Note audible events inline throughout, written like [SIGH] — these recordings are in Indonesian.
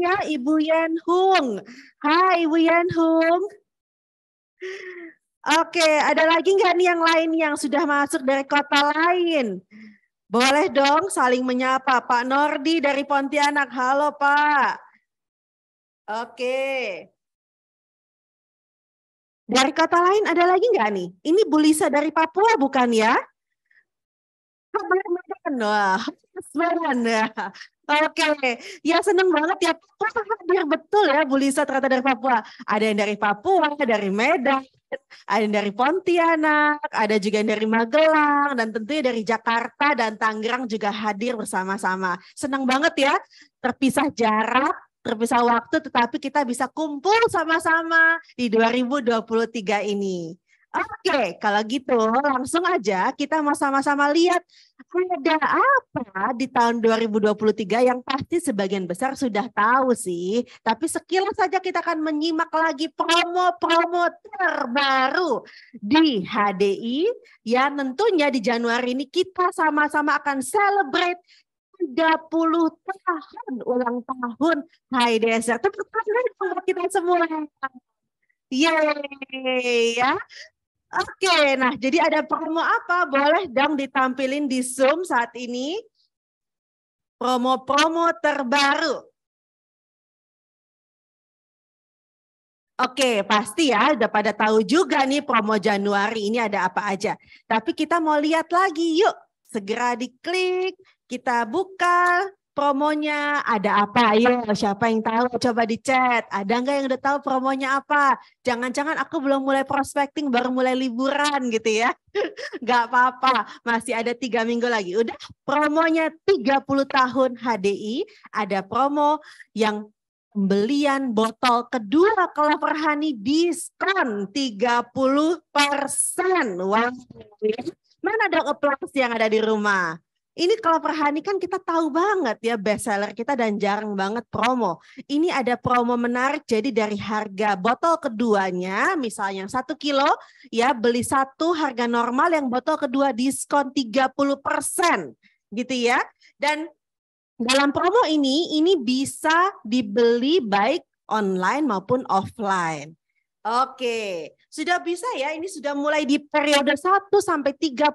ya Ibu Yan Hung. Hai Ibu Yan Hung. Oke, ada lagi nggak nih yang lain yang sudah masuk dari kota lain? Boleh dong saling menyapa. Pak Nordi dari Pontianak. Halo Pak. Oke. Dari kota lain ada lagi nggak nih? Ini Bu Lisa dari Papua bukan ya? Kabar Wah, ya. [LAUGHS] Oke, ya seneng banget ya. Kita hadir betul ya Bu Lisa ternyata dari Papua. Ada yang dari Papua, dari Medan, ada yang dari Pontianak, ada juga yang dari Magelang, dan tentunya dari Jakarta dan Tangerang juga hadir bersama-sama. Senang banget ya, terpisah jarak, terpisah waktu, tetapi kita bisa kumpul sama-sama di 2023 ini. Oke, kalau gitu langsung aja kita mau sama-sama lihat ada apa di tahun 2023 yang pasti sebagian besar sudah tahu sih. Tapi sekilas saja kita akan menyimak lagi promo-promo terbaru di HDI. Ya tentunya di Januari ini kita sama-sama akan celebrate 30 tahun ulang tahun HDSR. Tepuk tangan kita semua. Yeay ya. Oke, nah jadi ada promo apa? Boleh dong ditampilin di Zoom saat ini? Promo-promo terbaru. Oke, pasti ya udah pada tahu juga nih promo Januari ini ada apa aja. Tapi kita mau lihat lagi, yuk. Segera diklik, kita buka, promonya ada apa? Ayo, siapa yang tahu? Coba di chat. Ada nggak yang udah tahu promonya apa? Jangan-jangan aku belum mulai prospecting, baru mulai liburan gitu ya. [LAUGHS] Nggak apa-apa, masih ada tiga minggu lagi. Udah, promonya 30 tahun HDI, ada promo yang pembelian botol kedua kalau perhani diskon 30 persen. Wow. Mana dong aplaus yang ada di rumah? ini kalau Perhani kan kita tahu banget ya bestseller kita dan jarang banget promo. Ini ada promo menarik jadi dari harga botol keduanya misalnya satu kilo ya beli satu harga normal yang botol kedua diskon 30 persen gitu ya. Dan dalam promo ini ini bisa dibeli baik online maupun offline. Oke, sudah bisa ya, ini sudah mulai di periode 1 sampai 31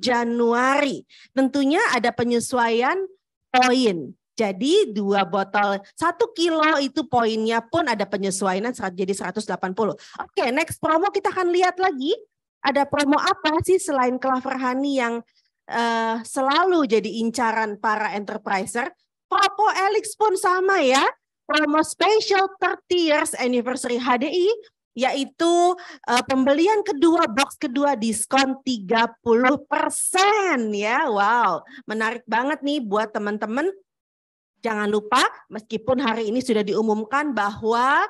Januari. Tentunya ada penyesuaian poin. Jadi dua botol, satu kilo itu poinnya pun ada penyesuaian jadi 180. Oke, okay, next promo kita akan lihat lagi. Ada promo apa sih selain Clover Honey yang uh, selalu jadi incaran para enterpriser? Propo Elix pun sama ya. Promo special 30 years anniversary HDI yaitu uh, pembelian kedua box kedua diskon 30% ya. Wow, menarik banget nih buat teman-teman. Jangan lupa meskipun hari ini sudah diumumkan bahwa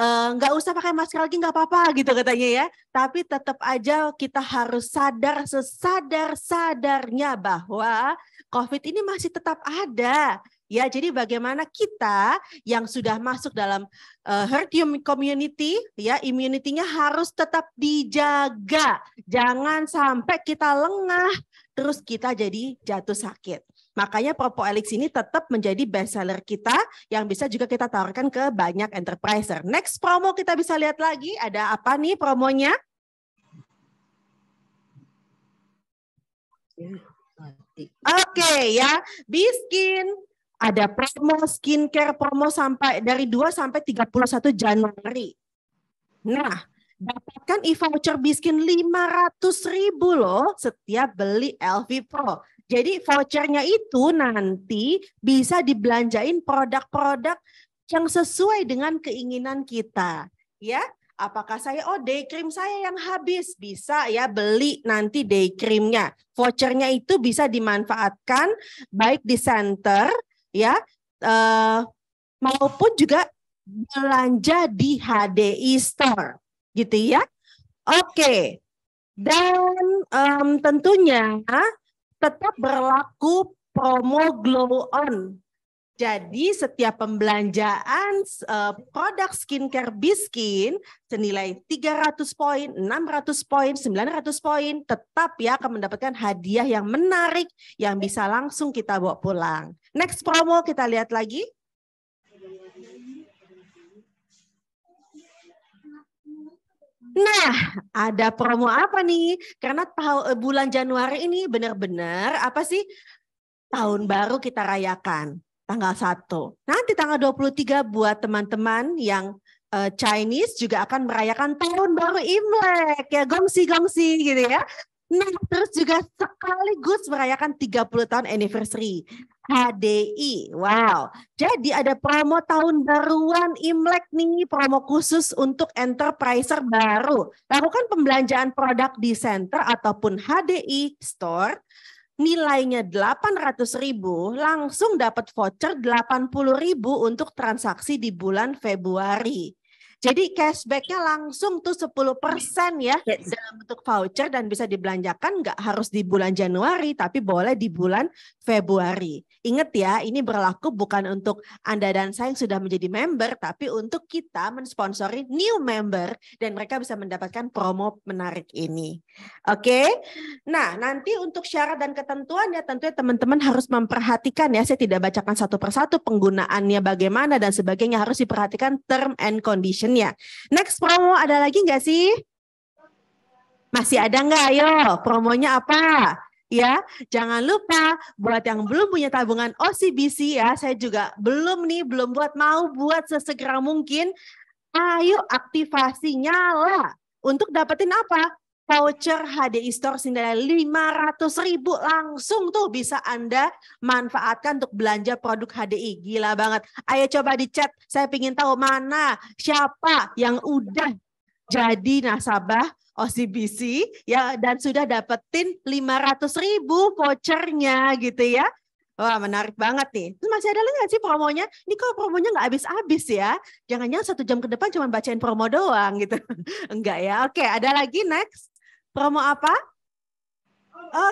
eh, nggak uh, usah pakai masker lagi nggak apa-apa gitu katanya ya. Tapi tetap aja kita harus sadar sesadar sadarnya bahwa COVID ini masih tetap ada Ya, jadi bagaimana kita yang sudah masuk dalam uh, herd community, ya immunity-nya harus tetap dijaga. Jangan sampai kita lengah terus kita jadi jatuh sakit. Makanya Elix ini tetap menjadi best seller kita yang bisa juga kita tawarkan ke banyak enterpriser. Next promo kita bisa lihat lagi ada apa nih promonya? Ya, Oke okay, ya, Biskin ada promo skincare, promo sampai dari 2 sampai 31 Januari. Nah, dapatkan e-voucher Biskin ratus ribu loh setiap beli LV Pro. Jadi vouchernya itu nanti bisa dibelanjain produk-produk yang sesuai dengan keinginan kita. Ya, apakah saya, oh day cream saya yang habis, bisa ya beli nanti day creamnya. Vouchernya itu bisa dimanfaatkan baik di center ya uh, maupun juga belanja di HDI Store, gitu ya. Oke, dan um, tentunya tetap berlaku promo glow on jadi setiap pembelanjaan uh, produk skincare Biskin senilai 300 poin, 600 poin, 900 poin tetap ya akan mendapatkan hadiah yang menarik yang bisa langsung kita bawa pulang. Next promo kita lihat lagi. Nah, ada promo apa nih? Karena tahun eh, bulan Januari ini benar-benar apa sih tahun baru kita rayakan tanggal 1. Nanti tanggal 23 buat teman-teman yang uh, Chinese juga akan merayakan tahun baru Imlek ya gongsi gongsi gitu ya. Nah, terus juga sekaligus merayakan 30 tahun anniversary HDI. Wow. Jadi ada promo tahun baruan Imlek nih, promo khusus untuk enterpriser baru. Lakukan pembelanjaan produk di center ataupun HDI store nilainya 800 ribu, langsung dapat voucher 80 ribu untuk transaksi di bulan Februari. Jadi cashbacknya langsung tuh 10 persen ya dalam bentuk voucher dan bisa dibelanjakan nggak harus di bulan Januari tapi boleh di bulan Februari. Ingat ya ini berlaku bukan untuk Anda dan saya yang sudah menjadi member tapi untuk kita mensponsori new member dan mereka bisa mendapatkan promo menarik ini. Oke. Okay? Nah, nanti untuk syarat dan ketentuannya tentunya teman-teman harus memperhatikan ya. Saya tidak bacakan satu persatu penggunaannya bagaimana dan sebagainya harus diperhatikan term and conditionnya. Next promo ada lagi nggak sih? Masih ada nggak? Ayo, promonya apa? ya. Jangan lupa buat yang belum punya tabungan OCBC ya, saya juga belum nih, belum buat mau buat sesegera mungkin. Ayo aktivasinya lah Untuk dapetin apa? voucher HDI Store senilai 500 ribu langsung tuh bisa Anda manfaatkan untuk belanja produk HDI. Gila banget. Ayo coba di chat, saya ingin tahu mana, siapa yang udah jadi nasabah OCBC ya dan sudah dapetin 500 ribu vouchernya gitu ya. Wah menarik banget nih. Terus masih ada lagi nggak sih promonya? Ini kok promonya nggak habis-habis ya? Jangan-jangan satu jam ke depan cuma bacain promo doang gitu. [LAUGHS] Enggak ya. Oke ada lagi next. Promo apa?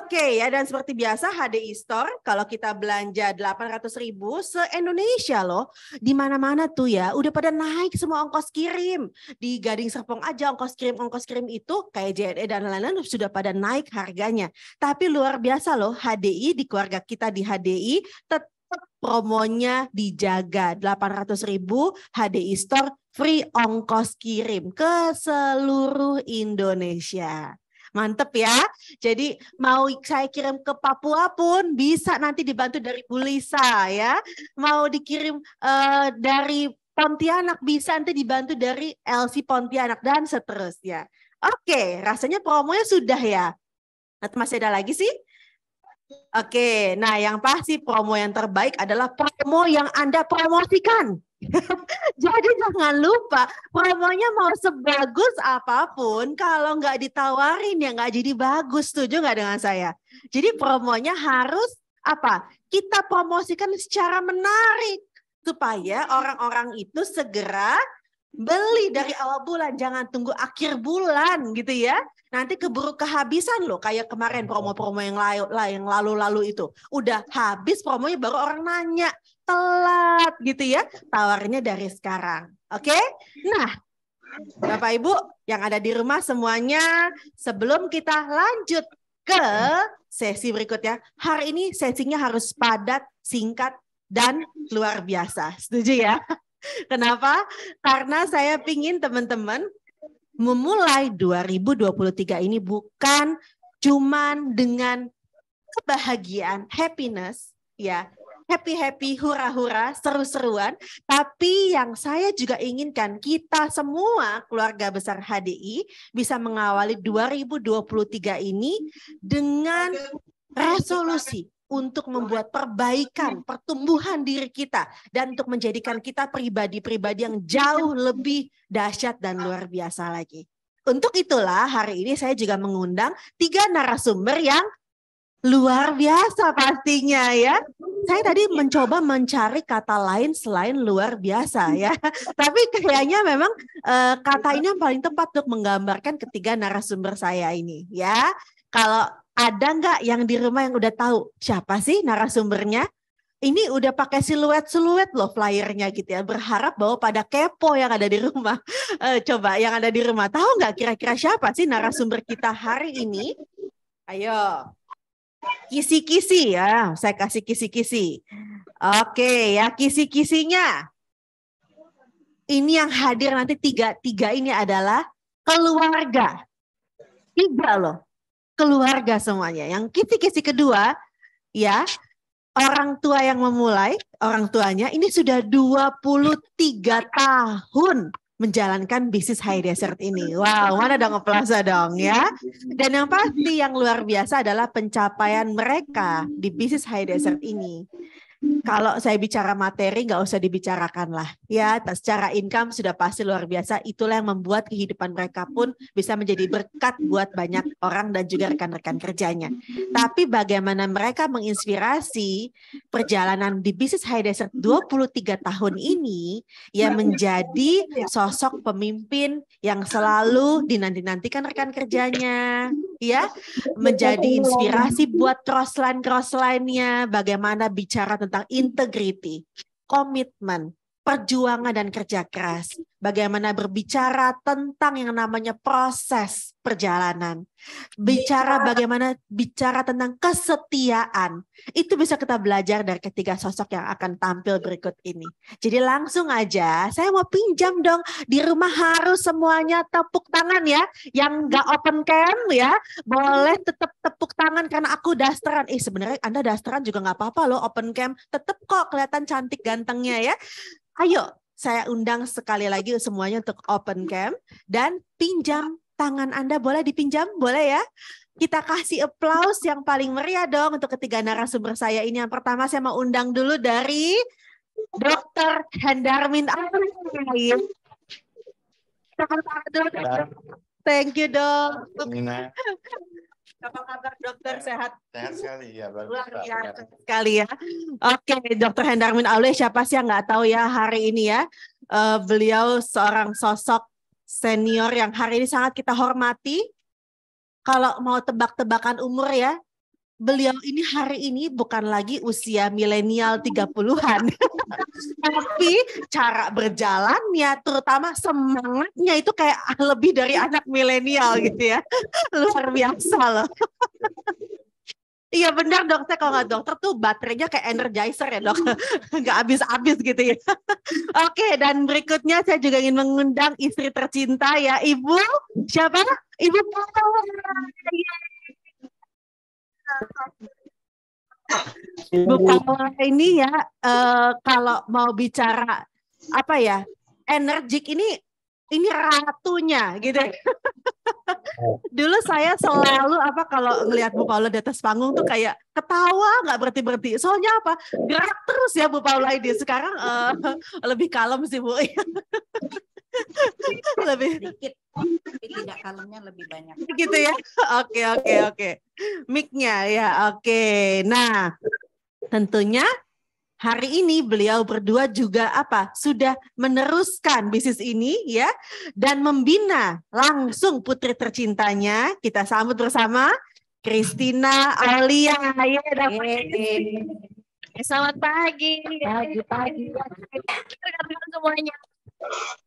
Oke okay, ya dan seperti biasa HDI Store kalau kita belanja ratus ribu se-Indonesia loh. Di mana-mana tuh ya udah pada naik semua ongkos kirim. Di Gading Serpong aja ongkos kirim-ongkos kirim itu kayak JNE dan lain-lain sudah pada naik harganya. Tapi luar biasa loh HDI di keluarga kita di HDI tetap promonya dijaga ratus ribu HDI Store free ongkos kirim ke seluruh Indonesia. Mantep ya. Jadi mau saya kirim ke Papua pun bisa nanti dibantu dari Bu Lisa ya. Mau dikirim uh, dari Pontianak bisa nanti dibantu dari LC Pontianak dan seterusnya. Oke, rasanya promonya sudah ya. Atau masih ada lagi sih? Oke, nah yang pasti promo yang terbaik adalah promo yang Anda promosikan. [LAUGHS] Jadi jangan lupa promonya mau sebagus apapun kalau nggak ditawarin ya nggak jadi bagus. Setuju nggak dengan saya? Jadi promonya harus apa? Kita promosikan secara menarik supaya orang-orang itu segera beli dari awal bulan, jangan tunggu akhir bulan gitu ya nanti keburu kehabisan loh kayak kemarin iya. promo-promo yang lalu lalu itu udah habis promonya baru orang nanya telat gitu ya tawarnya dari sekarang oke okay? nah Bapak Ibu yang ada di rumah semuanya sebelum kita lanjut ke sesi berikutnya hari ini sesinya harus padat singkat dan luar biasa setuju ya Kenapa? Karena saya pingin teman-teman memulai 2023 ini bukan cuman dengan kebahagiaan, happiness, ya, happy-happy, hura-hura, seru-seruan. Tapi yang saya juga inginkan kita semua keluarga besar HDI bisa mengawali 2023 ini dengan resolusi, untuk membuat perbaikan, iya. pertumbuhan diri kita dan untuk menjadikan kita pribadi-pribadi yang iya. jauh lebih dahsyat dan luar biasa lagi. Untuk itulah hari ini saya juga mengundang tiga narasumber yang luar biasa pastinya ya. Saya tadi iya. mencoba mencari kata lain selain luar biasa ya. [LAUGHS] Tapi kayaknya memang uh, kata ini yang paling tepat untuk menggambarkan ketiga narasumber saya ini ya. Kalau ada nggak yang di rumah yang udah tahu siapa sih narasumbernya? Ini udah pakai siluet-siluet loh flyernya gitu ya. Berharap bahwa pada kepo yang ada di rumah. [LAUGHS] E, coba yang ada di rumah tahu nggak kira-kira siapa sih narasumber kita hari ini? Ayo. Kisi-kisi ya, saya kasih kisi-kisi. Oke, ya kisi-kisinya. Ini yang hadir nanti tiga tiga ini adalah keluarga. Tiga loh keluarga semuanya. Yang kisi-kisi kedua, ya, orang tua yang memulai, orang tuanya ini sudah 23 tahun menjalankan bisnis high desert ini. Wow, mana dong aplausa dong ya. Dan yang pasti yang luar biasa adalah pencapaian mereka di bisnis high desert ini kalau saya bicara materi nggak usah dibicarakan lah ya secara income sudah pasti luar biasa itulah yang membuat kehidupan mereka pun bisa menjadi berkat buat banyak orang dan juga rekan-rekan kerjanya tapi bagaimana mereka menginspirasi perjalanan di bisnis high desert 23 tahun ini yang menjadi sosok pemimpin yang selalu dinanti-nantikan rekan kerjanya ya menjadi inspirasi buat crossline crossline bagaimana bicara tentang tentang integriti, komitmen, perjuangan dan kerja keras bagaimana berbicara tentang yang namanya proses perjalanan. Bicara iya. bagaimana bicara tentang kesetiaan. Itu bisa kita belajar dari ketiga sosok yang akan tampil berikut ini. Jadi langsung aja, saya mau pinjam dong di rumah harus semuanya tepuk tangan ya. Yang nggak open cam ya, boleh tetap tepuk tangan karena aku dasteran. Eh sebenarnya Anda dasteran juga nggak apa-apa loh open cam. Tetap kok kelihatan cantik gantengnya ya. Ayo, saya undang sekali lagi semuanya untuk open camp dan pinjam tangan Anda boleh dipinjam, boleh ya? Kita kasih aplaus yang paling meriah dong untuk ketiga narasumber saya ini. Yang pertama saya mau undang dulu dari Dr. Hendarmin Amin. Thank you dok. Apa kabar dokter sehat? Sehat sekali ya. Luar biasa sekali ya. Oke, okay, dokter Hendarmin Aulia siapa sih yang nggak tahu ya hari ini ya. Uh, beliau seorang sosok senior yang hari ini sangat kita hormati. Kalau mau tebak-tebakan umur ya, beliau ini hari ini bukan lagi usia milenial 30-an. [LAUGHS] Tapi cara berjalannya terutama semangatnya itu kayak lebih dari anak milenial gitu ya. Luar biasa loh. Iya benar dokter, kalau nggak dokter tuh baterainya kayak energizer ya dok, [LAUGHS] nggak habis-habis gitu ya. [LAUGHS] Oke, dan berikutnya saya juga ingin mengundang istri tercinta ya, Ibu siapa? Ibu Paula. Bukan ini ya, uh, kalau mau bicara apa ya, energik ini ini ratunya gitu. [LAUGHS] Dulu saya selalu apa kalau ngelihat Bu Paula di atas panggung tuh kayak ketawa nggak berhenti berhenti. Soalnya apa? Gerak terus ya Bu Paula ini. Sekarang uh, [LAUGHS] lebih kalem sih Bu. [LAUGHS] lebih sedikit [LAUGHS] tapi tidak kalungnya lebih banyak gitu ya oke oke oke micnya ya oke nah tentunya hari ini beliau berdua juga apa sudah meneruskan bisnis ini ya dan membina langsung putri tercintanya kita sambut bersama Kristina Aulia ya Selamat pagi. Pagi pagi. pagi. semuanya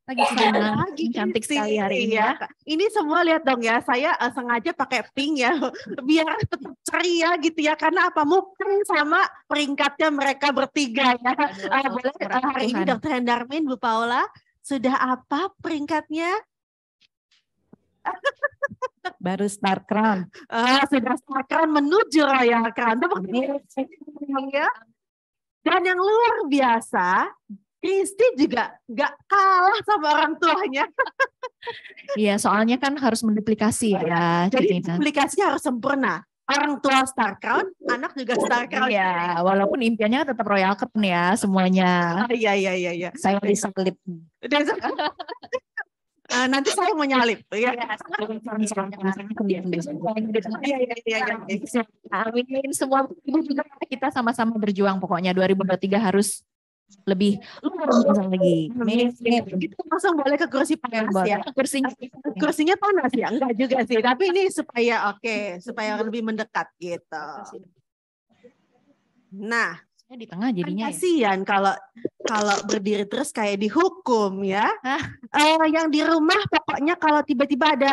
lagi sama lagi cantik sih, hari ini ya. Ini semua lihat dong ya, saya uh, sengaja pakai pink ya [LAUGHS] biar tetap ceria gitu ya karena apa mungkin sama peringkatnya mereka bertiga ya. Aduh, uh, boleh uh, hari ini Dokter Hendarmin Bu Paula sudah apa peringkatnya? [LAUGHS] Baru start crown. Uh, sudah start crown menuju royal crown. Iya. ya. Dan yang luar biasa, Kristi juga nggak kalah sama orang tuanya. Iya, soalnya kan harus menduplikasi ya. ya. Jadi cerita. duplikasinya harus sempurna. Orang tua Star Crown, anak juga iya, Star Crown. Iya, walaupun impiannya kan tetap Royal Crown ya semuanya. Ah, iya, iya, iya. iya. Saya diselip. Iya. Uh, ah, nanti saya mau nyalip ya. Amin semua iya, iya, kita sama-sama berjuang pokoknya 2023 harus lebih lu ngomong lagi itu langsung boleh ke kursi panas ya kursinya kursinya panas ya enggak juga sih tapi ini supaya oke okay, supaya iya. lebih mendekat gitu nah di tengah jadinya ya? kasihan ya. kalau kalau berdiri terus kayak dihukum ya eh, yang di rumah pokoknya kalau tiba-tiba ada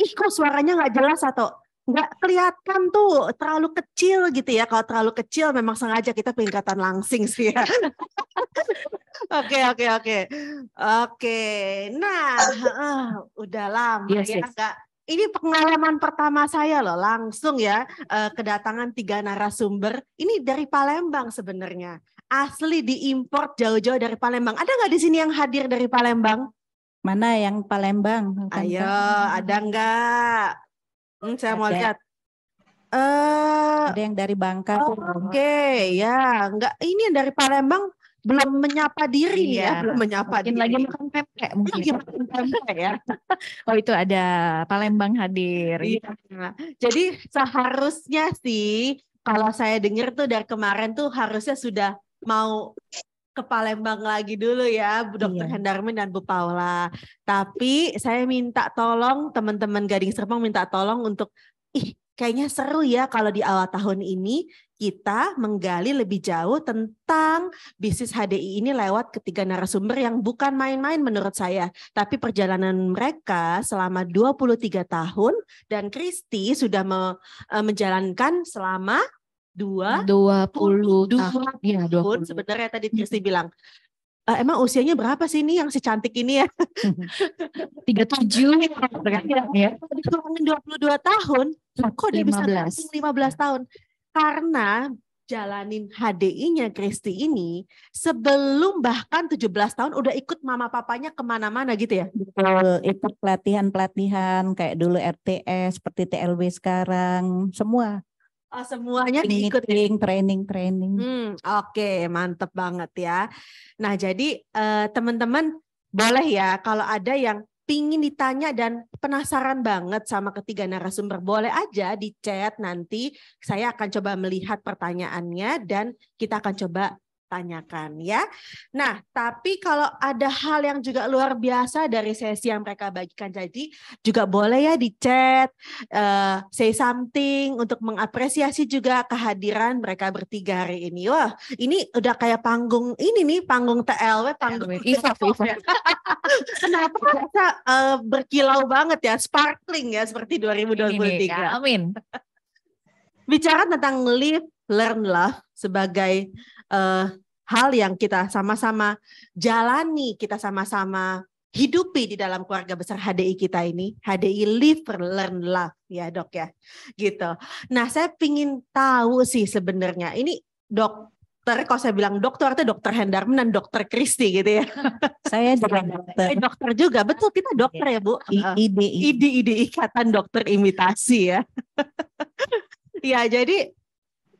ih kok suaranya nggak jelas atau nggak kelihatan tuh terlalu kecil gitu ya kalau terlalu kecil memang sengaja kita peningkatan langsing sih ya [LAUGHS] oke oke oke oke nah uh, udah lama yes, iya yes. Ya, agak ini pengalaman pertama saya loh langsung ya uh, kedatangan tiga narasumber ini dari Palembang sebenarnya asli diimpor jauh-jauh dari Palembang ada nggak di sini yang hadir dari Palembang mana yang Palembang? Palembang. Ayo, ada nggak? Hmm, saya mau lihat. Uh, ada yang dari Bangka. Oh, Oke, okay. ya, enggak ini yang dari Palembang belum menyapa diri iya. ya, belum menyapa mungkin diri. lagi makan pempek, mungkin lagi makan pempek ya. [LAUGHS] oh itu ada Palembang hadir. Iya. jadi seharusnya sih kalau saya dengar tuh dari kemarin tuh harusnya sudah mau ke Palembang lagi dulu ya Bu iya. Dokter iya. Hendarmin dan Bu Paula. Tapi saya minta tolong teman-teman Gading Serpong minta tolong untuk ih kayaknya seru ya kalau di awal tahun ini kita menggali lebih jauh tentang bisnis HDI ini lewat ketiga narasumber yang bukan main-main menurut saya. Tapi perjalanan mereka selama 23 tahun dan Kristi sudah eh, menjalankan selama dua dua puluh tahun ya dua puluh sebenarnya tadi Tirsi bilang e, emang usianya berapa sih ini yang si cantik ini ya tiga tujuh dikurangin [LAUGHS] kan ya. dua puluh dua tahun kok dia 15. bisa lima belas tahun karena jalanin HDI-nya Kristi ini sebelum bahkan 17 tahun udah ikut mama papanya kemana-mana gitu ya? ikut pelatihan-pelatihan kayak dulu RTS seperti TLW sekarang, semua Oh, semuanya diikut ya? training, training, training. Hmm, oke, okay, mantep banget ya. Nah, jadi uh, teman-teman boleh ya kalau ada yang pingin ditanya dan penasaran banget sama ketiga narasumber, boleh aja di chat nanti. Saya akan coba melihat pertanyaannya dan kita akan coba tanyakan ya. Nah, tapi kalau ada hal yang juga luar biasa dari sesi yang mereka bagikan, jadi juga boleh ya di chat, uh, eh, say something untuk mengapresiasi juga kehadiran mereka bertiga hari ini. Wah, ini udah kayak panggung ini nih, panggung TLW, iya, panggung IFAF. Iya. [LAUGHS] Kenapa bisa uh, berkilau banget ya, sparkling ya seperti 2023. Ini, ya, amin. Bicara tentang live learn love sebagai uh, hal yang kita sama-sama jalani, kita sama-sama hidupi di dalam keluarga besar HDI kita ini, HDI Live Learn Love ya dok ya, gitu. Nah saya pingin tahu sih sebenarnya ini dokter, kalau saya bilang dokter artinya dokter Hendarman dan dokter Kristi gitu ya. [LAUGHS] Saya juga dokter. Eh, dokter juga, betul kita dokter ya Bu. Ide-ide ikatan dokter imitasi ya. [LAUGHS] ya jadi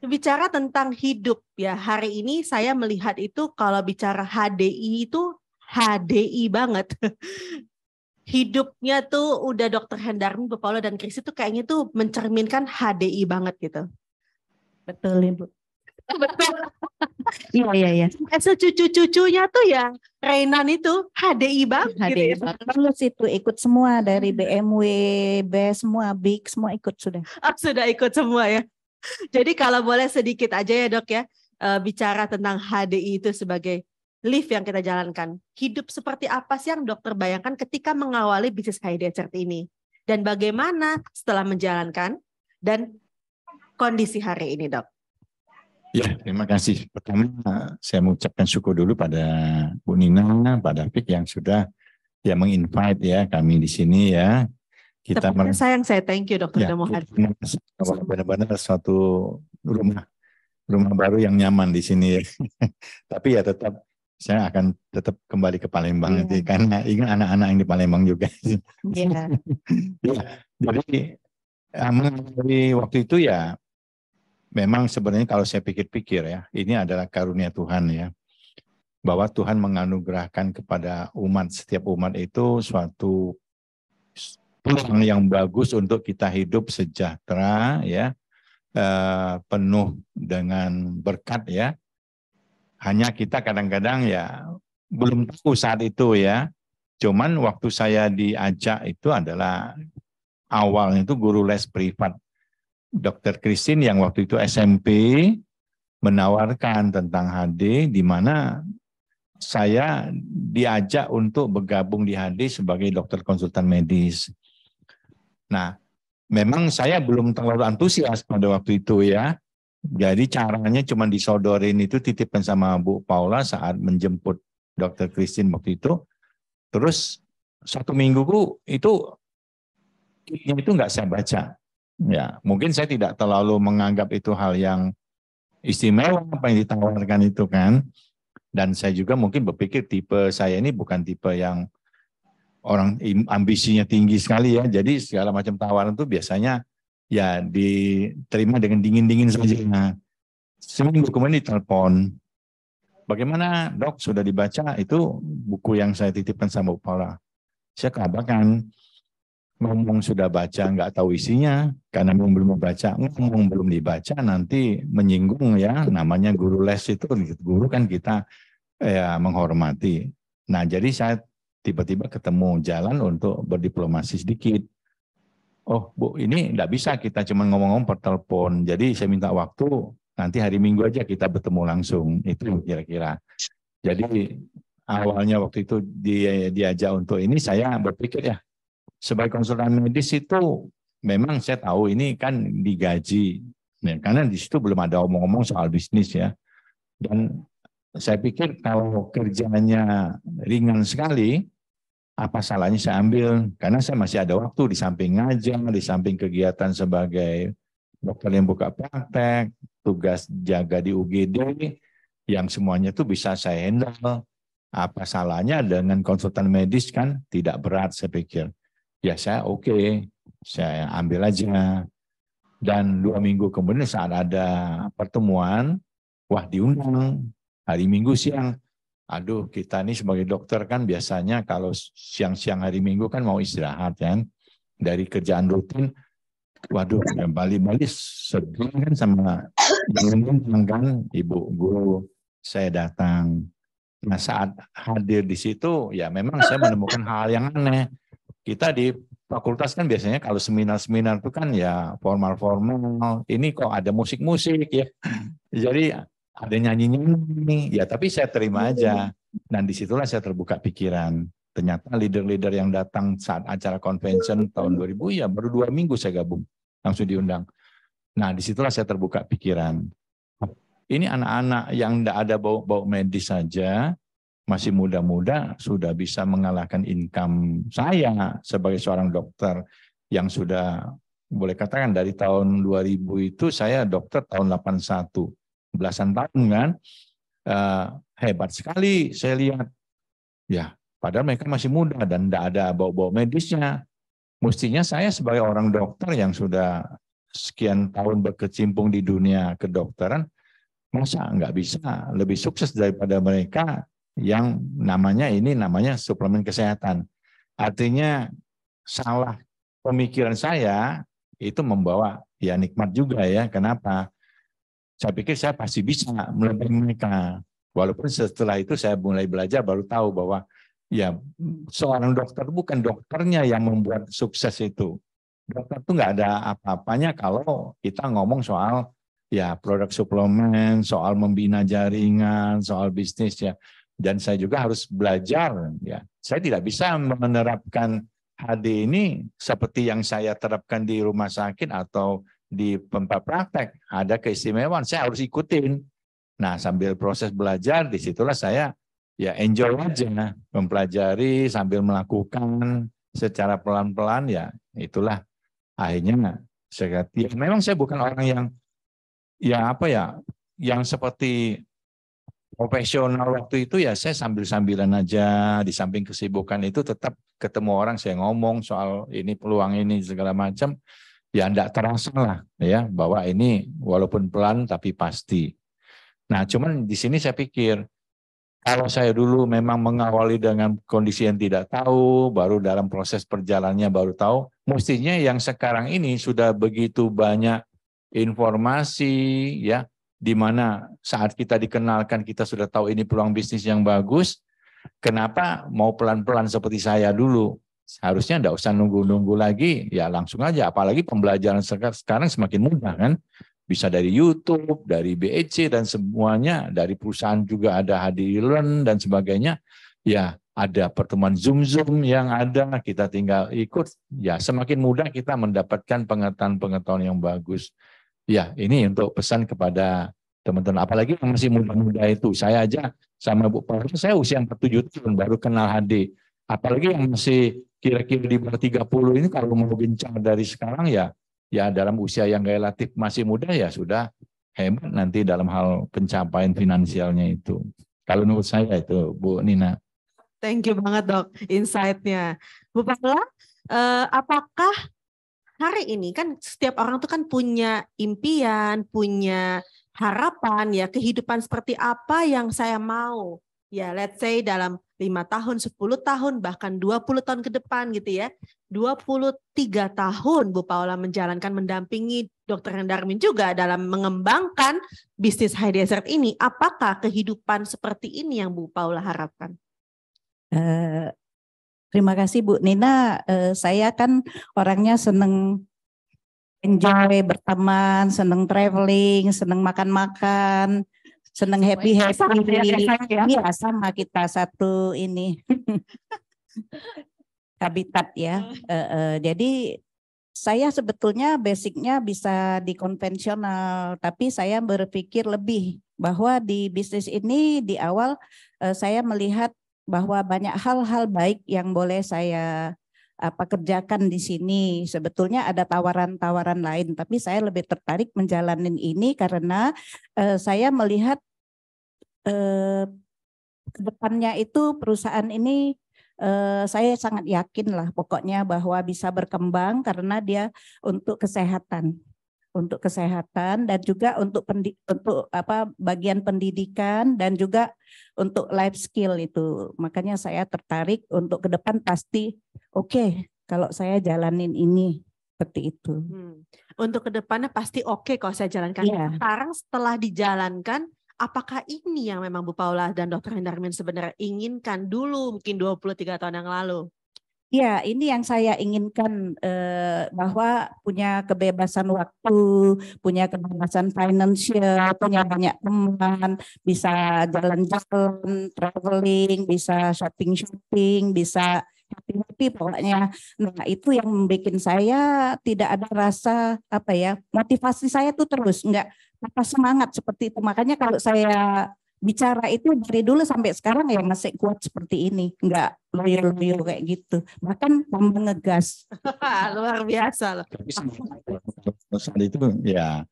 bicara tentang hidup ya hari ini saya melihat itu kalau bicara HDI itu HDI banget [LAUGHS] hidupnya tuh udah dokter Hendarmi Paulo dan Krisi tuh kayaknya tuh mencerminkan HDI banget gitu betul ibu betul [LAUGHS] iya iya iya eh, cucu cucunya tuh ya Reinan itu HDI banget HDI gitu, ya. banget lulus itu ikut semua dari BMW B e semua Big semua ikut sudah oh, sudah ikut semua ya [LAUGHS] Jadi kalau boleh sedikit aja ya dok ya, eh, bicara tentang HDI itu sebagai lift yang kita jalankan. Hidup seperti apa sih yang dokter bayangkan ketika mengawali bisnis HDI Cert ini? Dan bagaimana setelah menjalankan dan kondisi hari ini dok? Ya, terima kasih. Pertama, saya mengucapkan syukur dulu pada Bu Nina, pada David yang sudah ya menginvite ya kami di sini ya kita men- sayang saya thank you dokter ya, Damohar. Benar-benar suatu rumah rumah baru yang nyaman di sini. Ya. [LAUGHS] Tapi ya tetap saya akan tetap kembali ke Palembang ya. nanti karena ingin anak-anak yang di Palembang juga. Iya. [LAUGHS] ya, Jadi aman dari waktu itu ya memang sebenarnya kalau saya pikir-pikir ya ini adalah karunia Tuhan ya bahwa Tuhan menganugerahkan kepada umat setiap umat itu suatu peluang yang bagus untuk kita hidup sejahtera ya eh, penuh dengan berkat ya hanya kita kadang-kadang ya belum tahu saat itu ya cuman waktu saya diajak itu adalah awalnya itu guru les privat Dr. Christine yang waktu itu SMP menawarkan tentang HD di mana saya diajak untuk bergabung di HD sebagai dokter konsultan medis. Nah, memang saya belum terlalu antusias pada waktu itu ya. Jadi caranya cuma disodorin itu titipan sama Bu Paula saat menjemput Dr. Christine waktu itu. Terus satu minggu itu itu nggak saya baca. Ya, mungkin saya tidak terlalu menganggap itu hal yang istimewa apa yang ditawarkan itu kan. Dan saya juga mungkin berpikir tipe saya ini bukan tipe yang orang ambisinya tinggi sekali ya. Jadi segala macam tawaran itu biasanya ya diterima dengan dingin-dingin saja. Nah, seminggu kemudian ditelepon. Bagaimana dok sudah dibaca itu buku yang saya titipkan sama Paula. Saya kabarkan ngomong sudah baca nggak tahu isinya karena memang belum membaca ngomong belum dibaca nanti menyinggung ya namanya guru les itu gitu. guru kan kita ya menghormati nah jadi saya tiba-tiba ketemu jalan untuk berdiplomasi sedikit. Oh, Bu, ini nggak bisa kita cuma ngomong-ngomong per telepon. Jadi saya minta waktu nanti hari Minggu aja kita bertemu langsung. Itu kira-kira. Jadi awalnya waktu itu dia diajak untuk ini saya berpikir ya sebagai konsultan medis itu memang saya tahu ini kan digaji. Ya, karena di situ belum ada omong-omong soal bisnis ya. Dan saya pikir kalau kerjanya ringan sekali, apa salahnya saya ambil? Karena saya masih ada waktu di samping ngajar, di samping kegiatan sebagai dokter yang buka praktek, tugas jaga di UGD, yang semuanya itu bisa saya handle. Apa salahnya dengan konsultan medis kan tidak berat saya pikir. Ya saya oke, okay, saya ambil aja. Dan dua minggu kemudian saat ada pertemuan, wah diundang hari Minggu siang aduh kita ini sebagai dokter kan biasanya kalau siang-siang hari minggu kan mau istirahat ya kan dari kerjaan rutin waduh yang balik bali sedih kan sama dengan kan ibu guru saya datang nah saat hadir di situ ya memang saya menemukan hal yang aneh kita di fakultas kan biasanya kalau seminar-seminar itu kan ya formal-formal ini kok ada musik-musik ya jadi ada nyanyinya nyanyi ya tapi saya terima iya, aja iya, iya. dan disitulah saya terbuka pikiran ternyata leader-leader yang datang saat acara convention tahun 2000 ya baru dua minggu saya gabung langsung diundang nah disitulah saya terbuka pikiran ini anak-anak yang tidak ada bau-bau medis saja masih muda-muda sudah bisa mengalahkan income saya sebagai seorang dokter yang sudah boleh katakan dari tahun 2000 itu saya dokter tahun 81 belasan tahun kan. Uh, hebat sekali saya lihat. Ya, padahal mereka masih muda dan tidak ada bau-bau medisnya. Mestinya saya sebagai orang dokter yang sudah sekian tahun berkecimpung di dunia kedokteran, masa nggak bisa lebih sukses daripada mereka yang namanya ini namanya suplemen kesehatan. Artinya salah pemikiran saya itu membawa ya nikmat juga ya. Kenapa? Saya pikir saya pasti bisa melebihi mereka. Walaupun setelah itu saya mulai belajar baru tahu bahwa ya seorang dokter bukan dokternya yang membuat sukses itu. Dokter itu nggak ada apa-apanya kalau kita ngomong soal ya produk suplemen, soal membina jaringan, soal bisnis ya. Dan saya juga harus belajar ya. Saya tidak bisa menerapkan HD ini seperti yang saya terapkan di rumah sakit atau di tempat praktek ada keistimewaan, saya harus ikutin. Nah, sambil proses belajar, disitulah saya ya enjoy aja, nah. mempelajari sambil melakukan secara pelan-pelan, ya itulah akhirnya saya ya, Memang saya bukan orang yang ya apa ya, yang seperti profesional waktu itu ya saya sambil-sambilan aja di samping kesibukan itu tetap ketemu orang saya ngomong soal ini peluang ini segala macam ya tidak terasa lah ya bahwa ini walaupun pelan tapi pasti. Nah cuman di sini saya pikir kalau saya dulu memang mengawali dengan kondisi yang tidak tahu, baru dalam proses perjalannya baru tahu, mestinya yang sekarang ini sudah begitu banyak informasi, ya, di mana saat kita dikenalkan kita sudah tahu ini peluang bisnis yang bagus, kenapa mau pelan-pelan seperti saya dulu? Harusnya tidak usah nunggu-nunggu lagi, ya langsung aja. Apalagi pembelajaran sekarang semakin mudah kan. Bisa dari YouTube, dari BEC dan semuanya, dari perusahaan juga ada hadirin dan sebagainya. Ya ada pertemuan Zoom-Zoom yang ada, kita tinggal ikut. Ya semakin mudah kita mendapatkan pengetahuan-pengetahuan yang bagus. Ya ini untuk pesan kepada teman-teman. Apalagi yang masih muda-muda itu. Saya aja sama Bu Profesor, saya usia 47 tahun baru kenal HD. Apalagi yang masih kira-kira di bawah 30 ini kalau mau bincang dari sekarang ya ya dalam usia yang relatif masih muda ya sudah hebat nanti dalam hal pencapaian finansialnya itu. Kalau menurut saya itu Bu Nina. Thank you banget dok insight-nya. Bu Pakla, eh, apakah hari ini kan setiap orang tuh kan punya impian, punya harapan ya kehidupan seperti apa yang saya mau ya let's say dalam lima tahun, 10 tahun, bahkan 20 tahun ke depan gitu ya. 23 tahun Bu Paula menjalankan mendampingi Dr. Hendarmin juga dalam mengembangkan bisnis High Desert ini. Apakah kehidupan seperti ini yang Bu Paula harapkan? Uh, terima kasih Bu Nina. Uh, saya kan orangnya seneng enjoy berteman, seneng traveling, seneng makan-makan seneng happy happy ini ya iya, sama kita satu ini [LAUGHS] habitat ya uh, uh, jadi saya sebetulnya basicnya bisa di konvensional, tapi saya berpikir lebih bahwa di bisnis ini di awal uh, saya melihat bahwa banyak hal-hal baik yang boleh saya apa kerjakan di sini. Sebetulnya ada tawaran-tawaran lain, tapi saya lebih tertarik menjalani ini karena uh, saya melihat Eh, kedepannya itu perusahaan ini eh, saya sangat yakin lah pokoknya bahwa bisa berkembang karena dia untuk kesehatan untuk kesehatan dan juga untuk pendi, untuk apa bagian pendidikan dan juga untuk life skill itu makanya saya tertarik untuk ke depan pasti oke okay, kalau saya jalanin ini seperti itu. Hmm. Untuk kedepannya pasti oke okay kalau saya jalankan. Yeah. Sekarang setelah dijalankan apakah ini yang memang Bu Paula dan Dr. Hendarmin sebenarnya inginkan dulu mungkin 23 tahun yang lalu? Ya, ini yang saya inginkan eh, bahwa punya kebebasan waktu, punya kebebasan finansial, punya banyak teman, bisa jalan-jalan, traveling, bisa shopping-shopping, bisa hati-hati pokoknya. Nah itu yang bikin saya tidak ada rasa apa ya motivasi saya tuh terus nggak apa semangat seperti itu. Makanya kalau saya bicara itu dari dulu sampai sekarang ya masih kuat seperti ini nggak loyo-loyo kayak gitu bahkan tambah ngegas [LAUGHS] luar biasa loh tapi itu ya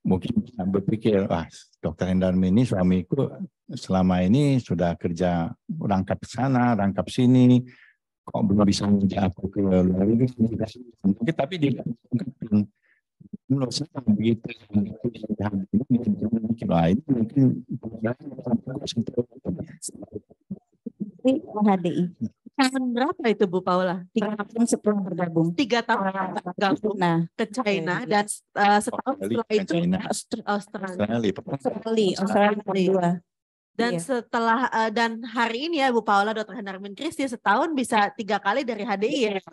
mungkin bisa berpikir ah dokter Hendarmi ini suamiku selama ini sudah kerja rangkap sana rangkap sini kok belum bisa menjawab aku ke luar negeri mungkin tapi dia menurut saya begitu mungkin lain mungkin HDI tahun berapa itu Bu Paula? Tiga tahun sebelum bergabung. Tiga tahun bergabung nah, ke China dan eh, setahun setelah itu Australia. Australia. Australia. Australia. Dan iya. setelah uh, dan hari ini ya Bu Paula Dr. Hendarmin Kristi setahun bisa tiga kali dari HDI ya. Iya.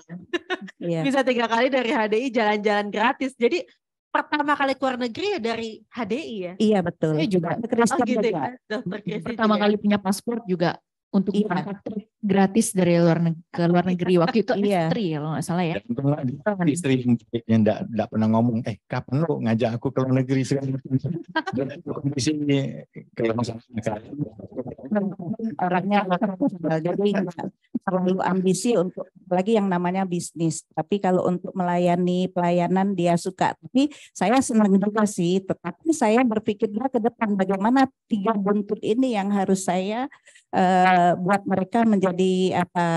iya. bisa tiga kali dari HDI jalan-jalan gratis. Jadi pertama kali keluar negeri ya dari HDI ya. Iya betul. Saya juga. Kristen oh, gitu, juga. Ya? pertama juga. kali punya paspor juga untuk iya gratis dari luar negeri, ke luar iya, negeri waktu itu iya. istri ya lo nggak salah ya Dan istri yang tidak pernah ngomong eh kapan lo ngajak aku ke luar negeri sekarang kondisi kalau gitu, orangnya jadi terlalu ambisi untuk lagi yang namanya bisnis tapi kalau untuk melayani pelayanan dia suka tapi saya senang juga sih tetapi saya berpikirnya ke depan bagaimana tiga buntut ini yang harus saya uh, buat mereka menjadi jadi apa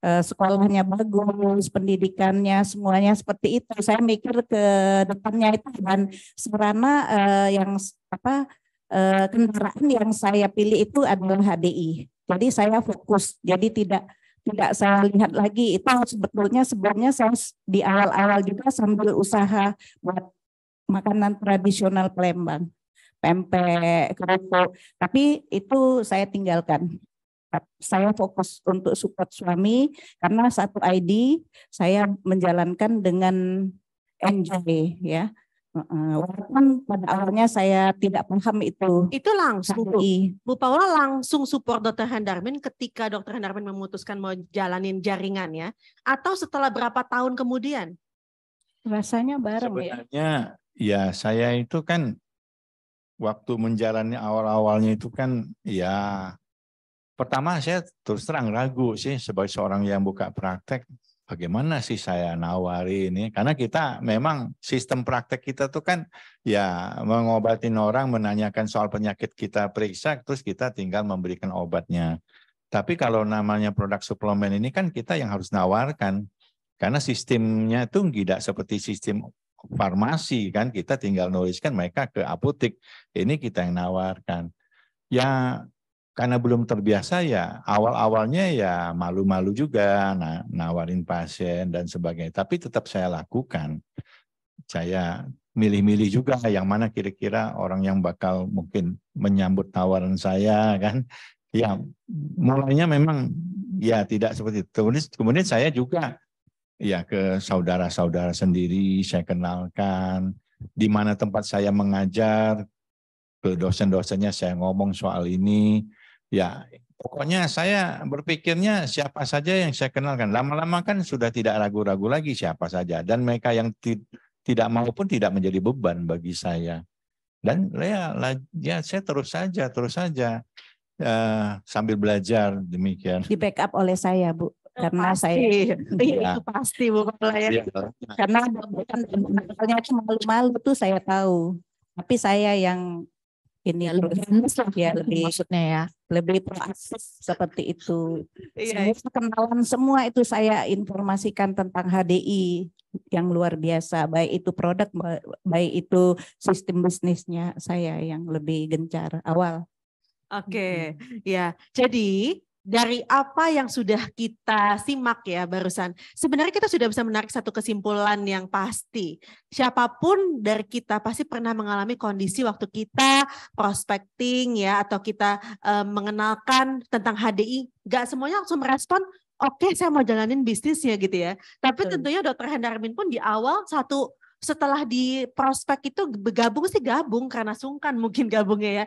eh, sekolahnya bagus, pendidikannya semuanya seperti itu. Saya mikir ke depannya itu dan sarana eh, yang apa eh, kendaraan yang saya pilih itu adalah HDI. Jadi saya fokus. Jadi tidak tidak saya lihat lagi itu sebetulnya sebelumnya saya di awal-awal juga sambil usaha buat makanan tradisional Palembang pempek kerupuk tapi itu saya tinggalkan saya fokus untuk support suami karena satu ID saya menjalankan dengan enjoy ya. Walaupun pada awalnya saya tidak paham itu. Itu langsung. KI. Bu Paula langsung support Dr Hendarmin ketika Dr Hendarmin memutuskan mau jalanin jaringan ya? Atau setelah berapa tahun kemudian? Rasanya bareng ya. Sebenarnya, ya? ya saya itu kan waktu menjalani awal-awalnya itu kan ya Pertama saya terus terang ragu sih sebagai seorang yang buka praktek bagaimana sih saya nawari ini? Karena kita memang sistem praktek kita tuh kan ya mengobatin orang, menanyakan soal penyakit kita periksa, terus kita tinggal memberikan obatnya. Tapi kalau namanya produk suplemen ini kan kita yang harus nawarkan. Karena sistemnya itu tidak seperti sistem farmasi kan, kita tinggal nuliskan mereka ke apotek. Ini kita yang nawarkan. Ya karena belum terbiasa ya awal-awalnya ya malu-malu juga nah, nawarin pasien dan sebagainya tapi tetap saya lakukan saya milih-milih juga yang mana kira-kira orang yang bakal mungkin menyambut tawaran saya kan ya mulainya memang ya tidak seperti itu kemudian, kemudian saya juga ya ke saudara-saudara sendiri saya kenalkan di mana tempat saya mengajar ke dosen-dosennya saya ngomong soal ini Ya, pokoknya saya berpikirnya siapa saja yang saya kenalkan. Lama-lama kan sudah tidak ragu-ragu lagi siapa saja. Dan mereka yang tidak mau pun tidak menjadi beban bagi saya. Dan ya, ya saya terus saja, terus saja uh, sambil belajar demikian. Di backup oleh saya, Bu oh, karena pasti. saya iya, ya. itu pasti Bu ya. karena awalnya itu malu-malu tuh saya tahu tapi saya yang ini ya, lebih ya lebih maksudnya ya lebih proaktif seperti itu. Iya. Semua kenalan semua itu saya informasikan tentang HDI yang luar biasa, baik itu produk, baik itu sistem bisnisnya saya yang lebih gencar awal. Oke, okay. ya. Jadi dari apa yang sudah kita simak ya barusan, sebenarnya kita sudah bisa menarik satu kesimpulan yang pasti. Siapapun dari kita pasti pernah mengalami kondisi waktu kita prospecting ya atau kita e, mengenalkan tentang HDI, nggak semuanya langsung merespon. Oke, okay, saya mau jalanin ya gitu ya. Tapi Betul. tentunya Dokter Hendarmin pun di awal satu setelah di prospek itu bergabung sih gabung karena sungkan mungkin gabungnya ya.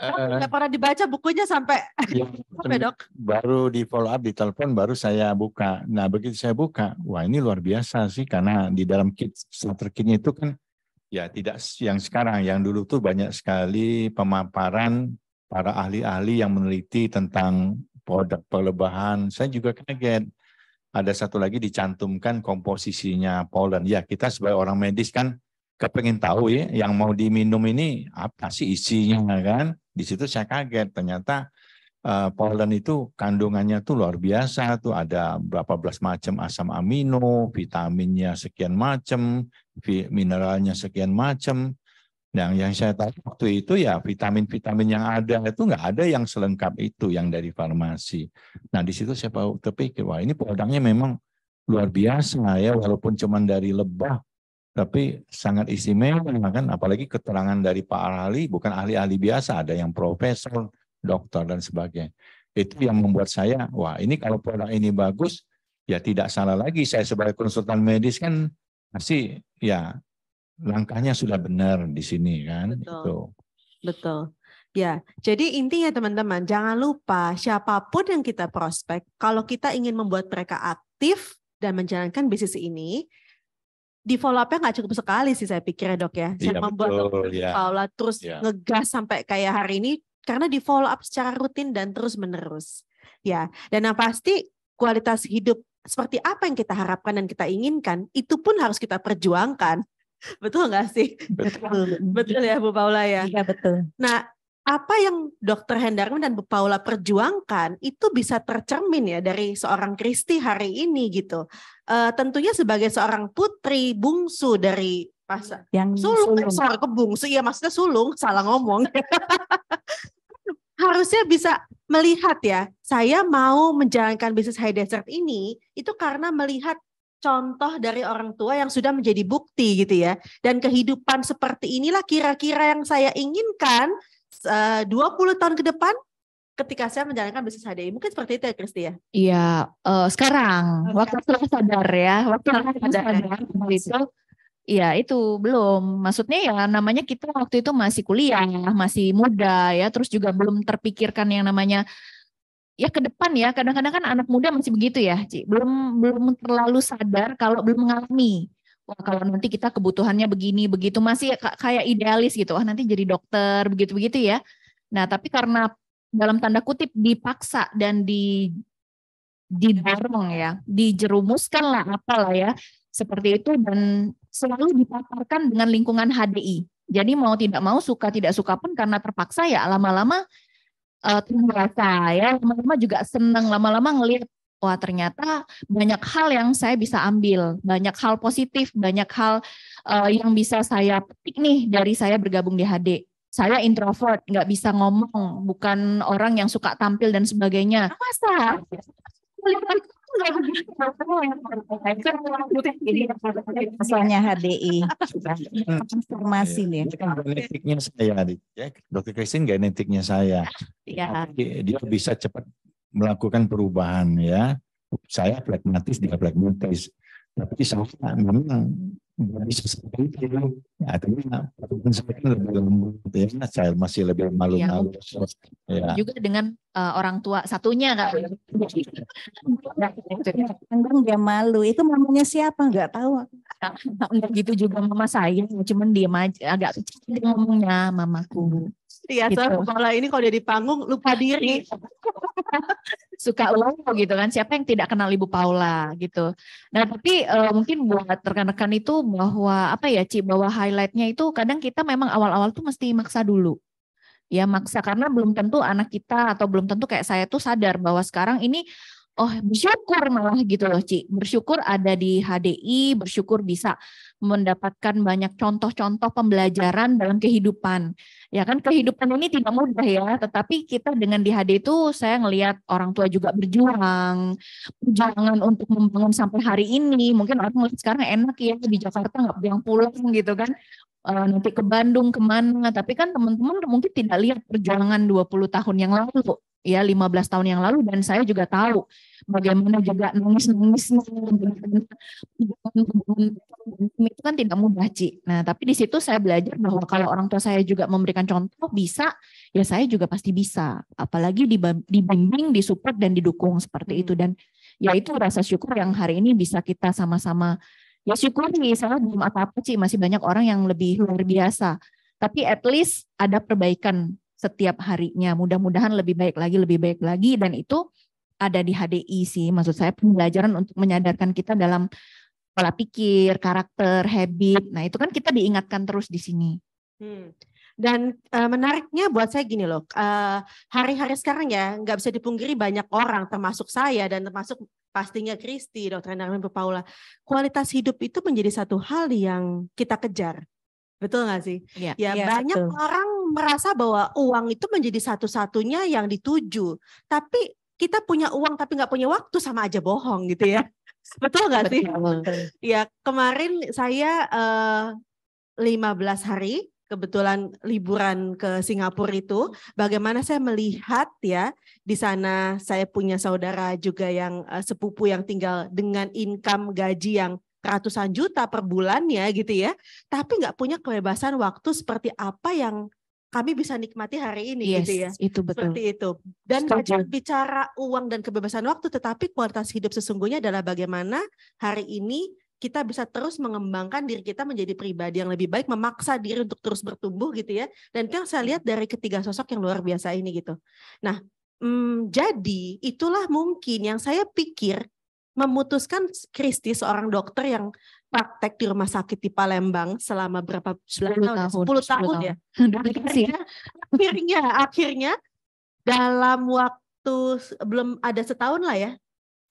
Uh, pernah dibaca bukunya sampai ya, [LAUGHS] sampai dok baru di follow up di telepon baru saya buka nah begitu saya buka wah ini luar biasa sih karena di dalam kit starter kitnya itu kan ya tidak yang sekarang yang dulu tuh banyak sekali pemaparan para ahli-ahli yang meneliti tentang produk pelebahan saya juga kaget ada satu lagi dicantumkan komposisinya polen ya kita sebagai orang medis kan kepengen tahu ya yang mau diminum ini apa sih isinya kan di situ saya kaget, ternyata uh, eh, Polen itu kandungannya tuh luar biasa tuh ada berapa belas macam asam amino, vitaminnya sekian macam, mineralnya sekian macam. Yang nah, yang saya tahu waktu itu ya vitamin-vitamin yang ada itu nggak ada yang selengkap itu yang dari farmasi. Nah di situ saya terpikir wah ini produknya memang luar biasa ya walaupun cuma dari lebah tapi sangat istimewa kan apalagi keterangan dari Pak ahli bukan ahli-ahli biasa ada yang profesor, dokter dan sebagainya. Itu yang membuat saya wah ini kalau produk ini bagus ya tidak salah lagi saya sebagai konsultan medis kan masih ya langkahnya sudah benar di sini kan Betul. Itu. Betul. Ya, jadi intinya teman-teman jangan lupa siapapun yang kita prospek kalau kita ingin membuat mereka aktif dan menjalankan bisnis ini, di follow up-nya nggak cukup sekali sih saya pikir ya dok ya. Saya ya, membuat betul, ya. Paula terus ya. ngegas sampai kayak hari ini karena di follow up secara rutin dan terus menerus. Ya, dan yang pasti kualitas hidup seperti apa yang kita harapkan dan kita inginkan itu pun harus kita perjuangkan. [LAUGHS] Betul nggak sih? Betul. [LAUGHS] betul ya Bu Paula ya. Iya betul. Nah, apa yang Dokter Hendarman dan Bu Paula perjuangkan itu bisa tercermin ya dari seorang Kristi hari ini gitu uh, tentunya sebagai seorang putri bungsu dari pas yang sulung, eh, sulung. Eh, seorang kebungsu ya maksudnya sulung salah ngomong [LAUGHS] harusnya bisa melihat ya saya mau menjalankan bisnis high desert ini itu karena melihat contoh dari orang tua yang sudah menjadi bukti gitu ya dan kehidupan seperti inilah kira-kira yang saya inginkan 20 eh, tahun ke depan ketika saya menjalankan bisnis HDI. Mungkin seperti itu ya Kristi ya? Iya, uh, sekarang. Okay. Waktu setelah sadar ya. Waktu setelah sadar. sadar. Itu, Ya itu belum. Maksudnya ya namanya kita waktu itu masih kuliah, masih muda ya, terus juga belum terpikirkan yang namanya ya ke depan ya. Kadang-kadang kan anak muda masih begitu ya, Ci. Belum belum terlalu sadar kalau belum mengalami. Wah, kalau nanti kita kebutuhannya begini, begitu masih ya, kayak idealis gitu. Wah, nanti jadi dokter, begitu-begitu ya. Nah, tapi karena dalam tanda kutip dipaksa dan di didorong ya, dijerumuskan lah apalah ya, seperti itu dan selalu dipaparkan dengan lingkungan HDI. Jadi mau tidak mau suka tidak suka pun karena terpaksa ya lama-lama uh, terbiasa ya, lama-lama juga senang lama-lama ngelihat wah ternyata banyak hal yang saya bisa ambil, banyak hal positif, banyak hal uh, yang bisa saya petik nih dari saya bergabung di HD saya introvert, nggak bisa ngomong, bukan orang yang suka tampil dan sebagainya. Masa? Masalahnya HDI, informasi iya, nih. Itu kan genetiknya saya, ya, Dokter Christine genetiknya saya. Iya. dia bisa cepat melakukan perubahan ya. Saya pragmatis, dia pragmatis. Tapi saya memang dari seperti itu ya, artinya pertumbuhan saya kan lebih lembut gitu ya. nah, saya masih lebih iya, malu-malu ya, juga dengan uh, orang tua satunya kak iya. kadang dia malu itu mamanya siapa nggak tahu untuk gitu juga mama saya cuman dia agak kecil ngomongnya mamaku Iya, gitu. soalnya kepala ini kalau dia di panggung lupa iya. diri. [LAUGHS] Suka loyo gitu kan. Siapa yang tidak kenal Ibu Paula gitu. Nah, tapi uh, mungkin buat rekan-rekan itu bahwa apa ya, Ci, bahwa highlightnya itu kadang kita memang awal-awal tuh mesti maksa dulu. Ya, maksa karena belum tentu anak kita atau belum tentu kayak saya tuh sadar bahwa sekarang ini oh bersyukur malah gitu loh Ci. Bersyukur ada di HDI, bersyukur bisa mendapatkan banyak contoh-contoh pembelajaran dalam kehidupan. Ya kan kehidupan ini tidak mudah ya, tetapi kita dengan di HDI itu saya ngelihat orang tua juga berjuang, perjuangan untuk membangun sampai hari ini. Mungkin orang tua sekarang enak ya di Jakarta nggak pulang-pulang gitu kan. Eh, nanti ke Bandung kemana, tapi kan teman-teman mungkin tidak lihat perjuangan 20 tahun yang lalu ya 15 tahun yang lalu dan saya juga tahu bagaimana juga nangis nangis itu kan tidak mudah Ci. Nah tapi di situ saya belajar bahwa kalau orang tua saya juga memberikan contoh bisa ya saya juga pasti bisa apalagi dibimbing, disupport dan didukung seperti itu dan ya itu rasa syukur yang hari ini bisa kita sama-sama ya syukur nih saya belum apa-apa sih masih banyak orang yang lebih luar biasa tapi at least ada perbaikan setiap harinya. Mudah-mudahan lebih baik lagi, lebih baik lagi. Dan itu ada di HDI sih. Maksud saya pembelajaran untuk menyadarkan kita dalam pola pikir, karakter, habit. Nah itu kan kita diingatkan terus di sini. Hmm. Dan e, menariknya buat saya gini loh, eh, hari-hari e, sekarang ya nggak bisa dipungkiri banyak orang, termasuk saya dan termasuk pastinya Kristi, Dokter Narmin Paula. Kualitas hidup itu menjadi satu hal yang kita kejar, betul nggak sih? Iya. Ya, ya, ya banyak betul. orang merasa bahwa uang itu menjadi satu-satunya yang dituju. Tapi kita punya uang tapi nggak punya waktu sama aja bohong gitu ya. [LAUGHS] Betul nggak sih? Betul. Ya kemarin saya uh, eh, 15 hari kebetulan liburan ke Singapura itu bagaimana saya melihat ya di sana saya punya saudara juga yang uh, sepupu yang tinggal dengan income gaji yang ratusan juta per bulan ya gitu ya tapi nggak punya kebebasan waktu seperti apa yang kami bisa nikmati hari ini yes, gitu ya. itu betul. Seperti itu. Dan Stop bicara uang dan kebebasan waktu tetapi kualitas hidup sesungguhnya adalah bagaimana hari ini kita bisa terus mengembangkan diri kita menjadi pribadi yang lebih baik, memaksa diri untuk terus bertumbuh gitu ya. Dan itu yang saya lihat dari ketiga sosok yang luar biasa ini gitu. Nah, hmm, jadi itulah mungkin yang saya pikir memutuskan Kristi seorang dokter yang praktek di rumah sakit di Palembang selama berapa Sepuluh tahun, ya? tahun, 10 tahun, 10 tahun ya. akhirnya, akhirnya akhirnya dalam waktu belum ada setahun lah ya.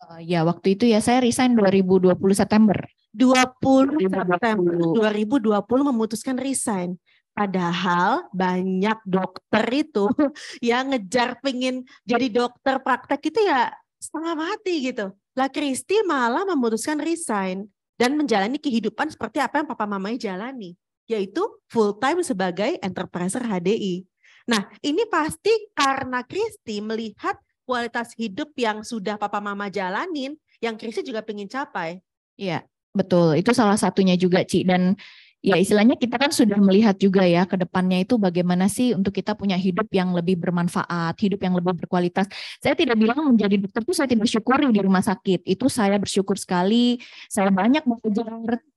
Uh, ya waktu itu ya saya resign 2020 September. 20 September 2020 memutuskan resign. Padahal banyak dokter itu [LAUGHS] yang ngejar pingin jadi dokter praktek itu ya setengah mati gitu. Lah Kristi malah memutuskan resign dan menjalani kehidupan seperti apa yang papa mamanya jalani, yaitu full time sebagai entrepreneur HDI. Nah, ini pasti karena Kristi melihat kualitas hidup yang sudah papa mama jalanin, yang Kristi juga pengen capai. Iya, betul. Itu salah satunya juga, Ci. Dan ya istilahnya kita kan sudah melihat juga ya ke depannya itu bagaimana sih untuk kita punya hidup yang lebih bermanfaat, hidup yang lebih berkualitas. Saya tidak bilang menjadi dokter itu saya tidak syukuri di rumah sakit. Itu saya bersyukur sekali. Saya banyak belajar,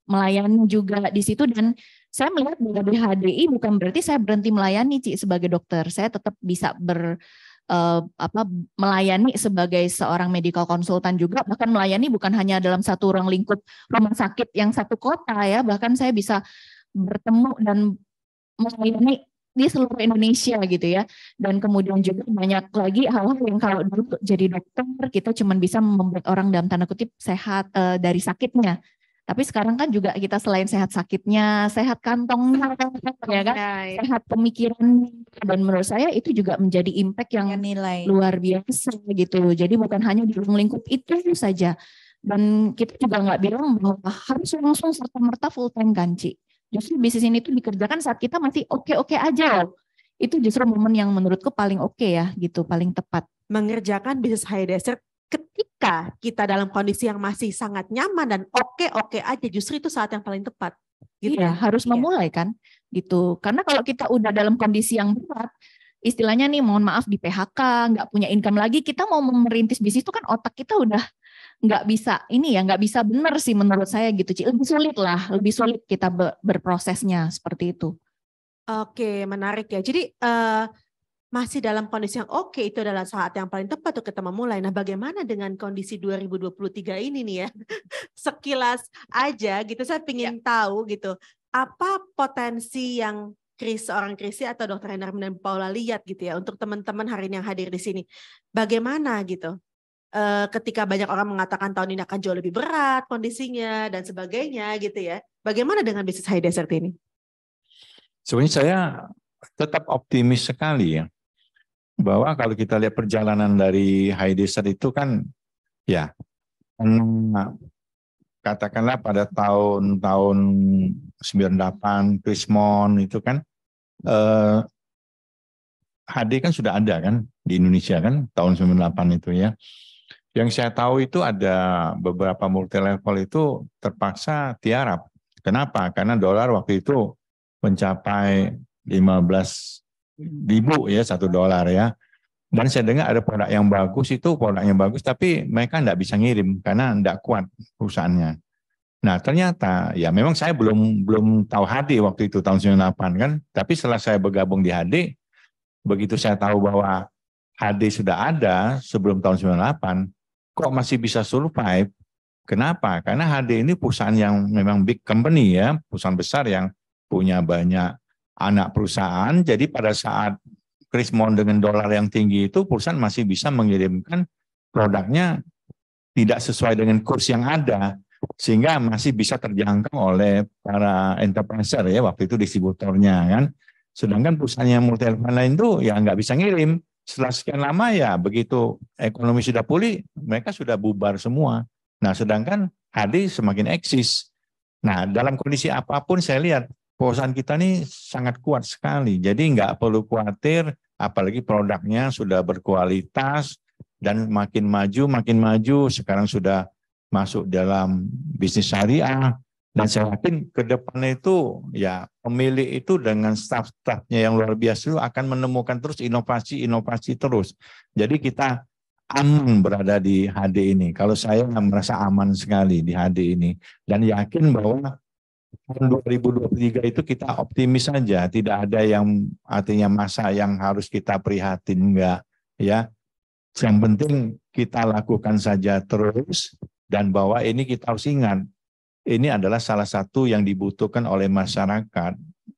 melayani juga di situ dan saya melihat bahwa HDI bukan berarti saya berhenti melayani cik sebagai dokter. Saya tetap bisa ber uh, apa melayani sebagai seorang medical konsultan juga bahkan melayani bukan hanya dalam satu ruang lingkup rumah sakit yang satu kota ya bahkan saya bisa bertemu dan melayani di seluruh Indonesia gitu ya. Dan kemudian juga banyak lagi hal-hal yang kalau dulu jadi dokter kita cuma bisa membuat orang dalam tanda kutip sehat uh, dari sakitnya. Tapi sekarang kan juga kita selain sehat sakitnya, sehat kantong, ya kan? kan? Sehat pemikiran dan menurut saya itu juga menjadi impact yang ya, nilai. luar biasa gitu. Jadi bukan hanya di lingkup itu saja. Dan kita juga nggak bilang bahwa harus langsung serta merta full time ganci. Justru bisnis ini tuh dikerjakan saat kita masih oke-oke aja. Itu justru momen yang menurutku paling oke okay ya, gitu, paling tepat mengerjakan bisnis high desert ketika kita dalam kondisi yang masih sangat nyaman dan oke-oke aja, justru itu saat yang paling tepat. Gitu. Iya, ya. harus iya. memulai kan, gitu. Karena kalau kita udah dalam kondisi yang berat, istilahnya nih, mohon maaf di PHK, nggak punya income lagi, kita mau merintis bisnis itu kan otak kita udah nggak bisa ini ya nggak bisa benar sih menurut saya gitu Ci. lebih sulit lah lebih sulit kita berprosesnya seperti itu oke menarik ya jadi uh, masih dalam kondisi yang oke okay, itu adalah saat yang paling tepat untuk kita memulai. Nah, bagaimana dengan kondisi 2023 ini nih ya? [LAUGHS] Sekilas aja gitu saya ya. pingin yeah. tahu gitu apa potensi yang Kris orang Krisi atau dokter Endarmin dan Paula lihat gitu ya untuk teman-teman hari ini yang hadir di sini. Bagaimana gitu? Eh, ketika banyak orang mengatakan tahun ini akan jauh lebih berat kondisinya dan sebagainya gitu ya. Bagaimana dengan bisnis high desert ini? Sebenarnya saya tetap optimis sekali ya bahwa kalau kita lihat perjalanan dari high desert itu kan ya katakanlah pada tahun-tahun 98 Krismon itu kan eh, HD kan sudah ada kan di Indonesia kan tahun 98 itu ya. Yang saya tahu itu ada beberapa multi level itu terpaksa tiarap. Kenapa? Karena dolar waktu itu mencapai 15 ribu ya satu dolar ya. Dan saya dengar ada produk yang bagus itu produk yang bagus tapi mereka tidak bisa ngirim karena tidak kuat perusahaannya. Nah ternyata ya memang saya belum belum tahu HD waktu itu tahun 98 kan. Tapi setelah saya bergabung di HD, begitu saya tahu bahwa HD sudah ada sebelum tahun 98, kok masih bisa survive? Kenapa? Karena HD ini perusahaan yang memang big company ya, perusahaan besar yang punya banyak anak perusahaan. Jadi pada saat Krismon dengan dolar yang tinggi itu perusahaan masih bisa mengirimkan produknya tidak sesuai dengan kurs yang ada sehingga masih bisa terjangkau oleh para entrepreneur ya waktu itu distributornya kan. Sedangkan perusahaan yang multi lain itu ya nggak bisa ngirim. Setelah sekian lama ya begitu ekonomi sudah pulih, mereka sudah bubar semua. Nah sedangkan Hadi semakin eksis. Nah dalam kondisi apapun saya lihat Perusahaan kita ini sangat kuat sekali, jadi nggak perlu khawatir, apalagi produknya sudah berkualitas dan makin maju, makin maju. Sekarang sudah masuk dalam bisnis syariah, dan saya yakin ke depannya itu ya pemilik itu dengan staff-staffnya yang luar biasa itu akan menemukan terus inovasi-inovasi terus. Jadi kita aman berada di HD ini. Kalau saya merasa aman sekali di HD ini dan yakin bahwa tahun 2023 itu kita optimis saja, tidak ada yang artinya masa yang harus kita prihatin enggak ya. Yang penting kita lakukan saja terus dan bahwa ini kita harus ingat ini adalah salah satu yang dibutuhkan oleh masyarakat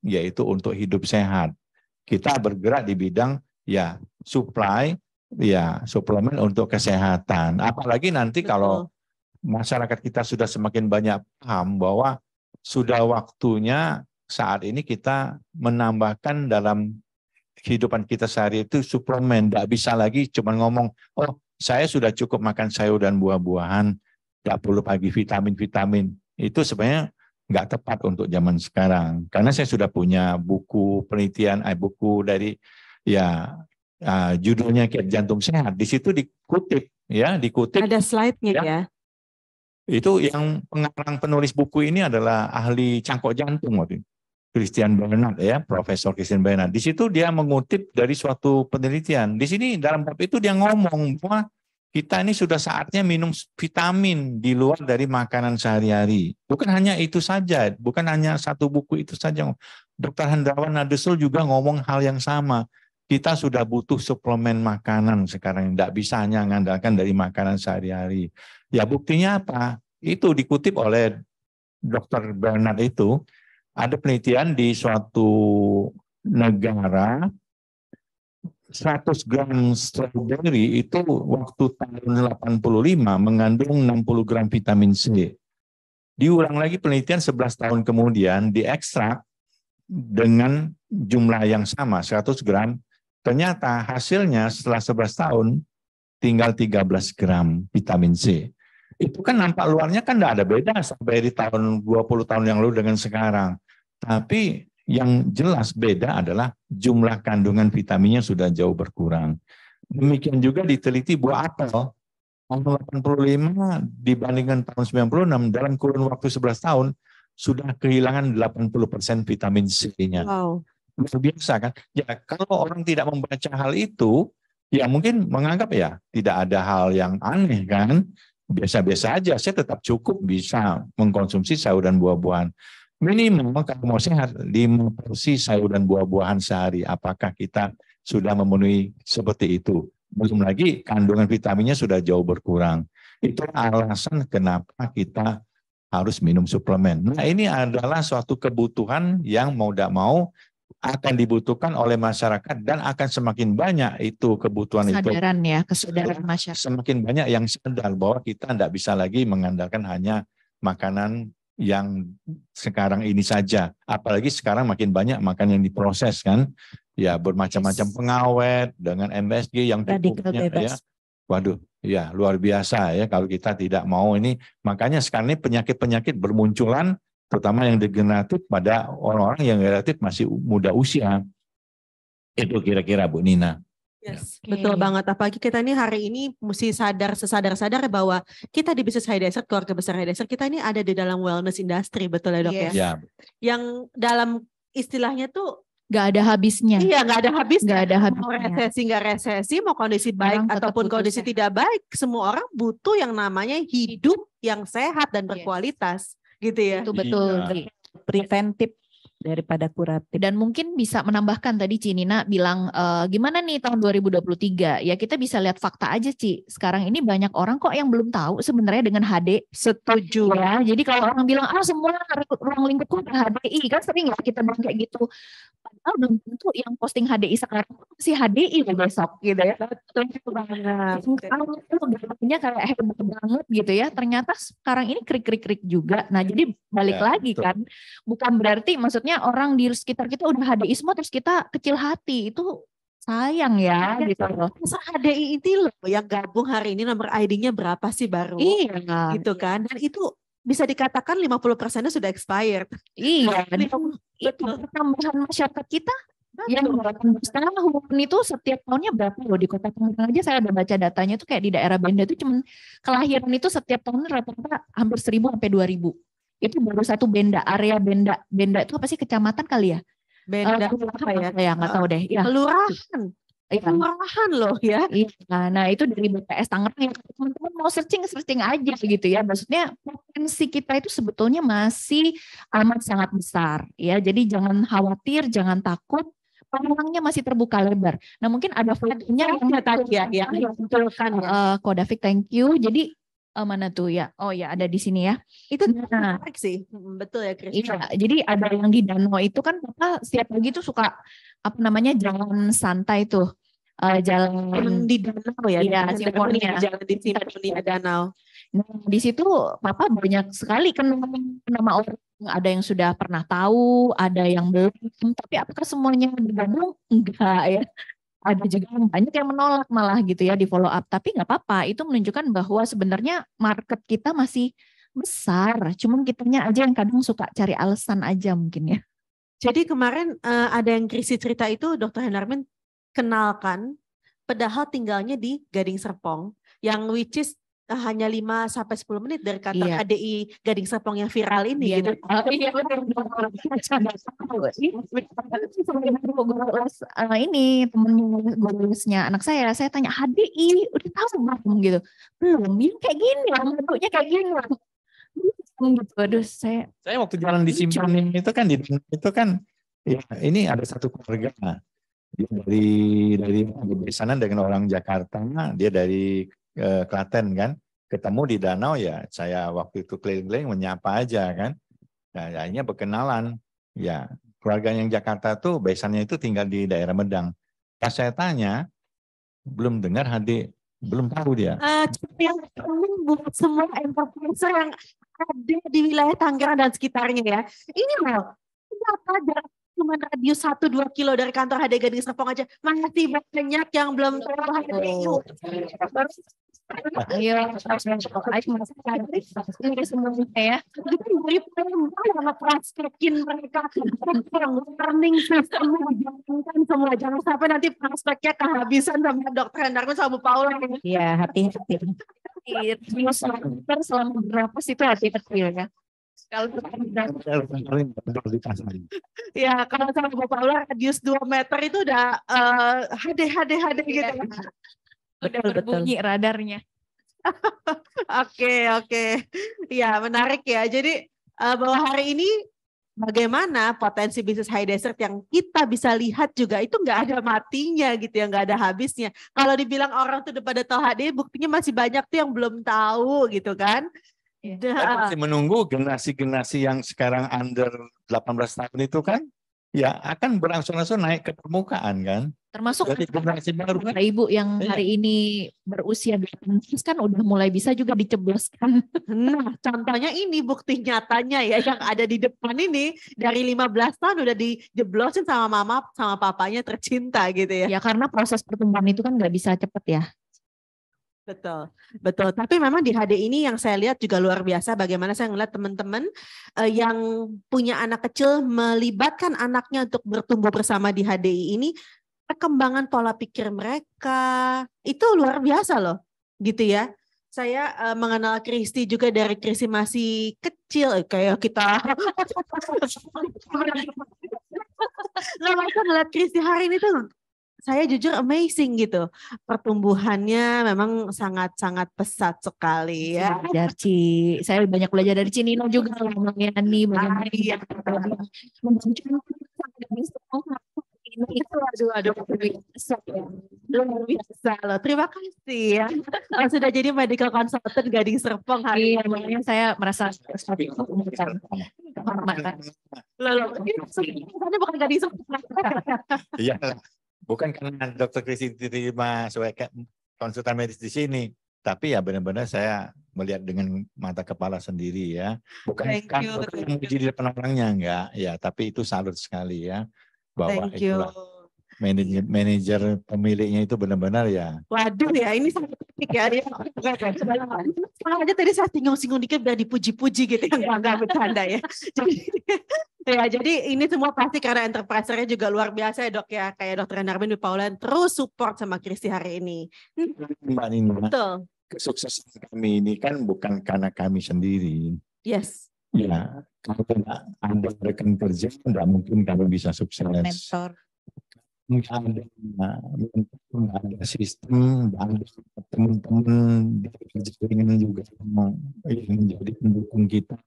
yaitu untuk hidup sehat. Kita bergerak di bidang ya supply ya suplemen untuk kesehatan. Apalagi nanti kalau masyarakat kita sudah semakin banyak paham bahwa sudah waktunya saat ini kita menambahkan dalam kehidupan kita sehari itu suplemen. Tidak bisa lagi cuma ngomong, oh saya sudah cukup makan sayur dan buah-buahan, tidak perlu pagi vitamin-vitamin. Itu sebenarnya nggak tepat untuk zaman sekarang. Karena saya sudah punya buku penelitian, eh, buku dari ya uh, judulnya kiat jantung sehat. Di situ dikutip ya, dikutip. Ada slide-nya ya. ya. Itu yang pengarang penulis buku ini adalah ahli cangkok jantung waktu itu. Christian Bernard ya, Profesor Christian Bernard. Di situ dia mengutip dari suatu penelitian. Di sini dalam bab itu dia ngomong bahwa kita ini sudah saatnya minum vitamin di luar dari makanan sehari-hari. Bukan hanya itu saja, bukan hanya satu buku itu saja. Dokter Hendrawan Nadesul juga ngomong hal yang sama. Kita sudah butuh suplemen makanan sekarang, tidak bisa hanya mengandalkan dari makanan sehari-hari. Ya buktinya apa? Itu dikutip oleh Dr. Bernard itu, ada penelitian di suatu negara 100 gram strawberry itu waktu tahun 85 mengandung 60 gram vitamin C. Diulang lagi penelitian 11 tahun kemudian diekstrak dengan jumlah yang sama 100 gram. Ternyata hasilnya setelah 11 tahun tinggal 13 gram vitamin C itu kan nampak luarnya kan tidak ada beda sampai di tahun 20 tahun yang lalu dengan sekarang. Tapi yang jelas beda adalah jumlah kandungan vitaminnya sudah jauh berkurang. Demikian juga diteliti buah apel tahun 85 dibandingkan tahun 96 dalam kurun waktu 11 tahun sudah kehilangan 80% vitamin C-nya. Wow. Luar biasa kan? Ya, kalau orang tidak membaca hal itu, ya mungkin menganggap ya tidak ada hal yang aneh kan? biasa-biasa aja, saya tetap cukup bisa mengkonsumsi sayur dan buah-buahan. Minimal kalau mau sehat, 5 porsi sayur dan buah-buahan sehari. Apakah kita sudah memenuhi seperti itu? Belum lagi kandungan vitaminnya sudah jauh berkurang. Itu alasan kenapa kita harus minum suplemen. Nah ini adalah suatu kebutuhan yang mau tidak mau akan dibutuhkan oleh masyarakat dan akan semakin banyak itu kebutuhan kesadaran itu. ya, kesadaran iya, masyarakat. Semakin banyak yang sadar bahwa kita tidak bisa lagi mengandalkan hanya makanan yang sekarang ini saja. Apalagi sekarang makin banyak makan yang diproses kan. Ya bermacam-macam pengawet dengan MSG yang cukupnya ya. Waduh, ya luar biasa ya kalau kita tidak mau ini. Makanya sekarang ini penyakit-penyakit bermunculan terutama yang degeneratif pada orang-orang yang relatif masih muda usia. Itu kira-kira Bu Nina. Yes, ya. okay. betul banget. Apalagi kita ini hari ini mesti sadar sesadar-sadar bahwa kita di bisnis high desert, keluarga besar high desert, kita ini ada di dalam wellness industry, betul ya dok yes. ya? Yeah. Yang dalam istilahnya tuh Gak ada habisnya. Iya, gak ada habis. Gak ada habisnya. Mau resesi gak resesi, mau kondisi baik orang ataupun kondisi sehat. tidak baik, semua orang butuh yang namanya hidup yang sehat dan berkualitas gitu ya. Itu betul. Iya. Preventif daripada kuratif. Dan mungkin bisa menambahkan tadi Cinina bilang e, gimana nih tahun 2023? Ya kita bisa lihat fakta aja Ci. Sekarang ini banyak orang kok yang belum tahu sebenarnya dengan HD. Setuju. Ya, jadi kalau orang bilang ah semua ruang lingkupku HDI kan sering ya kita bilang kayak gitu. Padahal belum tentu yang posting HDI sekarang si HDI loh besok gitu ya. Betul banget. Kalau kayak hebat banget gitu ya. Ternyata sekarang ini krik-krik-krik juga. Nah jadi balik ya, lagi betul. kan. Bukan berarti maksudnya orang di sekitar kita udah HDI semua terus kita kecil hati itu sayang ya Dan iya, gitu loh. Masa HDI itu loh yang gabung hari ini nomor ID-nya berapa sih baru? Iya. Gitu kan. Dan itu bisa dikatakan 50 persennya sudah expired. Iya. [LAUGHS] itu iya, pertambahan masyarakat kita yang 18 itu setiap tahunnya berapa loh di kota Tangerang aja saya ada baca datanya itu kayak di daerah benda itu cuman kelahiran itu setiap tahunnya rata-rata hampir 1000 sampai 2000 itu baru satu benda area benda benda itu apa sih kecamatan kali ya eh, benda uh, apa ya saya nggak tahu deh ya. kelurahan itu iya. Kelurahan loh ya. Iya. Nah, itu dari BPS Tangerang teman-teman mau searching searching aja gitu ya. Maksudnya potensi kita itu sebetulnya masih amat sangat besar ya. Jadi jangan khawatir, jangan takut. Peluangnya masih terbuka lebar. Nah mungkin ada fotonya yang tadi ya, ya. Uh, eh, Kodafik, thank you. Jadi Oh, mana tuh ya? Oh ya ada di sini ya. Itu nah, menarik sih, hmm, betul ya Chris. Iya, jadi ada yang di danau itu kan papa setiap pagi tuh suka apa namanya jalan santai tuh. Uh, jalan di danau ya, iya, simfoni ya. Jalan di simfoni danau. Nah, di situ papa banyak sekali kan nama orang. Ada yang sudah pernah tahu, ada yang belum. Tapi apakah semuanya digabung? Enggak ya ada juga banyak yang menolak malah gitu ya di follow up tapi nggak apa-apa itu menunjukkan bahwa sebenarnya market kita masih besar cuman kitanya aja yang kadang suka cari alasan aja mungkin ya jadi kemarin uh, ada yang krisi cerita itu dokter Hendarmin kenalkan padahal tinggalnya di Gading Serpong yang which is Eh, hanya 5 sampai 10 menit dari kantor iya. ADI Gading Serpong yang viral ini iya, gitu. Nah, oh, iya benar. Eh, ini temennya gurunya anak saya, saya tanya HDI udah tahu belum gitu. Belum, yang kayak gini, bentuknya kayak gini. Hmm, gitu. Aduh, saya saya waktu jalan di Simpang itu kan di itu kan ya ini ada satu keluarga nah, dia dari dari di sana dengan orang Jakarta nah, dia dari Eh, Klaten kan, ketemu di danau ya saya waktu itu keliling-keliling menyapa aja kan. Nah, ya, akhirnya berkenalan. Ya, keluarga yang Jakarta tuh besannya itu tinggal di daerah Medang. Pas saya tanya, belum dengar Hadi, belum tahu dia. Uh, yang buat semua influencer yang ada di wilayah Tangerang dan sekitarnya ya. Ini Mel, siapa jarak cuma radius satu dua kilo dari kantor Hadi Gading Serpong aja, masih banyak yang belum tahu Hadi Iya, kan semua ya. Dari jangan nanti prospeknya kehabisan sama dokter Hendarko sama Bu Paula. Ya. Iya, hati-hati. selama berapa sih itu hati-hati ya kalau ya kalau sama Bapak Paula radius 2 meter itu udah uh, HD HD HD gitu iya betul, berbunyi betul. radarnya. [LAUGHS] Oke, oke. Ya, menarik ya. Jadi eh, bahwa hari ini bagaimana potensi bisnis high desert yang kita bisa lihat juga itu nggak ada matinya gitu ya, nggak ada habisnya. Kalau dibilang orang tuh pada tahu HD, buktinya masih banyak tuh yang belum tahu gitu kan. Yeah. Iya. Masih eh. menunggu generasi-generasi yang sekarang under 18 tahun itu kan ya akan berangsur-angsur naik ke permukaan kan. Termasuk Jadi generasi baru kan. Ibu yang iya. hari ini berusia 18 kan udah mulai bisa juga dicebloskan. Nah, contohnya ini bukti nyatanya ya yang ada di depan ini dari 15 tahun udah dijeblosin sama mama sama papanya tercinta gitu ya. Ya karena proses pertumbuhan itu kan nggak bisa cepet ya. Betul, betul. Tapi memang di HD ini yang saya lihat juga luar biasa bagaimana saya melihat teman-teman uh, yang punya anak kecil melibatkan anaknya untuk bertumbuh bersama di HDI ini perkembangan pola pikir mereka itu luar biasa loh, gitu ya. Saya uh, mengenal Kristi juga dari Kristi masih kecil eh, kayak kita. Lama [LAUGHS] nah, saya ngeliat Kristi hari ini tuh saya jujur amazing gitu. Pertumbuhannya memang sangat-sangat pesat sekali ya. Belajar Ci. Saya banyak belajar dari Cinino juga mengenai bagaimana ah, iya. Ini aduh, aduh, biasa ya. Luar biasa loh. Terima kasih ya. Kalau sudah jadi medical consultant Gading Serpong hari iya, ini. saya merasa Hormat. Loh, Ini bukan Gading Serpong. Iya. Bukan karena dokter Kristi diterima sebagai konsultan medis di sini, tapi ya benar-benar saya melihat dengan mata kepala sendiri ya. Bukan kan depan orangnya enggak, ya, tapi itu salut sekali ya bahwa Thank Itulah manajer manajer pemiliknya itu benar-benar ya. Waduh ya, ini sangat kritik ya. Iya, iya, iya. Sekarang aja tadi saya singgung-singgung dikit udah dipuji-puji gitu yang bangga bercanda ya. Jadi [LAUGHS] ya jadi ini semua pasti karena enterprise-nya juga luar biasa ya dok ya. Kayak dokter Narmin di Paulan terus support sama Kristi hari ini. Hmm. Mbak Nina. Betul. Kesuksesan kami ini kan bukan karena kami sendiri. Yes. Ya, kalau tidak ada rekan kerja, tidak mungkin kami bisa sukses. Mentor nggak ada nggak ada sistem nggak ada teman-teman di ini juga yang menjadi pendukung kita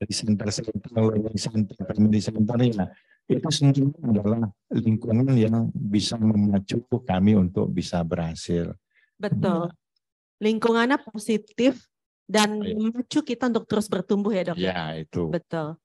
dari center-center learning center family center ya itu sendiri adalah lingkungan yang bisa memacu kami untuk bisa berhasil betul lingkungannya positif dan iya. memacu kita untuk terus bertumbuh ya dok ya, ya itu betul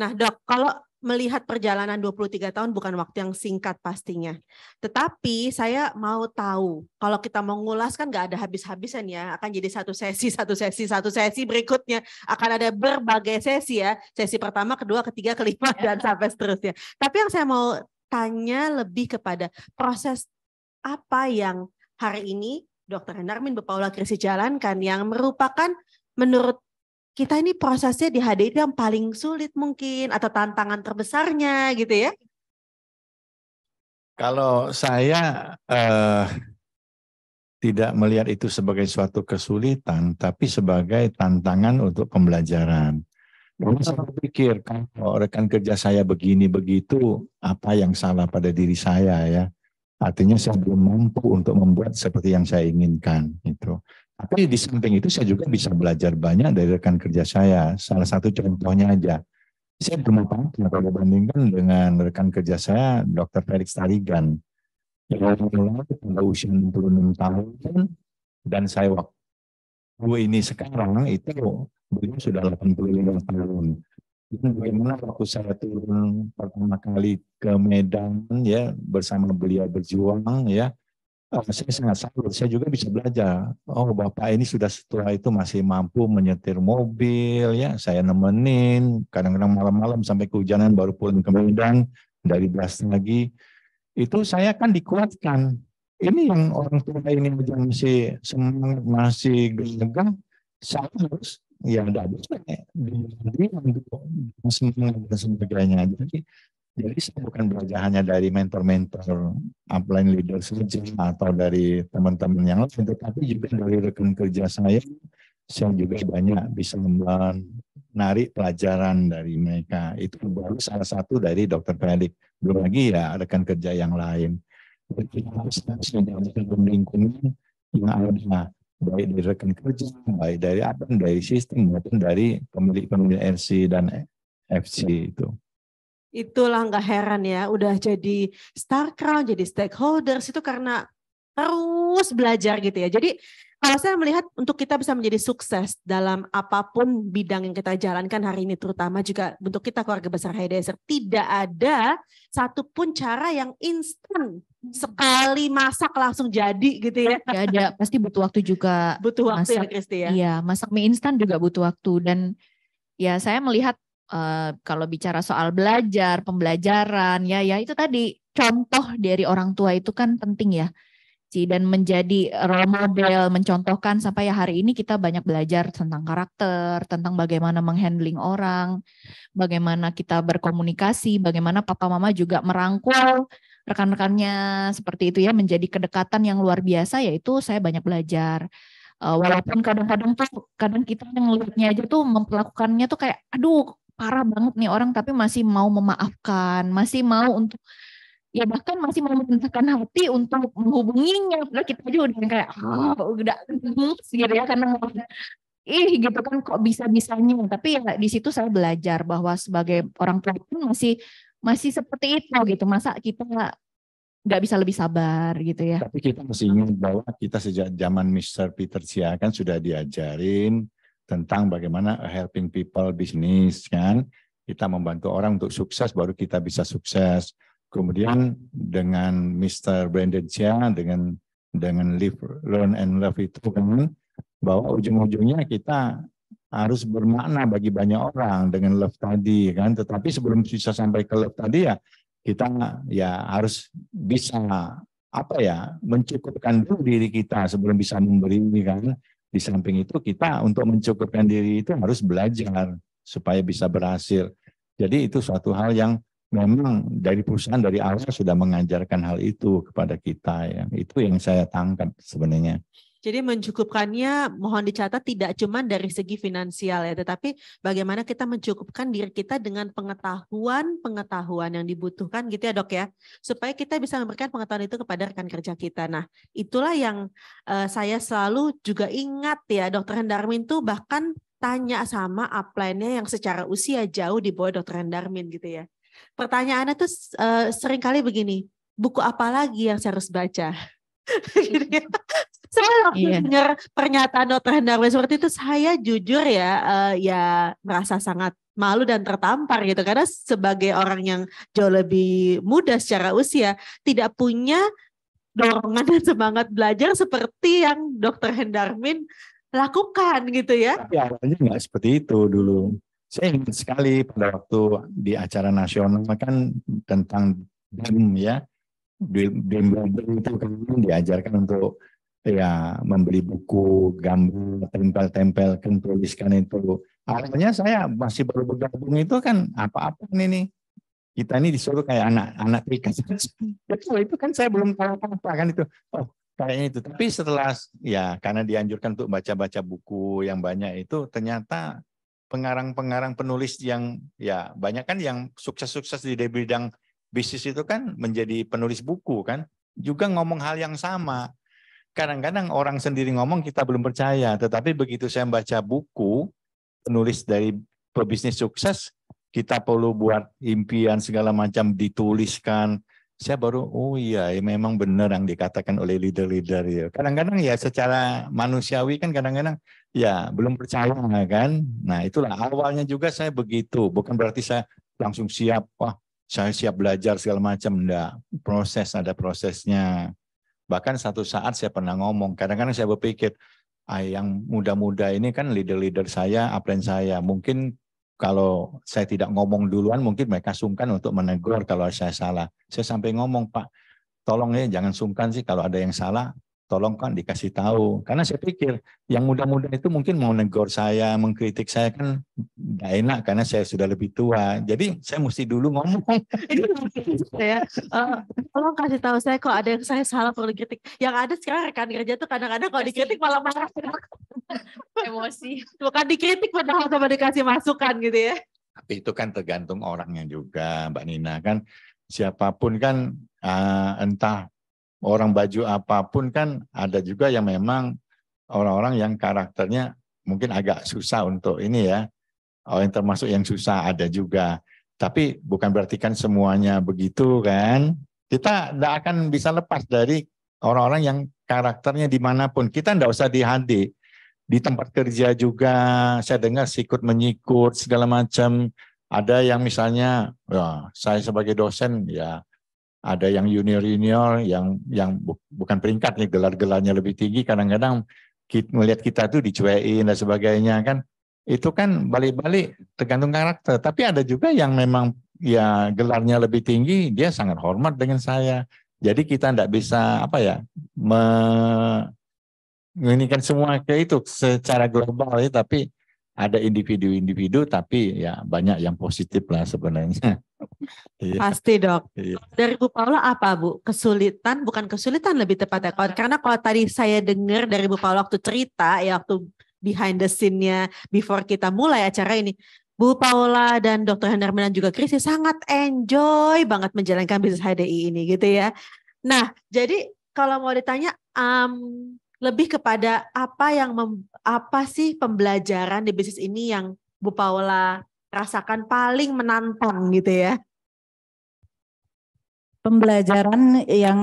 nah dok kalau melihat perjalanan 23 tahun bukan waktu yang singkat pastinya. Tetapi saya mau tahu, kalau kita mengulas kan nggak ada habis-habisan ya, akan jadi satu sesi, satu sesi, satu sesi berikutnya. Akan ada berbagai sesi ya, sesi pertama, kedua, ketiga, [LAUGHS] kelima, iya. dan sampai seterusnya. Tapi yang saya mau tanya lebih kepada proses apa yang hari ini Dr. Hendarmin Bepaula Krisi jalankan yang merupakan menurut kita ini prosesnya di HD itu yang paling sulit mungkin atau tantangan terbesarnya gitu ya? Kalau saya eh, tidak melihat itu sebagai suatu kesulitan, tapi sebagai tantangan untuk pembelajaran. saya berpikir, kalau rekan kerja saya begini begitu, apa yang salah pada diri saya ya? Artinya saya belum mampu untuk membuat seperti yang saya inginkan. Itu. Tapi di samping itu saya juga bisa belajar banyak dari rekan kerja saya. Salah satu contohnya aja. Saya belum kalau dibandingkan dengan rekan kerja saya, Dr. Felix Tarigan. Yang mulai pada usia 66 tahun dan saya waktu ini sekarang itu beliau sudah 85 tahun. Dan bagaimana waktu saya turun pertama kali ke Medan ya bersama beliau berjuang ya Oh, saya sangat salut. Saya juga bisa belajar. Oh, bapak ini sudah setelah itu masih mampu menyetir mobil, ya. Saya nemenin. Kadang-kadang malam-malam sampai kehujanan baru pulang ke Medan dari belas lagi. Itu saya kan dikuatkan. Ini yang orang tua ini masih semangat, masih gelegah. Saya harus ya tidak boleh diam semangat dan sebagainya. Jadi jadi saya bukan belajar hanya dari mentor-mentor upline leader saja atau dari teman-teman yang lain, tetapi juga dari rekan kerja saya, saya juga banyak bisa menarik pelajaran dari mereka. Itu baru salah satu dari dokter Felix. Belum lagi ya rekan kerja yang lain. Kita harus menjalankan lingkungan yang ada baik dari rekan kerja, baik dari apa, dari sistem maupun dari pemilik-pemilik RC dan FC itu. Itulah nggak heran ya, udah jadi star crown, jadi stakeholders itu karena terus belajar gitu ya. Jadi kalau saya melihat untuk kita bisa menjadi sukses dalam apapun bidang yang kita jalankan hari ini, terutama juga untuk kita keluarga besar Haideser, tidak ada satupun cara yang instan sekali masak langsung jadi gitu ya. Gak ada, pasti butuh waktu juga. Butuh waktu ya, masak, ya Kristi ya. Iya, masak mie instan juga butuh waktu dan ya saya melihat Eh, kalau bicara soal belajar, pembelajaran, ya, ya itu tadi contoh dari orang tua itu kan penting ya, dan menjadi role model, mencontohkan sampai ya hari ini kita banyak belajar tentang karakter, tentang bagaimana menghandling orang, bagaimana kita berkomunikasi, bagaimana papa mama juga merangkul rekan-rekannya seperti itu ya, menjadi kedekatan yang luar biasa, yaitu saya banyak belajar eh, walaupun kadang-kadang tuh kadang kita yang melihatnya aja tuh memperlakukannya tuh kayak aduh parah banget nih orang tapi masih mau memaafkan, masih mau untuk ya bahkan masih mau menentukan hati untuk menghubunginya. Nah, kita aja udah kayak oh, udah gitu ya karena ih gitu kan kok bisa bisanya tapi ya di situ saya belajar bahwa sebagai orang tua pun masih masih seperti itu gitu masa kita nggak bisa lebih sabar gitu ya tapi kita masih ingat bahwa kita sejak zaman Mr. Peter Sia kan sudah diajarin tentang bagaimana helping people bisnis kan kita membantu orang untuk sukses baru kita bisa sukses kemudian dengan Mr. Brandon Chia dengan dengan live learn and love itu kan bahwa ujung-ujungnya kita harus bermakna bagi banyak orang dengan love tadi kan tetapi sebelum bisa sampai ke love tadi ya kita ya harus bisa apa ya mencukupkan dulu diri kita sebelum bisa memberi kan di samping itu kita untuk mencukupkan diri itu harus belajar supaya bisa berhasil. Jadi itu suatu hal yang memang dari perusahaan dari awal sudah mengajarkan hal itu kepada kita ya. Itu yang saya tangkap sebenarnya. Jadi mencukupkannya mohon dicatat tidak cuma dari segi finansial ya, tetapi bagaimana kita mencukupkan diri kita dengan pengetahuan-pengetahuan yang dibutuhkan gitu ya dok ya, supaya kita bisa memberikan pengetahuan itu kepada rekan kerja kita. Nah itulah yang uh, saya selalu juga ingat ya dokter Hendarmin tuh bahkan tanya sama upline-nya yang secara usia jauh di bawah dokter Hendarmin gitu ya. Pertanyaannya tuh uh, seringkali begini, buku apa lagi yang saya harus baca? [LAUGHS] Gitu ya. Saya yeah. dengar pernyataan dokter Hendarwe seperti itu saya jujur ya uh, ya merasa sangat malu dan tertampar gitu karena sebagai orang yang jauh lebih muda secara usia tidak punya dorongan dan semangat belajar seperti yang dokter Hendarmin lakukan gitu ya. Tapi awalnya nggak seperti itu dulu. Saya ingat sekali pada waktu di acara nasional kan tentang BIM ya. BIM itu kan diajarkan untuk ya membeli buku, gambar, tempel-tempelkan, tuliskan itu. Awalnya saya masih baru bergabung itu kan apa-apa kan ini nih. Kita ini disuruh kayak anak-anak terikat. [LAUGHS] Betul, itu kan saya belum tahu apa-apa kan itu. Oh, kayaknya itu. Tapi setelah ya karena dianjurkan untuk baca-baca buku yang banyak itu ternyata pengarang-pengarang penulis yang ya banyak kan yang sukses-sukses di bidang bisnis itu kan menjadi penulis buku kan juga ngomong hal yang sama kadang-kadang orang sendiri ngomong kita belum percaya, tetapi begitu saya baca buku penulis dari pebisnis sukses, kita perlu buat impian segala macam dituliskan. Saya baru oh iya ya memang benar yang dikatakan oleh leader-leader ya. Kadang-kadang ya secara manusiawi kan kadang-kadang ya belum percaya kan. Nah, itulah awalnya juga saya begitu, bukan berarti saya langsung siap wah saya siap belajar segala macam enggak. Proses ada prosesnya Bahkan satu saat saya pernah ngomong, kadang-kadang saya berpikir, ah, yang muda-muda ini kan leader-leader saya, upline hmm. saya, mungkin kalau saya tidak ngomong duluan, mungkin mereka sungkan untuk menegur kalau saya salah. Saya sampai ngomong, Pak, tolong ya jangan sungkan sih kalau ada yang salah, tolong kan dikasih tahu. Karena saya pikir yang muda-muda itu mungkin mau negor saya, mengkritik saya kan nggak enak karena saya sudah lebih tua. Jadi saya mesti dulu ngomong. saya [LAUGHS] uh, ya. eh, tolong kasih tahu saya kok ada yang saya salah perlu dikritik. Yang ada sekarang rekan kerja tuh kadang-kadang kalau dikritik malah marah. [LAUGHS] Emosi. Bukan dikritik padahal sama dikasih masukan gitu ya. Tapi itu kan tergantung orangnya juga Mbak Nina kan. Siapapun kan uh, entah orang baju apapun kan ada juga yang memang orang-orang yang karakternya mungkin agak susah untuk ini ya. Oh yang termasuk yang susah ada juga. Tapi bukan berarti kan semuanya begitu kan. Kita tidak akan bisa lepas dari orang-orang yang karakternya dimanapun. Kita tidak usah dihadi. Di tempat kerja juga saya dengar sikut menyikut segala macam. Ada yang misalnya, ya, saya sebagai dosen ya ada yang junior junior yang yang bu, bukan peringkat nih gelar-gelarnya lebih tinggi kadang-kadang kita, melihat kita tuh dicuekin dan sebagainya kan itu kan balik-balik tergantung karakter tapi ada juga yang memang ya gelarnya lebih tinggi dia sangat hormat dengan saya jadi kita tidak bisa apa ya menginginkan semua ke itu secara global ya tapi ada individu-individu tapi ya banyak yang positif lah sebenarnya [LAUGHS] Iya. Pasti dok. Iya. Dari Bu Paula apa Bu? Kesulitan, bukan kesulitan lebih tepatnya. Karena kalau tadi saya dengar dari Bu Paula waktu cerita, ya waktu behind the scene-nya, before kita mulai acara ini, Bu Paula dan Dr. Hendarman dan juga Krisi sangat enjoy banget menjalankan bisnis HDI ini gitu ya. Nah, jadi kalau mau ditanya, um, lebih kepada apa yang mem, apa sih pembelajaran di bisnis ini yang Bu Paula rasakan paling menantang gitu ya? Pembelajaran yang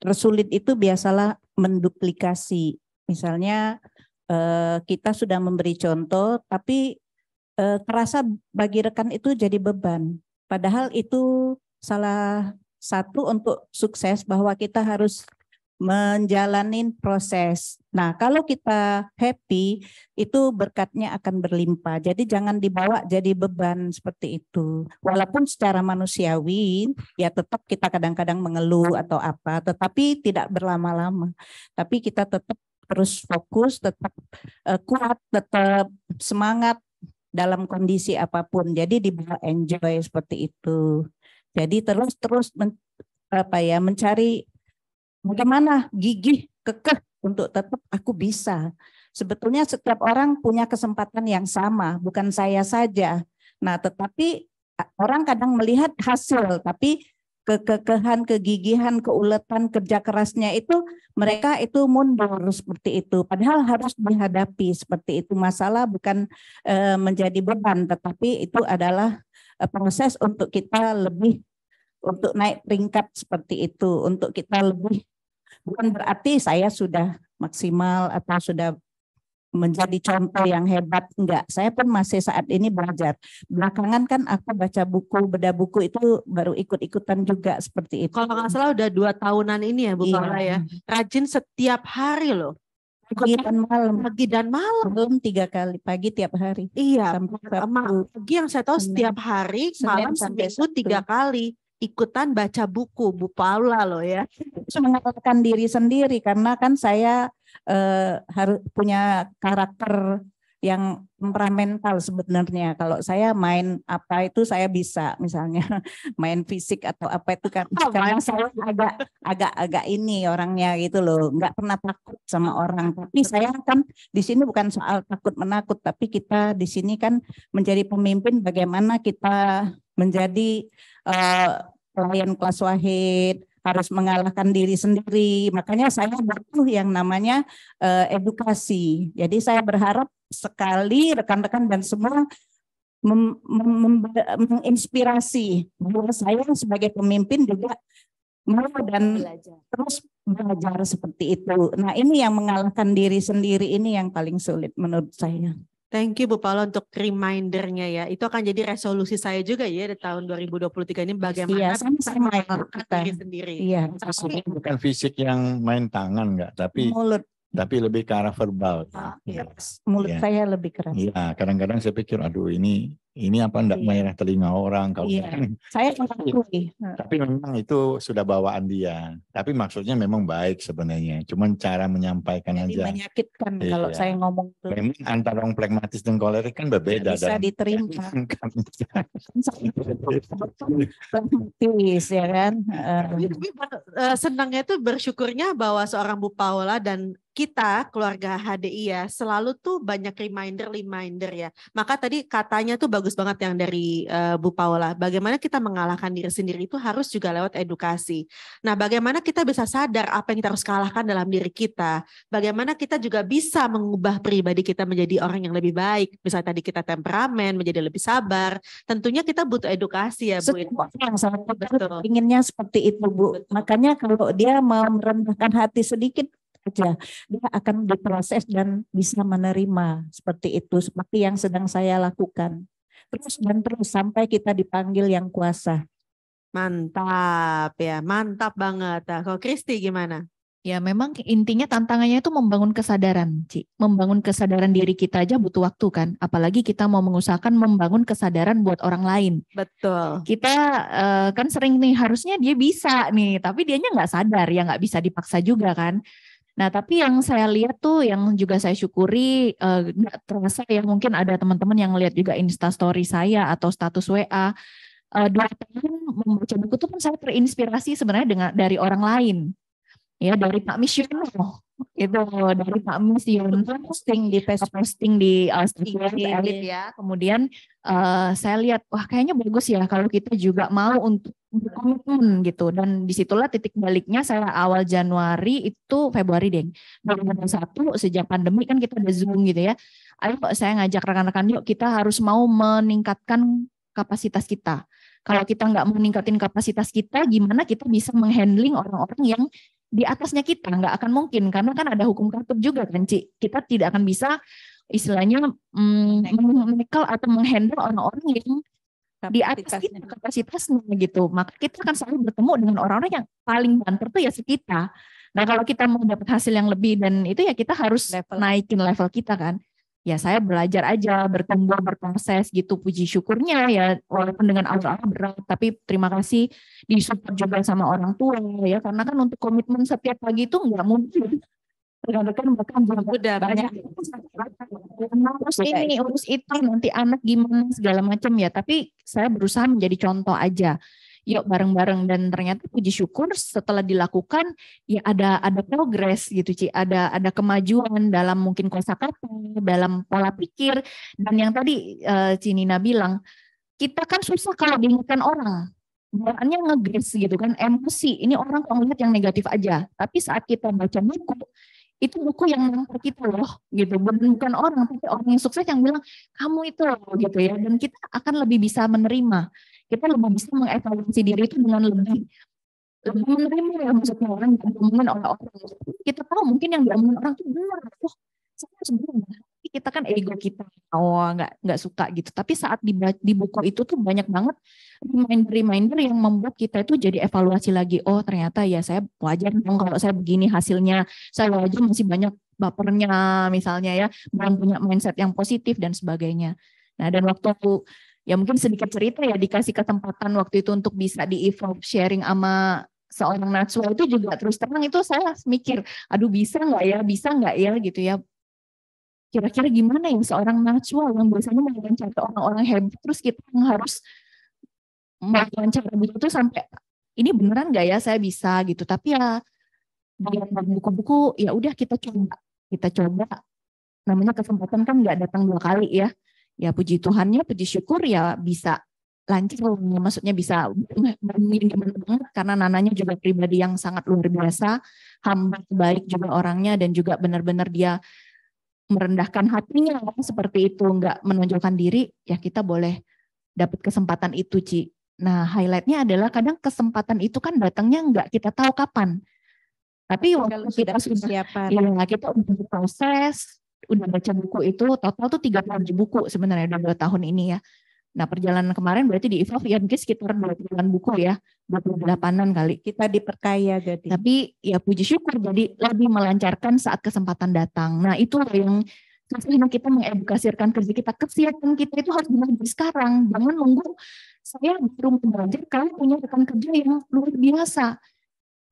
tersulit itu biasalah menduplikasi. Misalnya eh, kita sudah memberi contoh, tapi eh, kerasa bagi rekan itu jadi beban. Padahal itu salah satu untuk sukses bahwa kita harus menjalani proses. Nah, kalau kita happy, itu berkatnya akan berlimpah. Jadi jangan dibawa jadi beban seperti itu. Walaupun secara manusiawi, ya tetap kita kadang-kadang mengeluh atau apa, tetapi tidak berlama-lama. Tapi kita tetap terus fokus, tetap uh, kuat, tetap semangat dalam kondisi apapun. Jadi dibawa enjoy seperti itu. Jadi terus-terus apa ya mencari bagaimana gigih kekeh untuk tetap aku bisa. Sebetulnya setiap orang punya kesempatan yang sama, bukan saya saja. Nah, tetapi orang kadang melihat hasil, tapi kekekehan, kegigihan, keuletan, kerja kerasnya itu mereka itu mundur seperti itu. Padahal harus dihadapi seperti itu masalah bukan e, menjadi beban, tetapi itu adalah e, proses untuk kita lebih untuk naik peringkat seperti itu, untuk kita lebih Bukan berarti saya sudah maksimal atau sudah menjadi contoh yang hebat enggak saya pun masih saat ini belajar belakangan kan aku baca buku beda buku itu baru ikut-ikutan juga seperti itu kalau nggak salah udah dua tahunan ini ya Bu iya. ya rajin setiap hari loh pagi dan malam pagi dan malam belum tiga kali pagi tiap hari iya sampai pagi yang saya tahu setiap hari Senin malam sampai itu tiga kali ikutan baca buku Bu Paula loh ya mengenalkan diri sendiri karena kan saya eh, harus punya karakter yang temperamental sebenarnya kalau saya main apa itu saya bisa misalnya [LAUGHS] main fisik atau apa itu kan oh, karena saya agak agak agak ini orangnya gitu loh nggak pernah takut sama orang tapi saya kan di sini bukan soal takut menakut tapi kita di sini kan menjadi pemimpin bagaimana kita menjadi uh, klien kelas wahid, harus mengalahkan diri sendiri. Makanya saya butuh yang namanya uh, edukasi. Jadi saya berharap sekali rekan-rekan dan semua menginspirasi bahwa saya sebagai pemimpin juga mau dan belajar. terus belajar seperti itu. Nah ini yang mengalahkan diri sendiri ini yang paling sulit menurut saya. Thank you Bu Paula untuk remindernya ya. Itu akan jadi resolusi saya juga ya di tahun 2023 ini bagaimana iya, sama -sama ya. diri sendiri. Iya, tapi, bukan fisik yang main tangan enggak, tapi mulut tapi lebih ke arah verbal. Ah, ya. Mulut ya. saya lebih keras. Iya, kadang-kadang saya pikir aduh ini ini apa enggak iya. merah telinga orang kalau yeah. saya mengakui tapi memang itu sudah bawaan dia tapi maksudnya memang baik sebenarnya cuman cara menyampaikan Jadi aja menyakitkan iya. kalau saya ngomong memang antara orang pragmatis dan kolerik kan berbeda bisa dalam diterima [LAUGHS] pragmatis ya kan eh, senangnya itu bersyukurnya bahwa seorang Bu Paula dan kita keluarga HDI ya selalu tuh banyak reminder reminder ya maka tadi katanya tuh bagus banget yang dari uh, Bu Paula bagaimana kita mengalahkan diri sendiri itu harus juga lewat edukasi nah bagaimana kita bisa sadar apa yang kita harus kalahkan dalam diri kita bagaimana kita juga bisa mengubah pribadi kita menjadi orang yang lebih baik misalnya tadi kita temperamen menjadi lebih sabar tentunya kita butuh edukasi ya Bu ya. sangat Betul. inginnya seperti itu Bu Betul. makanya kalau dia merendahkan hati sedikit aja dia akan diproses dan bisa menerima seperti itu seperti yang sedang saya lakukan terus dan terus sampai kita dipanggil yang kuasa mantap ya mantap banget nah, kalau Kristi gimana Ya memang intinya tantangannya itu membangun kesadaran, Ci. Membangun kesadaran diri kita aja butuh waktu kan, apalagi kita mau mengusahakan membangun kesadaran buat orang lain. Betul. Kita uh, kan sering nih harusnya dia bisa nih, tapi dianya nggak sadar ya nggak bisa dipaksa juga kan. Nah, tapi yang saya lihat tuh yang juga saya syukuri eh, nggak uh, terasa ya mungkin ada teman-teman yang lihat juga Insta story saya atau status WA uh, eh, dua tahun membaca buku itu pun kan saya terinspirasi sebenarnya dengan dari orang lain ya dari Pak Misiono itu dari Pak Mus posting di Facebook posting di uh, elit ya. ya kemudian uh, saya lihat wah kayaknya bagus ya kalau kita juga mau untuk komitmen gitu dan disitulah titik baliknya saya awal Januari itu Februari deh satu sejak pandemi kan kita ada Zoom gitu ya ayo saya ngajak rekan-rekan yuk kita harus mau meningkatkan kapasitas kita kalau kita nggak meningkatin kapasitas kita, gimana kita bisa menghandling orang-orang yang di atasnya kita nggak akan mungkin karena kan ada hukum katup juga kan Ci. Kita tidak akan bisa istilahnya mm, menekel atau menghandle orang-orang yang di atas kita kapasitasnya gitu. Maka kita akan selalu bertemu dengan orang-orang yang paling banter tuh ya sekitar. Nah kalau kita mau dapat hasil yang lebih dan itu ya kita harus level. naikin level kita kan ya saya belajar aja bertumbuh berproses gitu puji syukurnya ya walaupun dengan awal-awal berat tapi terima kasih disupport juga sama orang tua ya karena kan untuk komitmen setiap pagi itu nggak mungkin rekan-rekan bahkan udah banyak, banyak. urus ini urus itu nanti anak gimana segala macam ya tapi saya berusaha menjadi contoh aja yuk bareng-bareng dan ternyata puji syukur setelah dilakukan ya ada ada progres gitu Ci, ada ada kemajuan dalam mungkin kosakata, dalam pola pikir dan yang tadi uh, Nina bilang kita kan susah kalau diingatkan orang bawaannya ngegas gitu kan emosi ini orang kalau lihat yang negatif aja tapi saat kita baca buku itu buku yang nampak kita loh gitu bukan orang tapi orang yang sukses yang bilang kamu itu loh gitu ya dan kita akan lebih bisa menerima kita lebih bisa mengevaluasi diri itu dengan lebih lebih menerima ya maksudnya orang yang diomongin oleh orang kita tahu mungkin yang diomongin orang itu benar oh saya sebenarnya tapi kita kan ego kita oh nggak nggak suka gitu tapi saat di, di buku itu tuh banyak banget reminder reminder yang membuat kita itu jadi evaluasi lagi oh ternyata ya saya wajar dong kalau saya begini hasilnya saya wajar masih banyak bapernya misalnya ya belum punya mindset yang positif dan sebagainya nah dan waktu aku ya mungkin sedikit cerita ya dikasih kesempatan waktu itu untuk bisa di evolve sharing sama seorang Natsua itu juga terus terang itu saya mikir aduh bisa nggak ya bisa nggak ya gitu ya kira-kira gimana ya seorang Natsua yang biasanya cara orang-orang hebat terus kita yang harus mewawancara begitu itu sampai ini beneran nggak ya saya bisa gitu tapi ya dalam buku-buku ya udah kita coba kita coba namanya kesempatan kan nggak datang dua kali ya ya puji Tuhannya puji syukur ya bisa lancar maksudnya bisa karena nananya juga pribadi yang sangat luar biasa hamba baik juga orangnya dan juga benar-benar dia merendahkan hatinya seperti itu nggak menunjukkan diri ya kita boleh dapat kesempatan itu Ci. Nah highlightnya adalah kadang kesempatan itu kan datangnya nggak kita tahu kapan tapi waktu kita sudah siapan. ya kita udah proses udah baca buku itu total tuh 30 buku sebenarnya udah dua tahun ini ya. Nah perjalanan kemarin berarti di Evolve ya mungkin sekitar 20-an buku ya, dua puluh an kali. Kita diperkaya jadi. Tapi ya puji syukur jadi lebih melancarkan saat kesempatan datang. Nah itu yang sebenarnya kita mengedukasikan kerja kita kesiapan kita itu harus dimulai dari sekarang jangan nunggu saya baru belajar kalau punya rekan kerja yang luar biasa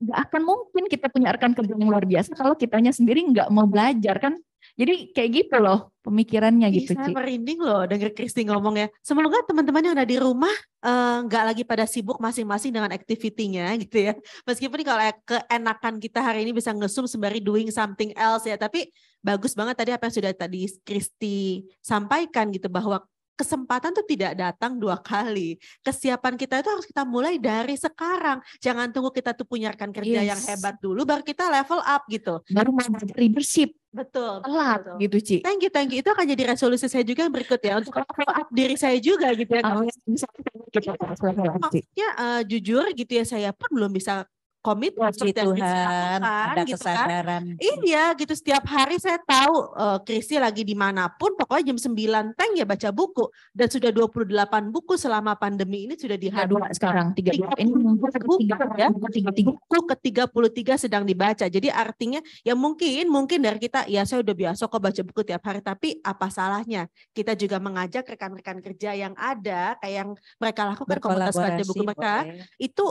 Gak akan mungkin kita punya rekan kerja yang luar biasa kalau kitanya sendiri nggak mau belajar kan jadi kayak gitu loh pemikirannya Ih, gitu. Saya merinding loh denger Kristi ngomong ya. Semoga teman-teman yang ada di rumah eh, nggak uh, lagi pada sibuk masing-masing dengan aktivitinya gitu ya. Meskipun kalau keenakan kita hari ini bisa ngesum sembari doing something else ya. Tapi bagus banget tadi apa yang sudah tadi Kristi sampaikan gitu bahwa kesempatan tuh tidak datang dua kali. Kesiapan kita itu harus kita mulai dari sekarang. Jangan tunggu kita tuh punya rekan kerja yes. yang hebat dulu baru kita level up gitu. Baru mau leadership. Betul. Telat betul. gitu, Ci. Thank you, thank you. Itu akan jadi resolusi saya juga yang berikut ya untuk level up diri saya juga gitu ya. Oh, iya. iya, maksudnya uh, jujur gitu ya saya pun belum bisa komitmen Puji seperti Tuhan, yang lakukan, ada gitu kan. kesadaran. Kan. Iya, gitu setiap hari saya tahu uh, lagi dimanapun, pokoknya jam 9 teng ya baca buku dan sudah 28 buku selama pandemi ini sudah dihadirkan. sekarang 32 ini buku, ya. buku ke 33 sedang dibaca. Jadi artinya ya mungkin mungkin dari kita ya saya udah biasa kok baca buku tiap hari, tapi apa salahnya? Kita juga mengajak rekan-rekan kerja yang ada kayak yang mereka lakukan komunitas baca buku mereka ya. itu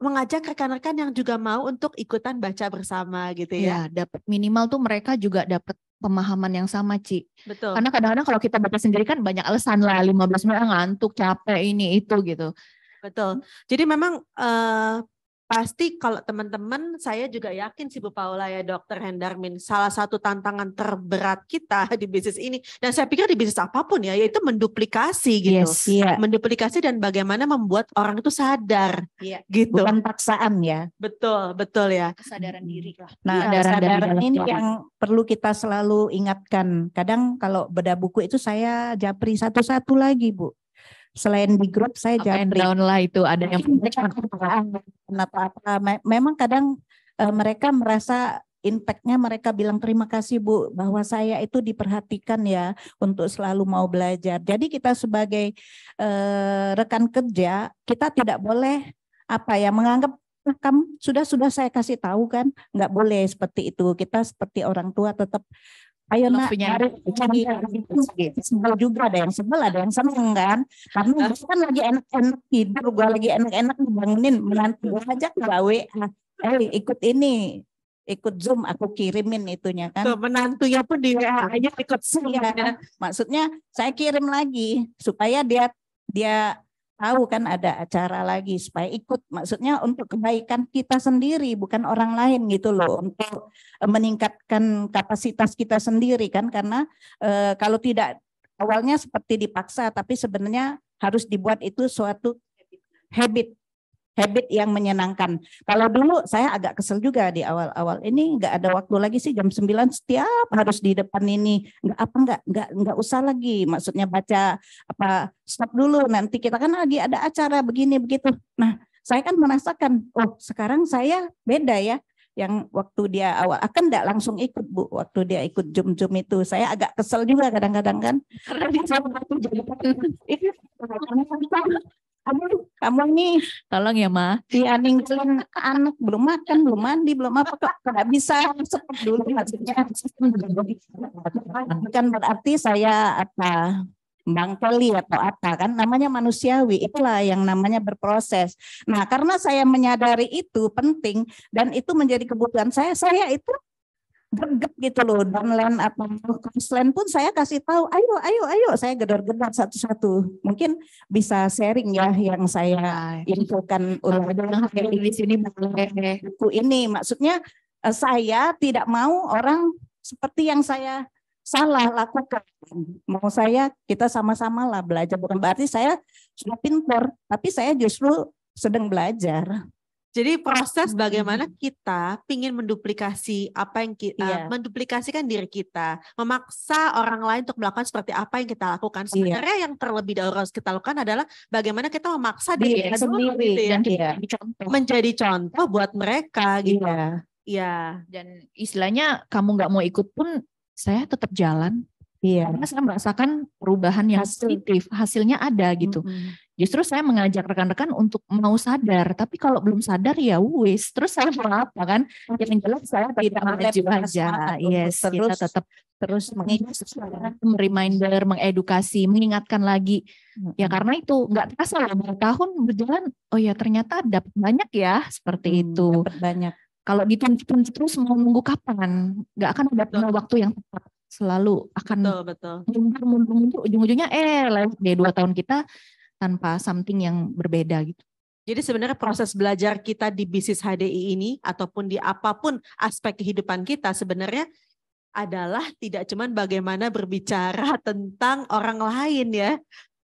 mengajak rekan-rekan yang juga mau untuk ikutan baca bersama gitu ya. Ya, dapat minimal tuh mereka juga dapat pemahaman yang sama, Ci. Betul. Karena kadang-kadang kalau kita baca sendiri kan banyak alasan lah, 15 menit ah, ngantuk, capek ini itu gitu. Betul. Jadi memang uh, pasti kalau teman-teman saya juga yakin sih Bu Paula ya Dokter Hendarmin salah satu tantangan terberat kita [LAUGHS] di bisnis ini dan saya pikir di bisnis apapun ya yaitu menduplikasi gitu yes, yeah. menduplikasi dan bagaimana membuat orang itu sadar yeah. gitu bukan paksaan ya betul betul ya kesadaran diri lah nah ya, kesadaran ini yang perlu kita selalu ingatkan kadang kalau beda buku itu saya japri satu-satu lagi Bu selain di grup saya up jangan down lah itu ada yang kenapa apa memang kadang uh, mereka merasa impactnya mereka bilang terima kasih Bu bahwa saya itu diperhatikan ya untuk selalu mau belajar. Jadi kita sebagai uh, rekan kerja kita tidak boleh apa ya menganggap nah, kamu sudah sudah saya kasih tahu kan nggak boleh seperti itu kita seperti orang tua tetap ayo nak cari jadi gitu. sebel juga ada yang sebel ada yang seneng kan karena kan lagi enak-enak tidur gue lagi enak-enak bangunin menantu aja ajak gawe eh ikut ini ikut zoom aku kirimin itunya kan Tuh, menantunya pun di WA aja nah, ikut zoom ya. maksudnya saya kirim lagi supaya dia dia tahu kan ada acara lagi supaya ikut maksudnya untuk kebaikan kita sendiri bukan orang lain gitu loh untuk meningkatkan kapasitas kita sendiri kan karena e, kalau tidak awalnya seperti dipaksa tapi sebenarnya harus dibuat itu suatu habit habit yang menyenangkan. Kalau dulu saya agak kesel juga di awal-awal ini nggak ada waktu lagi sih jam 9 setiap harus di depan ini nggak apa nggak nggak nggak usah lagi maksudnya baca apa stop dulu nanti kita kan lagi ada acara begini begitu. Nah saya kan merasakan oh sekarang saya beda ya yang waktu dia awal akan ah, enggak langsung ikut bu waktu dia ikut jum jum itu saya agak kesel juga kadang-kadang kan karena dia jadi [LAUGHS] [LAUGHS] kamu kamu nih tolong ya ma aning belum anak belum makan belum mandi belum apa kok nggak bisa seperti dulu maksudnya bukan berarti saya apa bangkeli atau apa kan namanya manusiawi itulah yang namanya berproses. Nah, karena saya menyadari itu penting dan itu menjadi kebutuhan saya, saya itu greget gitu loh downline atau crossline pun saya kasih tahu ayo ayo ayo saya gedor-gedor satu-satu mungkin bisa sharing ya yang saya infokan ulang di sini buku ini maksudnya eh, saya tidak mau orang seperti yang saya salah lakukan mau saya kita sama-sama lah belajar bukan berarti saya sudah pintar tapi saya justru sedang belajar jadi proses bagaimana kita ingin menduplikasi apa yang kita eh, iya. yeah. menduplikasikan diri kita, memaksa orang lain untuk melakukan seperti apa yang kita lakukan. Iya. Sebenarnya yeah. yang terlebih dahulu harus kita lakukan adalah bagaimana kita memaksa diri yeah, kita sendiri gitu ya. Yeah. Contoh. Menjadi contoh buat mereka iya. gitu. Iya. Yeah. Dan istilahnya kamu nggak mau ikut pun saya tetap jalan Iya. Karena saya merasakan perubahan yang Hasil. positif, hasilnya ada gitu. Mm-hmm. Justru saya mengajak rekan-rekan untuk mau sadar, tapi kalau belum sadar ya wis. Terus saya mau apa kan? Yang jelas saya tidak maju aja. Yes, terus, kita tetap terus reminder, mengedukasi, mengingatkan lagi. Mm-hmm. Ya karena itu nggak terasa lah tahun berjalan. Oh ya ternyata dapat banyak ya seperti hmm, itu. Dapat banyak. Kalau dituntut terus mau nunggu kapan? Nggak akan udah punya waktu yang tepat selalu akan betul, betul. muncul ujung-ujungnya eh lewat deh dua tahun kita tanpa something yang berbeda gitu. Jadi sebenarnya proses belajar kita di bisnis HDI ini ataupun di apapun aspek kehidupan kita sebenarnya adalah tidak cuman bagaimana berbicara [LAUGHS] tentang orang lain ya,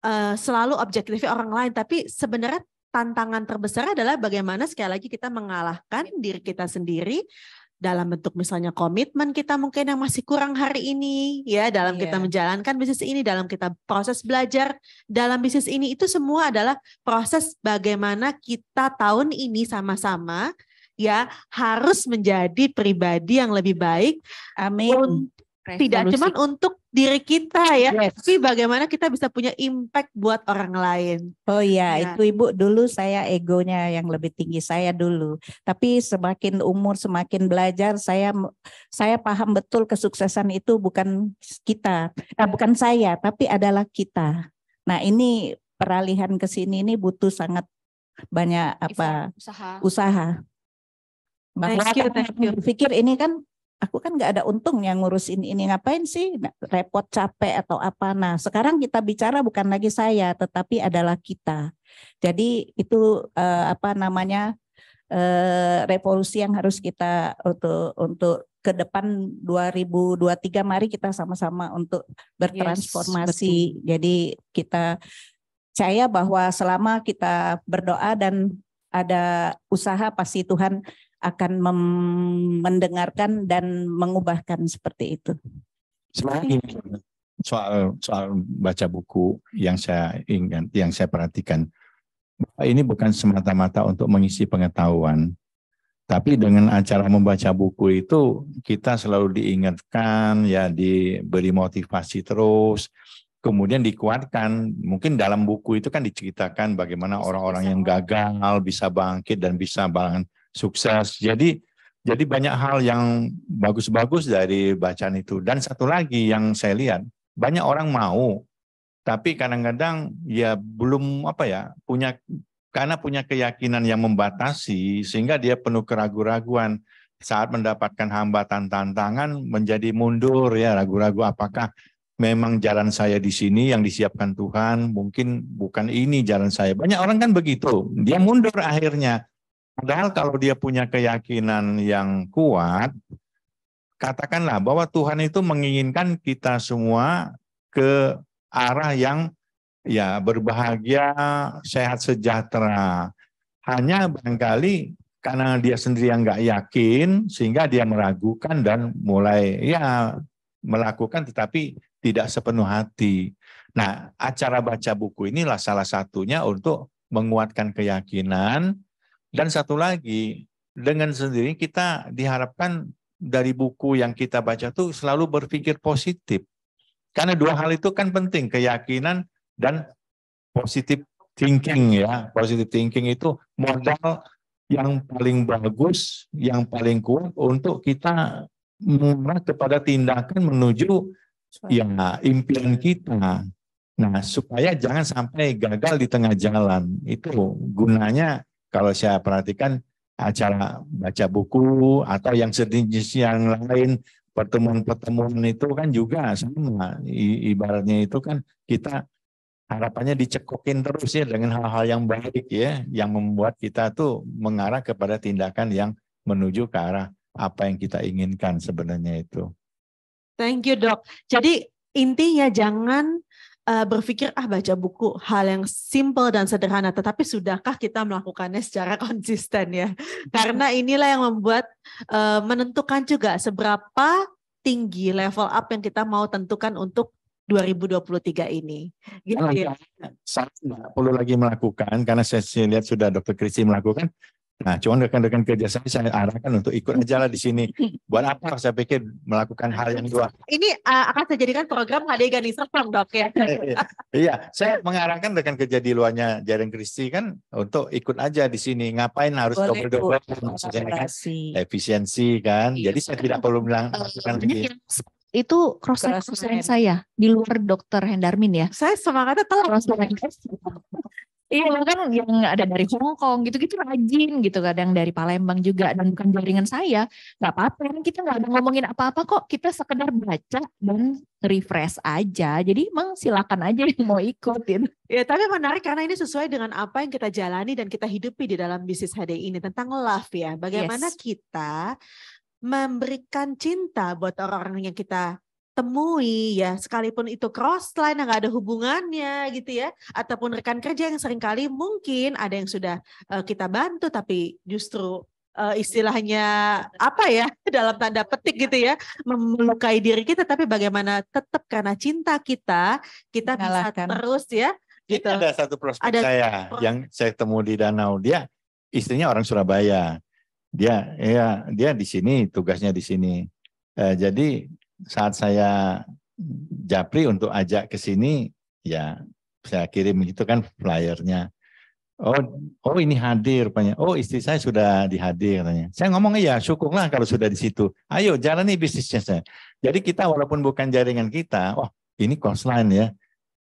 eh, selalu objektif orang lain, tapi sebenarnya tantangan terbesar adalah bagaimana sekali lagi kita mengalahkan diri kita sendiri dalam bentuk misalnya komitmen kita mungkin yang masih kurang hari ini ya dalam yeah. kita iya. menjalankan bisnis ini dalam kita proses belajar dalam bisnis ini itu semua adalah proses bagaimana kita tahun ini sama-sama ya harus menjadi pribadi yang lebih baik amin tidak cuma untuk diri kita ya, yes. tapi bagaimana kita bisa punya impact buat orang lain. Oh iya, ya. itu Ibu dulu saya egonya yang lebih tinggi saya dulu. Tapi semakin umur semakin belajar saya saya paham betul kesuksesan itu bukan kita, nah, bukan saya, tapi adalah kita. Nah, ini peralihan ke sini ini butuh sangat banyak apa usaha. usaha. Bahwa thank you, thank you. [LAUGHS] pikir ini kan aku kan nggak ada untung yang ngurusin ini ngapain sih nah, repot capek atau apa nah sekarang kita bicara bukan lagi saya tetapi adalah kita jadi itu eh, apa namanya eh, revolusi yang harus kita untuk untuk ke depan 2023 mari kita sama-sama untuk bertransformasi yes, jadi kita percaya bahwa selama kita berdoa dan ada usaha pasti Tuhan akan mendengarkan dan mengubahkan seperti itu. Selain soal soal baca buku yang saya ingat, yang saya perhatikan, ini bukan semata-mata untuk mengisi pengetahuan, tapi dengan acara membaca buku itu kita selalu diingatkan, ya diberi motivasi terus, kemudian dikuatkan. Mungkin dalam buku itu kan diceritakan bagaimana orang-orang yang gagal bisa bangkit dan bisa sukses. Jadi jadi banyak hal yang bagus-bagus dari bacaan itu. Dan satu lagi yang saya lihat, banyak orang mau, tapi kadang-kadang ya belum apa ya punya karena punya keyakinan yang membatasi sehingga dia penuh keraguan-raguan saat mendapatkan hambatan tantangan menjadi mundur ya ragu-ragu apakah memang jalan saya di sini yang disiapkan Tuhan mungkin bukan ini jalan saya banyak orang kan begitu dia mundur akhirnya Padahal kalau dia punya keyakinan yang kuat, katakanlah bahwa Tuhan itu menginginkan kita semua ke arah yang ya berbahagia, sehat sejahtera. Hanya barangkali karena dia sendiri yang nggak yakin, sehingga dia meragukan dan mulai ya melakukan tetapi tidak sepenuh hati. Nah, acara baca buku inilah salah satunya untuk menguatkan keyakinan dan satu lagi, dengan sendiri kita diharapkan dari buku yang kita baca tuh selalu berpikir positif. Karena dua hal itu kan penting, keyakinan dan positif thinking ya. positif thinking itu modal yang paling bagus, yang paling kuat untuk kita mengarah kepada tindakan menuju ya impian kita. Nah, supaya jangan sampai gagal di tengah jalan. Itu gunanya kalau saya perhatikan acara baca buku atau yang sejenis yang lain pertemuan-pertemuan itu kan juga sama. I ibaratnya itu kan kita harapannya dicekokin terus ya dengan hal-hal yang baik ya yang membuat kita tuh mengarah kepada tindakan yang menuju ke arah apa yang kita inginkan sebenarnya itu. Thank you, Dok. Jadi intinya jangan uh, berpikir ah baca buku hal yang simple dan sederhana, tetapi sudahkah kita melakukannya secara [LAUGHS] konsisten ya? Karena inilah yang membuat uh, menentukan juga seberapa tinggi level up yang kita mau tentukan untuk 2023 ini. Gitu ya. Saya tidak perlu lagi melakukan karena saya lihat sudah Dr Kristi melakukan. Nah, cuman rekan-rekan kerja saya saya arahkan untuk ikut aja lah di sini. Buat apa saya pikir melakukan hal yang luar. Ini uh, akan saya jadikan program HD Instagram Dok ya. [LAUGHS] Eh, eh, iya, saya mengarahkan rekan kerja di luarnya Jaring Kristi kan untuk ikut aja di sini. Ngapain harus double-double maksudnya kan? Efisiensi kan. Iya. Jadi saya tidak perlu bilang melakukan lagi itu cross reference saya di luar dokter Hendarmin ya. Saya semangatnya telat. [LAUGHS] Iya oh. kan yang ada dari Hong Kong gitu-gitu rajin gitu kadang dari Palembang juga dan bukan jaringan saya nggak apa-apa kan kita nggak ada ngomongin apa-apa kok kita sekedar baca dan refresh aja jadi emang silakan aja [LAUGHS] yang mau ikutin. Gitu. Ya tapi menarik karena ini sesuai dengan apa yang kita jalani dan kita hidupi di dalam bisnis HDI ini tentang love ya bagaimana yes. kita memberikan cinta buat orang-orang yang kita temui ya sekalipun itu cross line yang nggak ada hubungannya gitu ya ataupun rekan kerja yang seringkali mungkin ada yang sudah uh, kita bantu tapi justru uh, istilahnya apa ya [LAUGHS] dalam tanda petik gitu ya melukai diri kita tapi bagaimana tetap karena cinta kita kita Nyalakan. bisa terus ya gitu ada satu prospek ada saya pro yang saya temui di danau dia istrinya orang Surabaya dia ya dia di sini tugasnya di sini Uh, jadi saat saya japri untuk ajak ke sini, ya saya kirim gitu kan flyernya. Oh, oh ini hadir, katanya. Oh istri saya sudah dihadir, katanya. Saya ngomong ya syukurlah kalau sudah di situ. Ayo jalani bisnisnya saya. Jadi kita walaupun bukan jaringan kita, oh, ini crossline ya.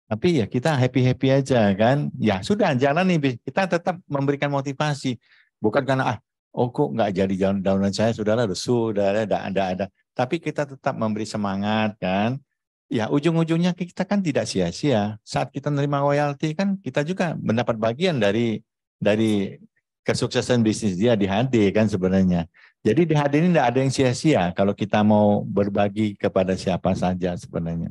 Tapi ya kita happy-happy aja kan. Ya sudah jalani, kita tetap memberikan motivasi. Bukan karena ah, oh kok nggak jadi jalan daunan saya, sudahlah sudah sudah ada, ada, ada tapi kita tetap memberi semangat kan. Ya ujung-ujungnya kita kan tidak sia-sia. Saat kita menerima royalti kan kita juga mendapat bagian dari dari kesuksesan bisnis dia di HD kan sebenarnya. Jadi di HD ini tidak ada yang sia-sia kalau kita mau berbagi kepada siapa saja sebenarnya.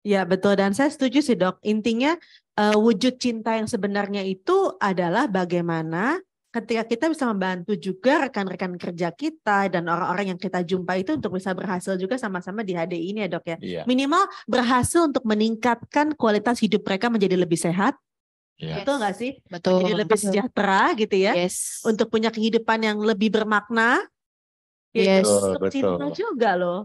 Ya betul dan saya setuju sih dok. Intinya uh, wujud cinta yang sebenarnya itu adalah bagaimana ketika kita bisa membantu juga rekan-rekan kerja kita dan orang-orang yang kita jumpa itu untuk bisa berhasil juga sama-sama di Hdi ini ya dok ya. Yeah. Minimal berhasil untuk meningkatkan kualitas hidup mereka menjadi lebih sehat. Yes. Iya. Betul nggak sih? Betul. Menjadi lebih sejahtera gitu ya. Yes. Untuk punya kehidupan yang lebih bermakna. Ya, yes. Betul, untuk betul. cinta juga loh.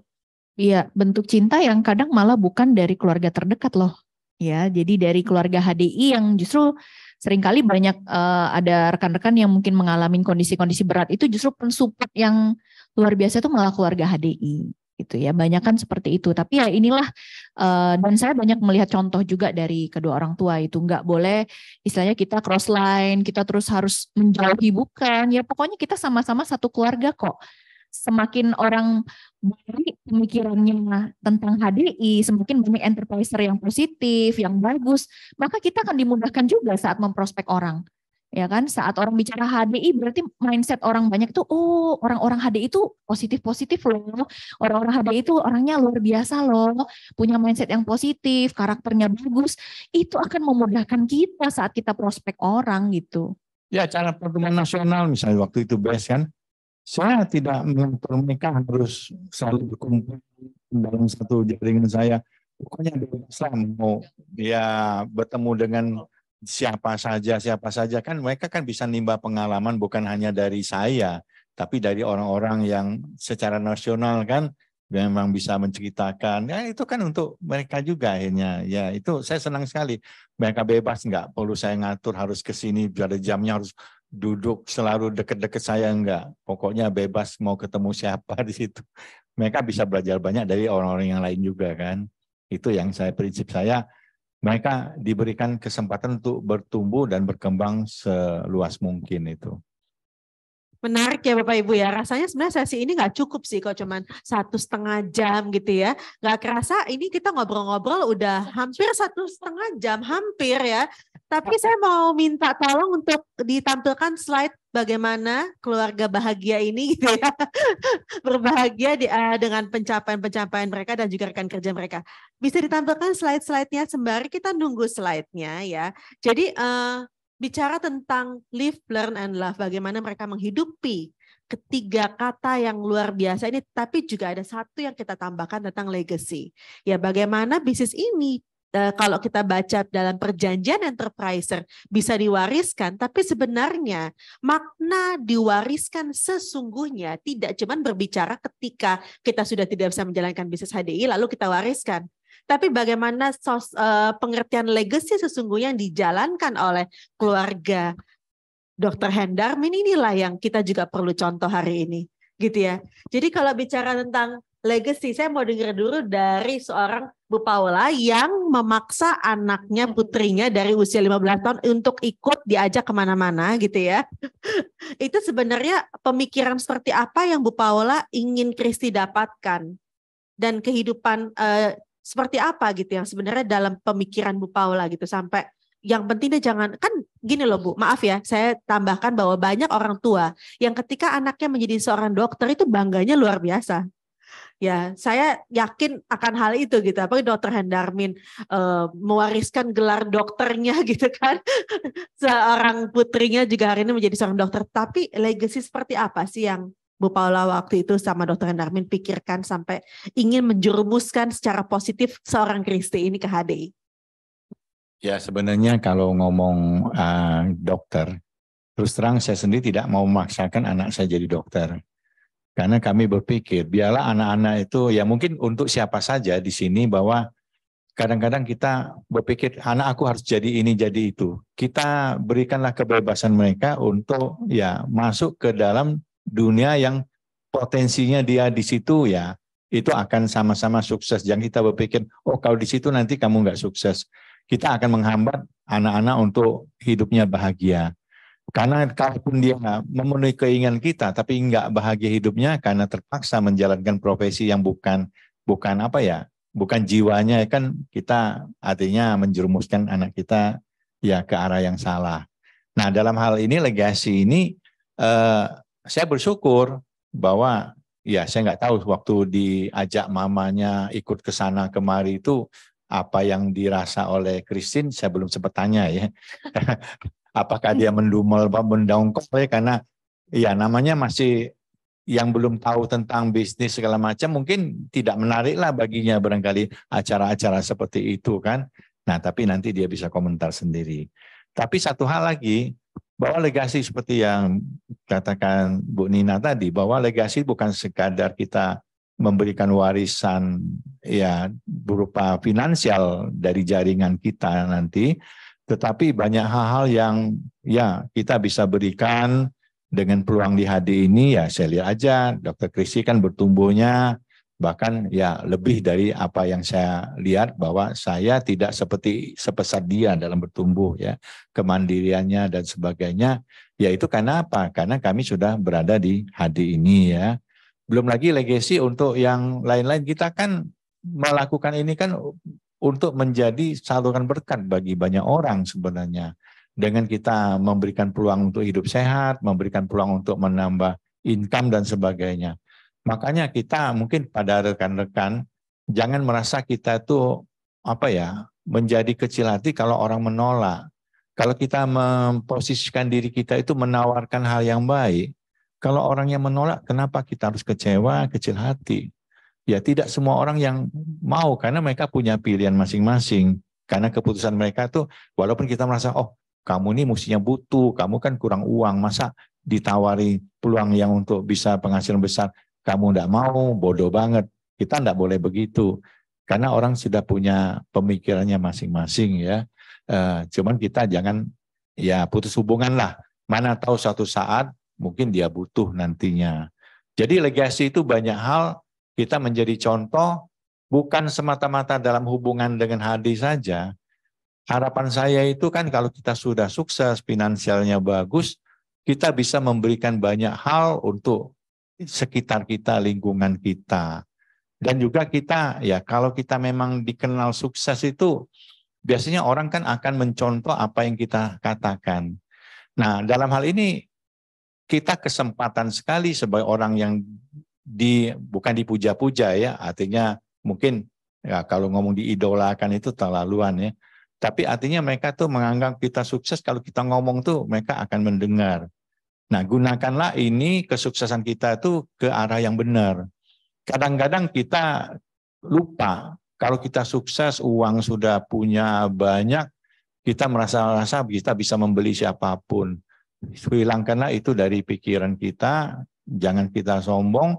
Iya, bentuk cinta yang kadang malah bukan dari keluarga terdekat loh. Ya, jadi dari keluarga HDI yang justru seringkali banyak uh, ada rekan-rekan yang mungkin mengalami kondisi-kondisi berat itu justru pensupport yang luar biasa itu malah keluarga HDI gitu ya banyak kan seperti itu tapi ya inilah uh, dan saya banyak melihat contoh juga dari kedua orang tua itu nggak boleh istilahnya kita cross line kita terus harus menjauhi bukan ya pokoknya kita sama-sama satu keluarga kok semakin orang banyak pemikirannya tentang HDI, semakin banyak enterpriser yang positif, yang bagus, maka kita akan dimudahkan juga saat memprospek orang. Ya kan, saat orang bicara HDI berarti mindset orang banyak tuh oh, orang-orang HDI itu positif-positif loh. Orang-orang HDI itu orangnya luar biasa loh, punya mindset yang positif, karakternya bagus. Itu akan memudahkan kita saat kita prospek orang gitu. Ya, cara pertemuan nasional misalnya waktu itu best kan, saya tidak mengatur mereka harus selalu berkumpul dalam satu jaringan saya. Pokoknya bebasan mau ya bertemu dengan siapa saja siapa saja kan mereka kan bisa nimba pengalaman bukan hanya dari saya tapi dari orang-orang yang secara nasional kan memang bisa menceritakan ya itu kan untuk mereka juga akhirnya ya itu saya senang sekali mereka bebas nggak perlu saya ngatur harus ke sini ada jamnya harus duduk selalu deket-deket saya enggak. Pokoknya bebas mau ketemu siapa [LAUGHS] di situ. Mereka bisa belajar banyak dari orang-orang yang lain juga kan. Itu yang saya prinsip saya. Mereka diberikan kesempatan untuk bertumbuh dan berkembang seluas mungkin itu. Menarik ya Bapak Ibu ya. Rasanya sebenarnya sesi ini nggak cukup sih kok cuman satu setengah jam gitu ya. Nggak kerasa ini kita ngobrol-ngobrol udah hampir satu setengah jam hampir ya. Tapi saya mau minta tolong untuk ditampilkan slide bagaimana keluarga bahagia ini gitu ya. [LAUGHS] Berbahagia di, uh, dengan pencapaian-pencapaian mereka dan juga rekan kerja mereka. Bisa ditampilkan slide-slide-nya sembari kita nunggu slide-nya ya. Jadi uh, bicara tentang live, learn, and love. Bagaimana mereka menghidupi ketiga kata yang luar biasa ini, tapi juga ada satu yang kita tambahkan tentang legacy. Ya, bagaimana bisnis ini eh, kalau kita baca dalam perjanjian enterpriser bisa diwariskan, tapi sebenarnya makna diwariskan sesungguhnya tidak cuma berbicara ketika kita sudah tidak bisa menjalankan bisnis HDI lalu kita wariskan, tapi bagaimana sos, uh, pengertian legacy sesungguhnya yang dijalankan oleh keluarga Dr. Hendar inilah yang kita juga perlu contoh hari ini gitu ya. Jadi kalau bicara tentang legacy, saya mau dengar dulu dari seorang Bu Paula yang memaksa anaknya putrinya dari usia 15 tahun untuk ikut diajak kemana-mana gitu ya. [LAUGHS] Itu sebenarnya pemikiran seperti apa yang Bu Paula ingin Kristi dapatkan dan kehidupan uh, seperti apa gitu yang sebenarnya dalam pemikiran Bu Paula gitu sampai yang pentingnya jangan kan gini loh Bu, maaf ya, saya tambahkan bahwa banyak orang tua yang ketika anaknya menjadi seorang dokter itu bangganya luar biasa. Ya, saya yakin akan hal itu gitu. Apalagi dokter Hendarmin uh, mewariskan gelar dokternya [LAUGHS] gitu kan. seorang putrinya juga hari ini menjadi seorang dokter. Tapi legacy seperti apa sih yang Bu Paula waktu itu sama Dr. Darmin pikirkan sampai ingin menjerumuskan secara positif seorang Kristi ini ke HDI? Ya sebenarnya kalau ngomong uh, dokter, terus terang saya sendiri tidak mau memaksakan anak saya jadi dokter. Karena kami berpikir, biarlah anak-anak itu, ya mungkin untuk siapa saja di sini bahwa kadang-kadang kita berpikir anak aku harus jadi ini, jadi itu. Kita berikanlah kebebasan mereka untuk ya masuk ke dalam dunia yang potensinya dia di situ ya, itu akan sama-sama sukses. Jangan kita berpikir, oh kalau di situ nanti kamu nggak sukses. Kita akan menghambat anak-anak untuk hidupnya bahagia. Karena kalaupun dia memenuhi keinginan kita, tapi nggak bahagia hidupnya karena terpaksa menjalankan profesi yang bukan bukan apa ya, bukan jiwanya ya kan kita artinya menjerumuskan anak kita ya ke arah yang salah. Nah dalam hal ini legasi ini eh, saya bersyukur bahwa ya saya nggak tahu waktu diajak mamanya ikut ke sana kemari itu apa yang dirasa oleh Christine saya belum sempat tanya ya. [LAUGHS] Apakah dia mendumel apa mendongkol ya karena ya namanya masih yang belum tahu tentang bisnis segala macam mungkin tidak menarik lah baginya barangkali acara-acara seperti itu kan. Nah, tapi nanti dia bisa komentar sendiri. Tapi satu hal lagi, bahwa legasi seperti yang katakan Bu Nina tadi bahwa legasi bukan sekadar kita memberikan warisan ya berupa finansial dari jaringan kita nanti tetapi banyak hal-hal yang ya kita bisa berikan dengan peluang di HD ini ya saya lihat aja Dr. Krisi kan bertumbuhnya bahkan ya lebih dari apa yang saya lihat bahwa saya tidak seperti sepesat dia dalam bertumbuh ya kemandiriannya dan sebagainya yaitu karena apa karena kami sudah berada di hadi ini ya belum lagi legacy untuk yang lain-lain kita kan melakukan ini kan untuk menjadi saluran berkat bagi banyak orang sebenarnya dengan kita memberikan peluang untuk hidup sehat memberikan peluang untuk menambah income dan sebagainya Makanya kita mungkin pada rekan-rekan jangan merasa kita itu apa ya menjadi kecil hati kalau orang menolak. Kalau kita memposisikan diri kita itu menawarkan hal yang baik, kalau orang yang menolak, kenapa kita harus kecewa, kecil hati? Ya tidak semua orang yang mau karena mereka punya pilihan masing-masing. Karena keputusan mereka itu walaupun kita merasa, oh kamu ini mestinya butuh, kamu kan kurang uang, masa ditawari peluang yang untuk bisa penghasilan besar, kamu tidak mau, bodoh banget. Kita tidak boleh begitu. Karena orang sudah punya pemikirannya masing-masing ya. Eh, cuman kita jangan ya putus hubungan lah. Mana tahu satu saat mungkin dia butuh nantinya. Jadi legasi itu banyak hal kita menjadi contoh bukan semata-mata dalam hubungan dengan Hadis saja. Harapan saya itu kan kalau kita sudah sukses, finansialnya bagus, kita bisa memberikan banyak hal untuk sekitar kita, lingkungan kita. Dan juga kita ya kalau kita memang dikenal sukses itu biasanya orang kan akan mencontoh apa yang kita katakan. Nah, dalam hal ini kita kesempatan sekali sebagai orang yang di bukan dipuja-puja ya, artinya mungkin ya kalau ngomong diidolakan itu terlaluan ya. Tapi artinya mereka tuh menganggap kita sukses kalau kita ngomong tuh mereka akan mendengar. Nah, gunakanlah ini kesuksesan kita itu ke arah yang benar. Kadang-kadang kita lupa kalau kita sukses, uang sudah punya banyak, kita merasa-rasa kita bisa membeli siapapun. Hilangkanlah itu dari pikiran kita, jangan kita sombong,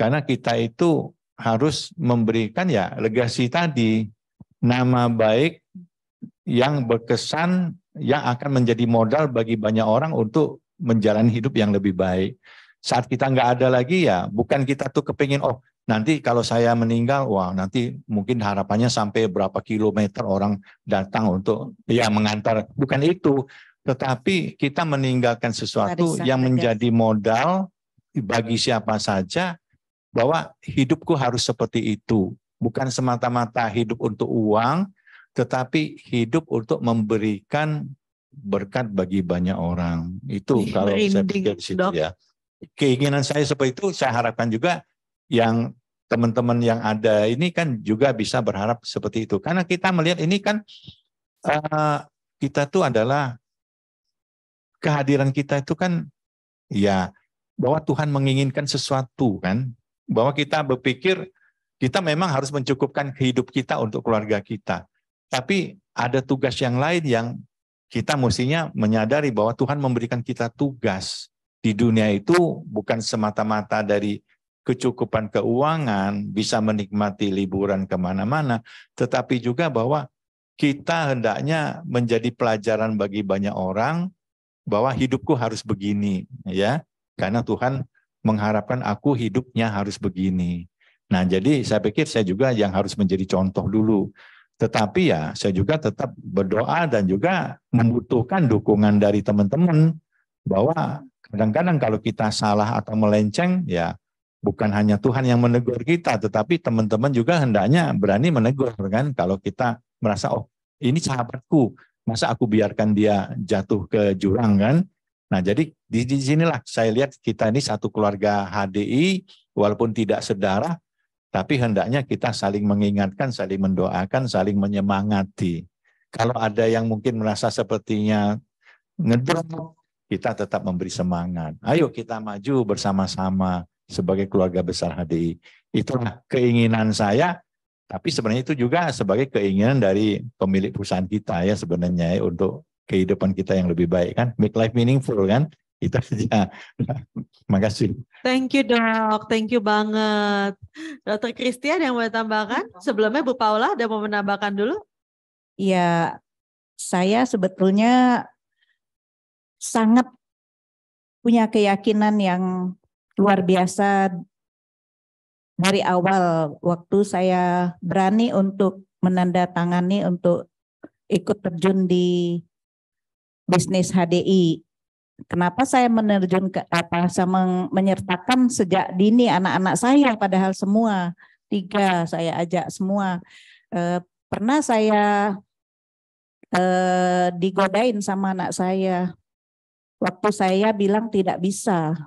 karena kita itu harus memberikan ya legasi tadi, nama baik yang berkesan yang akan menjadi modal bagi banyak orang untuk menjalani hidup yang lebih baik. Saat kita nggak ada lagi ya, bukan kita tuh kepingin, oh nanti kalau saya meninggal, wah nanti mungkin harapannya sampai berapa kilometer orang datang untuk ya mengantar. Bukan itu, tetapi kita meninggalkan sesuatu yang menjadi modal bagi siapa saja bahwa hidupku harus seperti itu. Bukan semata-mata hidup untuk uang, tetapi hidup untuk memberikan berkat bagi banyak orang. Itu iya, kalau Merinding, saya pikir di situ dok. ya. Keinginan saya seperti itu saya harapkan juga yang teman-teman yang ada ini kan juga bisa berharap seperti itu. Karena kita melihat ini kan uh, kita tuh adalah kehadiran kita itu kan ya bahwa Tuhan menginginkan sesuatu kan. Bahwa kita berpikir kita memang harus mencukupkan hidup kita untuk keluarga kita. Tapi ada tugas yang lain yang kita mestinya menyadari bahwa Tuhan memberikan kita tugas di dunia itu bukan semata-mata dari kecukupan keuangan, bisa menikmati liburan kemana-mana, tetapi juga bahwa kita hendaknya menjadi pelajaran bagi banyak orang bahwa hidupku harus begini, ya, karena Tuhan mengharapkan aku hidupnya harus begini. Nah, jadi saya pikir saya juga yang harus menjadi contoh dulu tetapi ya saya juga tetap berdoa dan juga membutuhkan dukungan dari teman-teman bahwa kadang-kadang kalau kita salah atau melenceng ya bukan hanya Tuhan yang menegur kita tetapi teman-teman juga hendaknya berani menegur kan kalau kita merasa oh ini sahabatku masa aku biarkan dia jatuh ke jurang kan Nah, jadi di, sinilah saya lihat kita ini satu keluarga HDI, walaupun tidak sedarah tapi hendaknya kita saling mengingatkan, saling mendoakan, saling menyemangati. Kalau ada yang mungkin merasa sepertinya ngedrop, kita tetap memberi semangat. Ayo kita maju bersama-sama sebagai keluarga besar HDI. Itulah keinginan saya, tapi sebenarnya itu juga sebagai keinginan dari pemilik perusahaan kita ya sebenarnya ya, untuk kehidupan kita yang lebih baik kan. Make life meaningful kan itu [LAUGHS] aja. Makasih. Thank you dok, thank you banget. Dokter Christian yang mau tambahkan? Iya. Sebelumnya Bu Paula ada mau menambahkan dulu? Ya, saya sebetulnya sangat punya keyakinan yang luar biasa dari awal waktu saya berani untuk menandatangani untuk ikut terjun di bisnis HDI Kenapa saya menerjun ke apa saya menyertakan sejak dini anak-anak saya padahal semua tiga saya ajak semua eh, pernah saya eh, digodain sama anak saya waktu saya bilang tidak bisa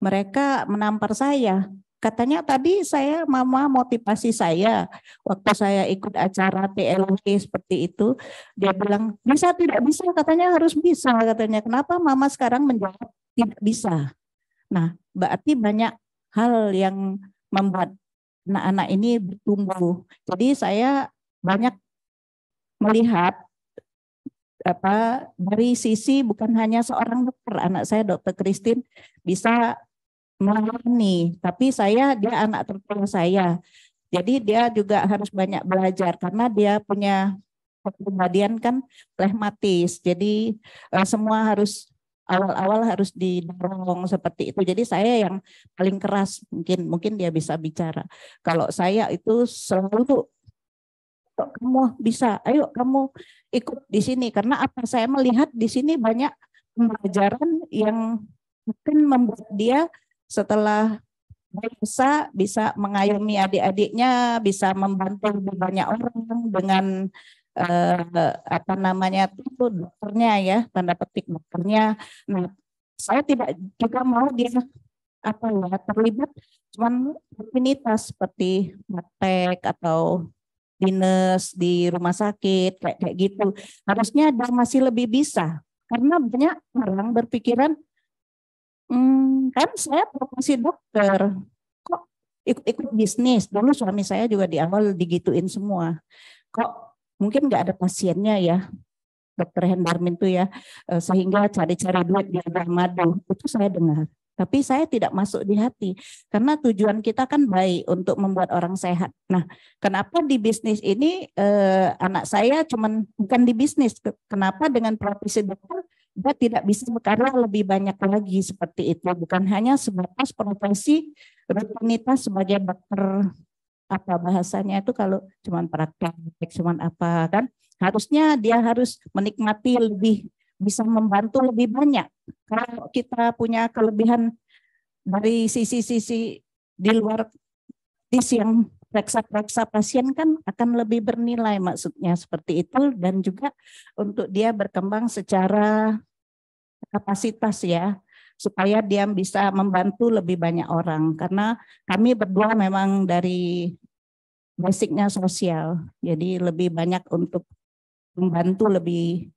mereka menampar saya Katanya tadi saya mama motivasi saya waktu saya ikut acara TLW seperti itu dia bilang bisa tidak bisa katanya harus bisa katanya kenapa mama sekarang menjawab tidak bisa. Nah berarti banyak hal yang membuat anak-anak ini bertumbuh. Jadi saya banyak melihat apa dari sisi bukan hanya seorang dokter anak saya dokter Kristin bisa mengalami, tapi saya dia anak tertua saya. Jadi dia juga harus banyak belajar karena dia punya kepribadian kan pragmatis. Jadi eh, semua harus awal-awal harus didorong seperti itu. Jadi saya yang paling keras mungkin mungkin dia bisa bicara. Kalau saya itu selalu kok kamu bisa, ayo kamu ikut di sini karena apa saya melihat di sini banyak pembelajaran yang mungkin membuat dia setelah bisa bisa mengayomi adik-adiknya, bisa membantu lebih banyak orang dengan eh, apa namanya itu dokternya ya, tanda petik dokternya. Nah, saya tidak juga mau dia apa ya terlibat cuman rutinitas seperti matek atau dinas di rumah sakit kayak kayak gitu harusnya dia masih lebih bisa karena banyak orang berpikiran hmm, kan saya profesi dokter, kok ikut-ikut bisnis. Dulu suami saya juga di awal digituin semua. Kok mungkin nggak ada pasiennya ya, dokter Hendarmin tuh ya, eh, sehingga cari-cari duit di madu. Itu saya dengar. Tapi saya tidak masuk di hati karena tujuan kita kan baik untuk membuat orang sehat. Nah, kenapa di bisnis ini eh, anak saya cuman bukan di bisnis? Kenapa dengan profesi dokter kita tidak bisa bekerja lebih banyak lagi seperti itu bukan hanya sebatas profesi rutinitas sebagai dokter apa bahasanya itu kalau cuman praktek cuman apa kan harusnya dia harus menikmati lebih bisa membantu lebih banyak kalau kita punya kelebihan dari sisi-sisi di luar dis yang reksa-reksa pasien kan akan lebih bernilai maksudnya seperti itu dan juga untuk dia berkembang secara kapasitas ya supaya dia bisa membantu lebih banyak orang karena kami berdua memang dari basicnya sosial jadi lebih banyak untuk membantu lebih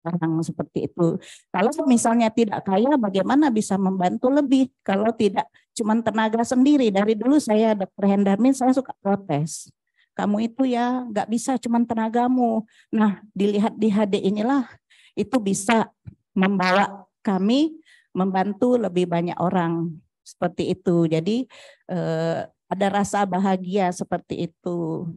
orang seperti itu. Kalau misalnya tidak kaya, bagaimana bisa membantu lebih? Kalau tidak cuma tenaga sendiri. Dari dulu saya dokter Hendarmin saya suka protes. Kamu itu ya nggak bisa cuman tenagamu. Nah dilihat di HD inilah itu bisa membawa kami membantu lebih banyak orang seperti itu. Jadi eh, ada rasa bahagia seperti itu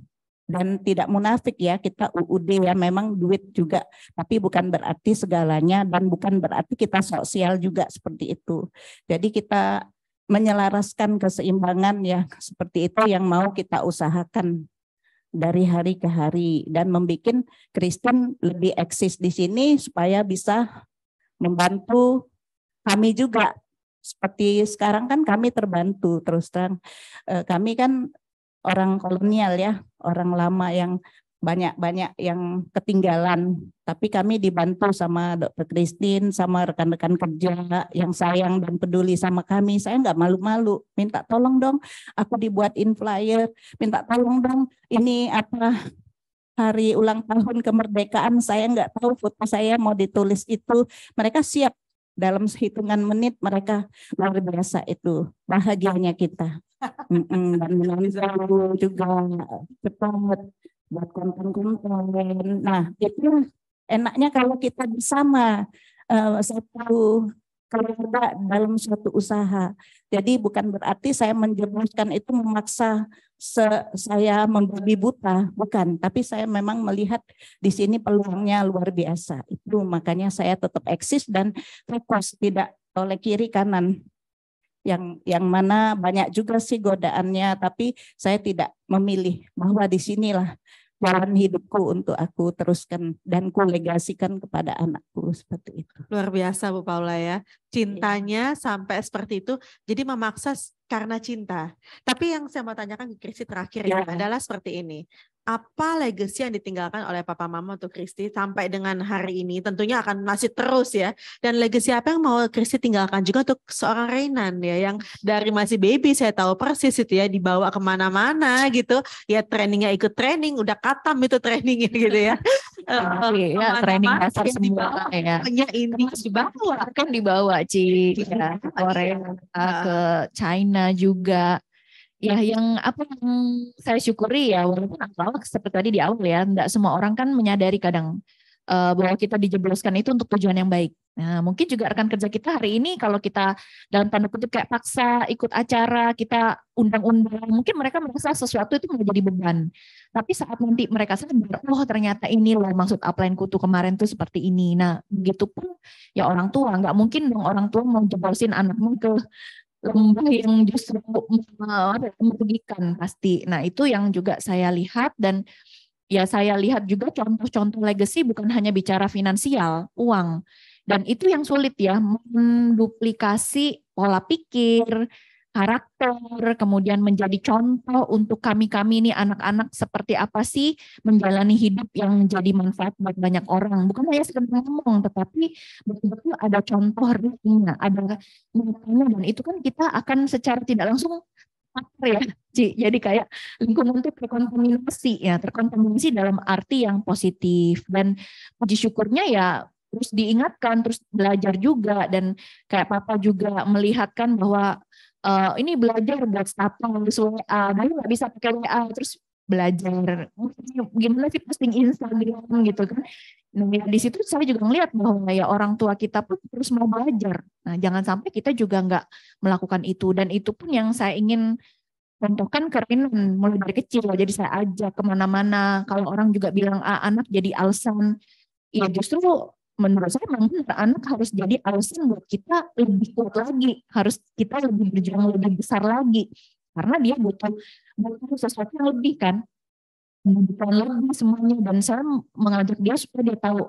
dan tidak munafik ya kita UUD ya memang duit juga tapi bukan berarti segalanya dan bukan berarti kita sosial juga seperti itu jadi kita menyelaraskan keseimbangan ya seperti itu ah. yang mau kita usahakan dari hari ke hari dan membuat Kristen lebih eksis di sini supaya bisa membantu kami juga ah. seperti sekarang kan kami terbantu terus terang eh, kami kan orang kolonial ya orang lama yang banyak-banyak yang ketinggalan. Tapi kami dibantu sama Dokter Christine, sama rekan-rekan kerja yang sayang dan peduli sama kami. Saya nggak malu-malu, minta tolong dong, aku dibuatin flyer, minta tolong dong, ini apa hari ulang tahun kemerdekaan, saya nggak tahu foto saya mau ditulis itu. Mereka siap dalam hitungan menit mereka luar biasa itu bahagianya kita. [LAUGHS] Mm -mm, dan juga cepat buat konten-konten. Nah, itu enaknya kalau kita bersama uh, satu kita dalam suatu usaha. Jadi bukan berarti saya menjerumuskan itu memaksa se saya membabi buta, bukan. Tapi saya memang melihat di sini peluangnya luar biasa. Itu makanya saya tetap eksis dan fokus tidak oleh kiri kanan yang yang mana banyak juga sih godaannya tapi saya tidak memilih bahwa di sinilah jalan hidupku untuk aku teruskan dan kulegasikan kepada anakku seperti itu. Luar biasa Bu Paula ya. Cintanya ya. sampai seperti itu. Jadi memaksa karena cinta. Tapi yang saya mau tanyakan ke Krisi terakhir ya. adalah seperti ini apa legacy yang ditinggalkan oleh papa mama untuk Kristi sampai dengan hari ini tentunya akan masih terus ya dan legacy apa yang mau Kristi tinggalkan juga untuk seorang Renan ya yang dari masih baby saya tahu persis itu ya dibawa kemana-mana gitu ya trainingnya ikut training udah katam itu trainingnya [LAUGHS] gitu ya Uh, iya, eh, eh, iya training dasar semua ya. Hanya ini dibawa kan dibawa Ci ya, iya. Korea ya. ke China juga ya yang apa yang saya syukuri ya walaupun awal seperti tadi di awal ya tidak semua orang kan menyadari kadang uh, bahwa kita dijebloskan itu untuk tujuan yang baik. Nah, mungkin juga rekan kerja kita hari ini kalau kita dalam tanda kutip kayak paksa ikut acara, kita undang-undang, mungkin mereka merasa sesuatu itu menjadi beban. Tapi saat nanti mereka sadar, oh ternyata ini loh maksud upline kutu kemarin tuh seperti ini. Nah, begitu pun ya orang tua, nggak mungkin dong orang tua mau jeblosin anakmu ke lembah yang justru merugikan pasti. Nah itu yang juga saya lihat dan ya saya lihat juga contoh-contoh legacy bukan hanya bicara finansial, uang. Dan itu yang sulit ya, menduplikasi pola pikir, karakter, kemudian menjadi contoh untuk kami-kami ini anak-anak seperti apa sih menjalani hidup yang menjadi manfaat buat banyak orang. Bukan hanya sekedar ngomong, tetapi betul-betul ada contoh realnya, ada nyatanya dan itu kan kita akan secara tidak langsung ya, Ci. Jadi kayak lingkungan itu terkontaminasi ya, terkontaminasi dalam arti yang positif dan puji syukurnya ya terus diingatkan, terus belajar juga dan kayak papa juga melihatkan bahwa uh, ini belajar buat snapang terus WA baru nggak bisa pakai WA terus belajar gimana sih posting Instagram gitu kan nah ya di situ saya juga ngeliat bahwa ya orang tua kita pun terus mau belajar nah jangan sampai kita juga nggak melakukan itu dan itu pun yang saya ingin contohkan karena mulai dari kecil jadi saya ajak kemana-mana kalau orang juga bilang ah, anak jadi alasan ya justru menurut saya memang anak harus jadi alasan buat kita lebih kuat lagi, harus kita lebih berjuang lebih besar lagi, karena dia butuh butuh sesuatu yang lebih kan, bukan lebih semuanya dan saya mengajak dia supaya dia tahu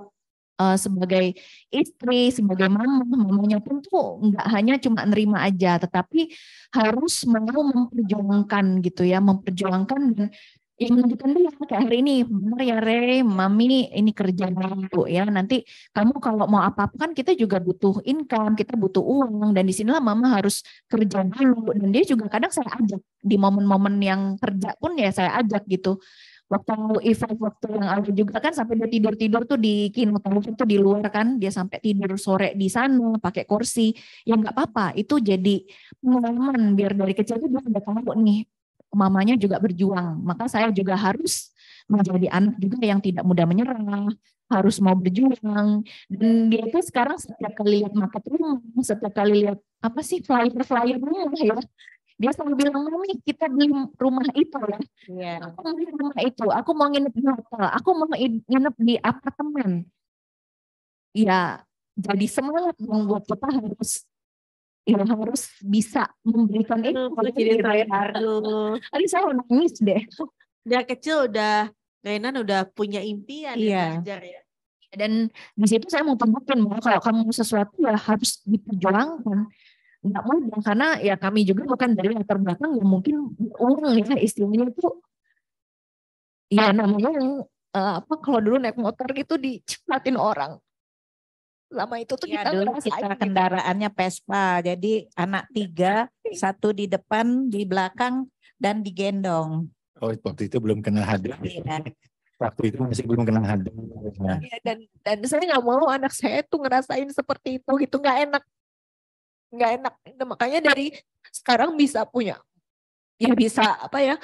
uh, sebagai istri, sebagai mama, mamanya pun tuh nggak hanya cuma nerima aja, tetapi harus mau memperjuangkan gitu ya, memperjuangkan dan yang lanjutkan dulu ya kayak hari ini benar ya Re, mami ini kerja dulu ya nanti kamu kalau mau apa apa kan kita juga butuh income kita butuh uang dan disinilah mama harus kerja dulu dan dia juga kadang saya ajak di momen-momen yang kerja pun ya saya ajak gitu waktu event waktu yang aku juga kan sampai dia tidur tidur tuh di kinotologi tuh di luar kan dia sampai tidur sore di sana pakai kursi ya nggak apa-apa itu jadi pengalaman biar dari kecil tuh dia udah tahu nih mamanya juga berjuang. Maka saya juga harus menjadi anak juga yang tidak mudah menyerah, harus mau berjuang. Dan dia tuh sekarang setiap kali lihat market rumah, setiap kali lihat apa sih flyer-flyer rumah ya, dia selalu bilang mami kita beli rumah itu ya iya. aku mau beli rumah itu aku mau nginep di hotel aku mau nginep di apartemen ya jadi semangat dong buat kita harus ya harus bisa memberikan itu kalau jadi saya tadi saya nangis deh Dia kecil udah Renan udah punya impian iya. Belajar ya dan di situ saya mau tunjukin, bahwa kalau kamu sesuatu ya harus diperjuangkan nggak mudah karena ya kami juga bukan dari latar belakang yang mungkin uang ya istilahnya itu ya namanya yang uh, apa kalau dulu naik motor gitu dicepatin orang lama itu tuh ya, kita dulu kita gitu. kendaraannya gitu. Vespa jadi anak tiga satu di depan di belakang dan digendong oh waktu itu belum kenal hadir ya. waktu itu masih belum kenal hadir ya. dan dan saya nggak mau anak saya tuh ngerasain seperti itu gitu nggak enak nggak enak nah, makanya dari sekarang bisa punya ya bisa apa ya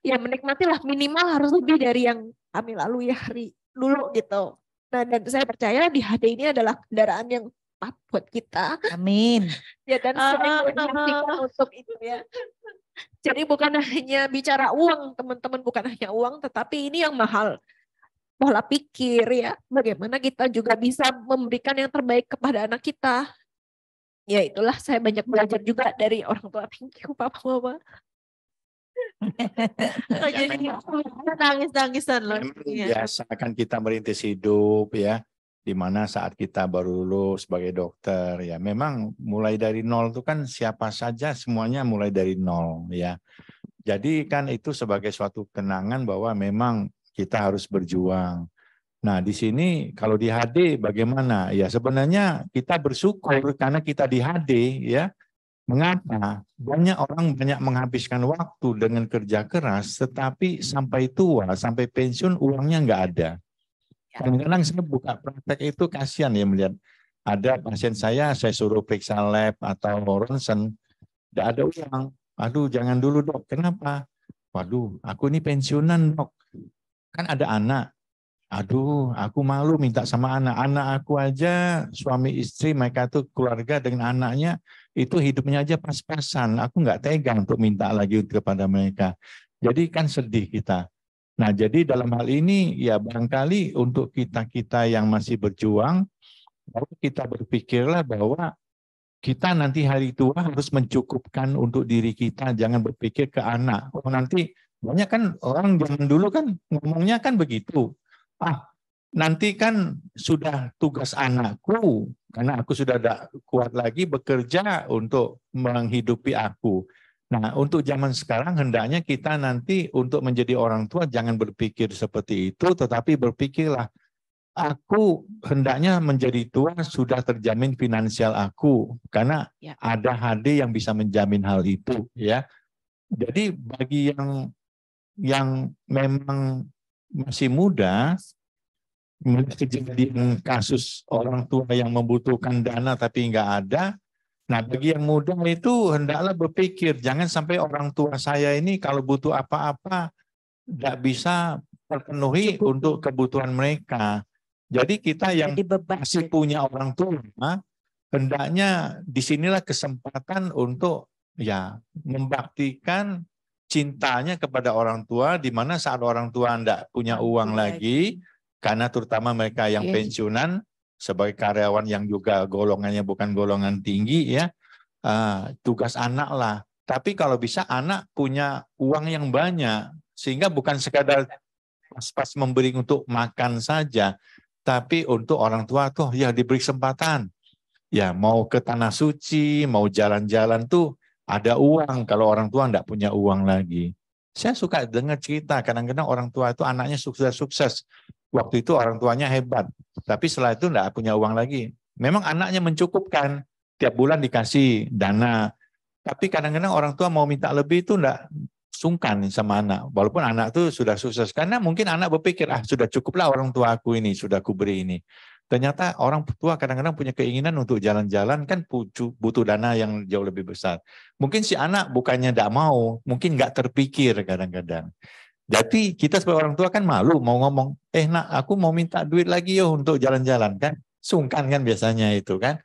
ya menikmati lah minimal harus lebih dari yang kami lalui ya hari dulu gitu Nah, dan saya percaya di HD ini adalah kendaraan yang tepat buat kita. Amin. [LAUGHS] ya dan sering uh, untuk itu ya. Jadi bukan hanya bicara uang, teman-teman bukan hanya uang, tetapi ini yang mahal. Pola pikir ya, bagaimana kita juga bisa memberikan yang terbaik kepada anak kita. Ya itulah saya banyak belajar juga dari orang tua. Thank you Papa Mama. Oh, nangis-nangisan loh. Iya. Biasa kan kita merintis hidup ya. Dimana saat kita baru lulus sebagai dokter ya memang mulai dari nol itu kan siapa saja semuanya mulai dari nol ya. Jadi kan itu sebagai suatu kenangan bahwa memang kita harus berjuang. Nah, di sini kalau di HD bagaimana? Ya sebenarnya kita bersyukur karena kita di HD ya. Mengapa banyak orang banyak menghabiskan waktu dengan kerja keras, tetapi sampai tua, sampai pensiun uangnya nggak ada. Ya. Kadang-kadang saya buka praktek itu kasihan ya melihat ada pasien saya, saya suruh periksa lab atau ronsen, nggak ada uang. Aduh, jangan dulu dok. Kenapa? Waduh, aku ini pensiunan dok. Kan ada anak. Aduh, aku malu minta sama anak. Anak aku aja, suami istri, mereka tuh keluarga dengan anaknya itu hidupnya aja pas-pasan. Aku nggak tega untuk minta lagi kepada mereka. Jadi kan sedih kita. Nah, jadi dalam hal ini ya barangkali untuk kita-kita yang masih berjuang, baru kita berpikirlah bahwa kita nanti hari tua harus mencukupkan untuk diri kita, jangan berpikir ke anak. Oh, nanti banyak kan orang zaman dulu kan ngomongnya kan begitu. Ah, nanti kan sudah tugas anakku, karena aku sudah tidak kuat lagi bekerja untuk menghidupi aku. Nah, untuk zaman sekarang hendaknya kita nanti untuk menjadi orang tua jangan berpikir seperti itu, tetapi berpikirlah aku hendaknya menjadi tua sudah terjamin finansial aku karena ya. ada HD yang bisa menjamin hal itu ya. Jadi bagi yang yang memang masih muda melihat kejadian kasus orang tua yang membutuhkan dana tapi nggak ada. Nah, bagi yang muda itu hendaklah berpikir, jangan sampai orang tua saya ini kalau butuh apa-apa nggak bisa terpenuhi Cukup. untuk kebutuhan mereka. Jadi kita yang masih punya orang tua, hendaknya disinilah kesempatan untuk ya membaktikan cintanya kepada orang tua di mana saat orang tua tidak punya uang lagi karena terutama mereka yang yeah. pensiunan sebagai karyawan yang juga golongannya bukan golongan tinggi ya, uh, tugas anak lah. Tapi kalau bisa anak punya uang yang banyak sehingga bukan sekadar pas-pas memberi untuk makan saja, tapi untuk orang tua tuh ya diberi kesempatan. Ya mau ke tanah suci, mau jalan-jalan tuh ada uang kalau orang tua nggak punya uang lagi. Saya suka dengar cerita kadang-kadang orang tua itu anaknya sukses-sukses, Waktu itu orang tuanya hebat, tapi setelah itu enggak punya uang lagi. Memang anaknya mencukupkan, tiap bulan dikasih dana. Tapi kadang-kadang orang tua mau minta lebih itu enggak sungkan sama anak. Walaupun anak itu sudah sukses. Karena mungkin anak berpikir, ah sudah cukuplah orang tua aku ini, sudah kuberi ini. Ternyata orang tua kadang-kadang punya keinginan untuk jalan-jalan, kan butuh dana yang jauh lebih besar. Mungkin si anak bukannya tidak mau, mungkin nggak terpikir kadang-kadang. Jadi kita sebagai orang tua kan malu mau ngomong, eh nak aku mau minta duit lagi yo untuk jalan-jalan kan. Sungkan kan biasanya itu kan.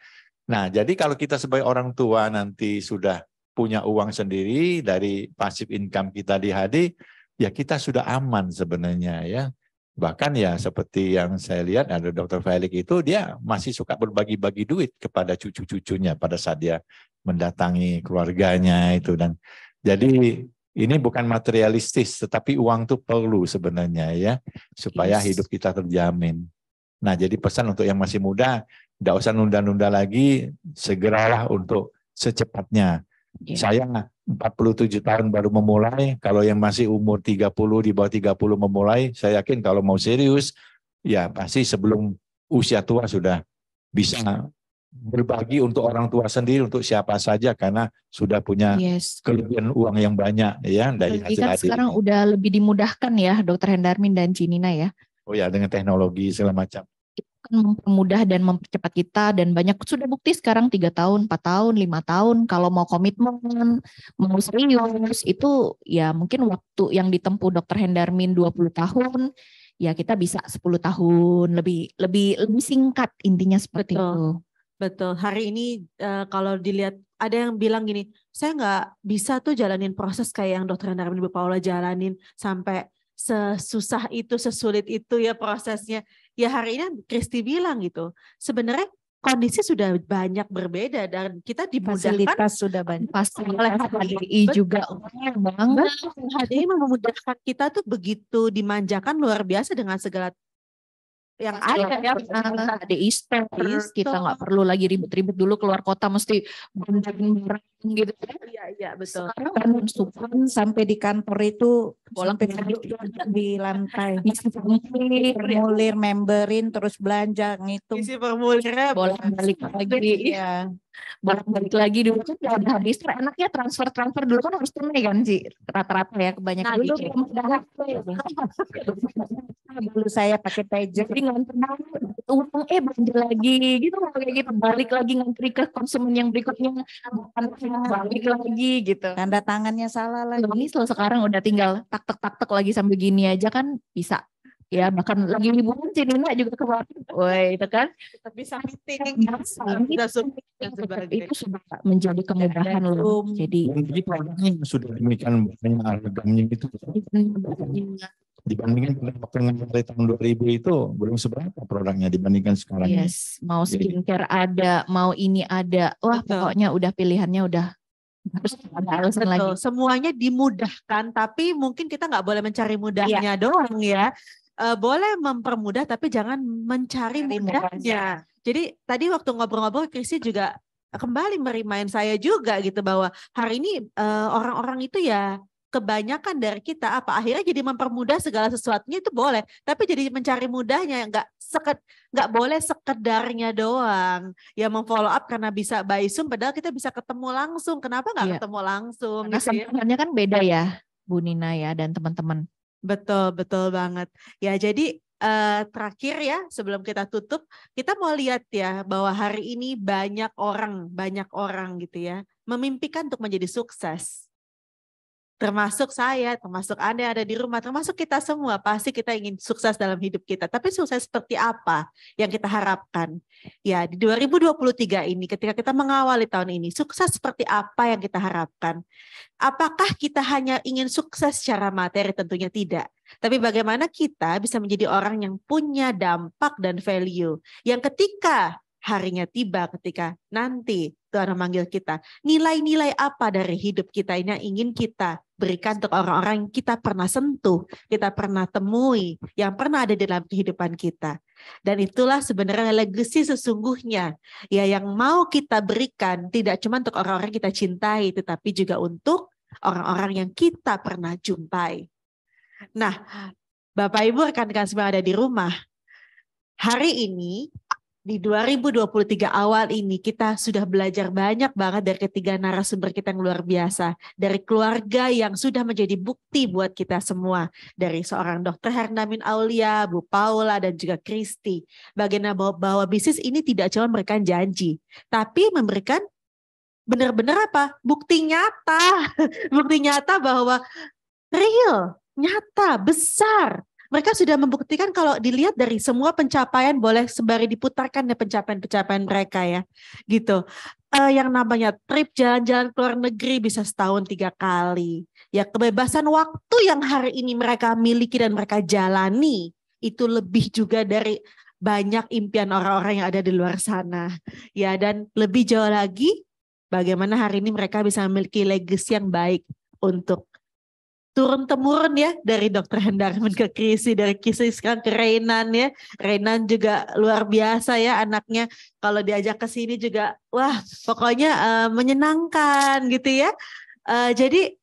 Nah jadi kalau kita sebagai orang tua nanti sudah punya uang sendiri dari pasif income kita di HD, ya kita sudah aman sebenarnya ya. Bahkan ya seperti yang saya lihat ada Dr. Felix itu dia masih suka berbagi-bagi duit kepada cucu-cucunya pada saat dia mendatangi keluarganya itu dan jadi ini bukan materialistis, tetapi uang itu perlu sebenarnya ya, supaya yes. hidup kita terjamin. Nah, jadi pesan untuk yang masih muda, tidak usah nunda-nunda lagi, segeralah untuk secepatnya. Yeah. Saya 47 tahun baru memulai, kalau yang masih umur 30, di bawah 30 memulai, saya yakin kalau mau serius, ya pasti sebelum usia tua sudah bisa berbagi untuk orang tua sendiri untuk siapa saja karena sudah punya yes. kelebihan uang yang banyak ya dari Jadi hasil kan hasil sekarang udah lebih dimudahkan ya dokter Hendarmin dan Cinina ya oh ya dengan teknologi segala macam itu kan mempermudah dan mempercepat kita dan banyak sudah bukti sekarang tiga tahun empat tahun lima tahun kalau mau komitmen mau serius itu ya mungkin waktu yang ditempuh dokter Hendarmin 20 tahun ya kita bisa 10 tahun lebih lebih lebih singkat intinya seperti Betul. itu Betul. Hari ini uh, kalau dilihat ada yang bilang gini, saya nggak bisa tuh jalanin proses kayak yang dokter Narmin Bu Paula jalanin sampai sesusah itu, sesulit itu ya prosesnya. Ya hari ini Kristi bilang gitu. Sebenarnya kondisi sudah banyak berbeda dan kita dimudahkan fasilitas sudah banyak fasilitas oleh HDI juga juga bang HDI memudahkan kita tuh begitu dimanjakan luar biasa dengan segala yang ada ya ada istri, kita nggak perlu lagi ribet-ribet dulu keluar kota mesti barang gitu iya iya betul sekarang Supan, sampai di kantor itu bolang sampai di lantai [LAUGHS] isi iya. formulir memberin terus belanja ngitung isi formulirnya bolak balik lagi ya bolak balik lagi dulu kan udah ada habis enaknya transfer transfer dulu kan harus tunai kan sih rata-rata ya kebanyakan nah, dulu iya. [LAUGHS] dulu saya pakai pager jadi nganter untung eh banjir lagi gitu kayak gitu balik lagi ngantri ke konsumen yang berikutnya balik lagi gitu tanda tangannya salah lagi ini selalu sekarang udah tinggal tak tek tak tek lagi sambil gini aja kan bisa ya bahkan lagi liburan si Nina juga kemarin woi itu kan bisa meeting bisa, itu sudah menjadi kemudahan loh jadi jadi produknya sudah demikian banyak harganya itu iya, dibandingkan pekan dari tahun 2000 itu belum seberapa produknya dibandingkan sekarang. Yes, mau skincare Jadi, ada, mau ini ada. Wah, betul. pokoknya udah pilihannya udah harus [LAUGHS] ada lagi. Semuanya dimudahkan, tapi mungkin kita nggak boleh mencari mudahnya iya. doang ya. Eh, boleh mempermudah tapi jangan mencari Cari mudahnya. Mudahnya. Jadi tadi waktu ngobrol-ngobrol Krisi juga kembali merimain saya juga gitu bahwa hari ini eh, orang-orang uh, orang -orang itu ya kebanyakan dari kita apa akhirnya jadi mempermudah segala sesuatunya itu boleh tapi jadi mencari mudahnya nggak seket nggak boleh sekedarnya doang ya memfollow up karena bisa by zoom padahal kita bisa ketemu langsung kenapa nggak iya. ketemu langsung karena gitu ya? kan beda ya Bu Nina ya dan teman-teman betul betul banget ya jadi Uh, terakhir ya sebelum kita tutup kita mau lihat ya bahwa hari ini banyak orang banyak orang gitu ya memimpikan untuk menjadi sukses termasuk saya, termasuk Anda yang ada di rumah, termasuk kita semua, pasti kita ingin sukses dalam hidup kita. Tapi sukses seperti apa yang kita harapkan? Ya, di 2023 ini ketika kita mengawali tahun ini, sukses seperti apa yang kita harapkan? Apakah kita hanya ingin sukses secara materi? Tentunya tidak. Tapi bagaimana kita bisa menjadi orang yang punya dampak dan value yang ketika harinya tiba ketika nanti Tuhan memanggil kita. Nilai-nilai apa dari hidup kita ini yang ingin kita berikan untuk orang-orang yang kita pernah sentuh, kita pernah temui, yang pernah ada dalam kehidupan kita. Dan itulah sebenarnya legasi sesungguhnya. Ya yang mau kita berikan tidak cuma untuk orang-orang kita cintai, tetapi juga untuk orang-orang yang kita pernah jumpai. Nah, Bapak Ibu rekan-rekan semua ada di rumah. Hari ini di 2023 awal ini kita sudah belajar banyak banget dari ketiga narasumber kita yang luar biasa. Dari keluarga yang sudah menjadi bukti buat kita semua. Dari seorang dokter Hernamin Aulia, Bu Paula, dan juga Kristi. Bagaimana bahwa, bahwa bisnis ini tidak cuma memberikan janji, tapi memberikan benar-benar apa? Bukti nyata. [LAUGHS] Bukti nyata bahwa real, nyata, besar, mereka sudah membuktikan kalau dilihat dari semua pencapaian boleh sembari diputarkan ya pencapaian-pencapaian mereka ya gitu uh, yang namanya trip jalan-jalan ke luar negeri bisa setahun tiga kali ya kebebasan waktu yang hari ini mereka miliki dan mereka jalani itu lebih juga dari banyak impian orang-orang yang ada di luar sana ya dan lebih jauh lagi bagaimana hari ini mereka bisa memiliki legacy yang baik untuk turun temurun ya dari dokter Hendarman ke Krisi dari Krisi sekarang ke Reinan ya Reinan juga luar biasa ya anaknya kalau diajak ke sini juga wah pokoknya uh, menyenangkan gitu ya uh, jadi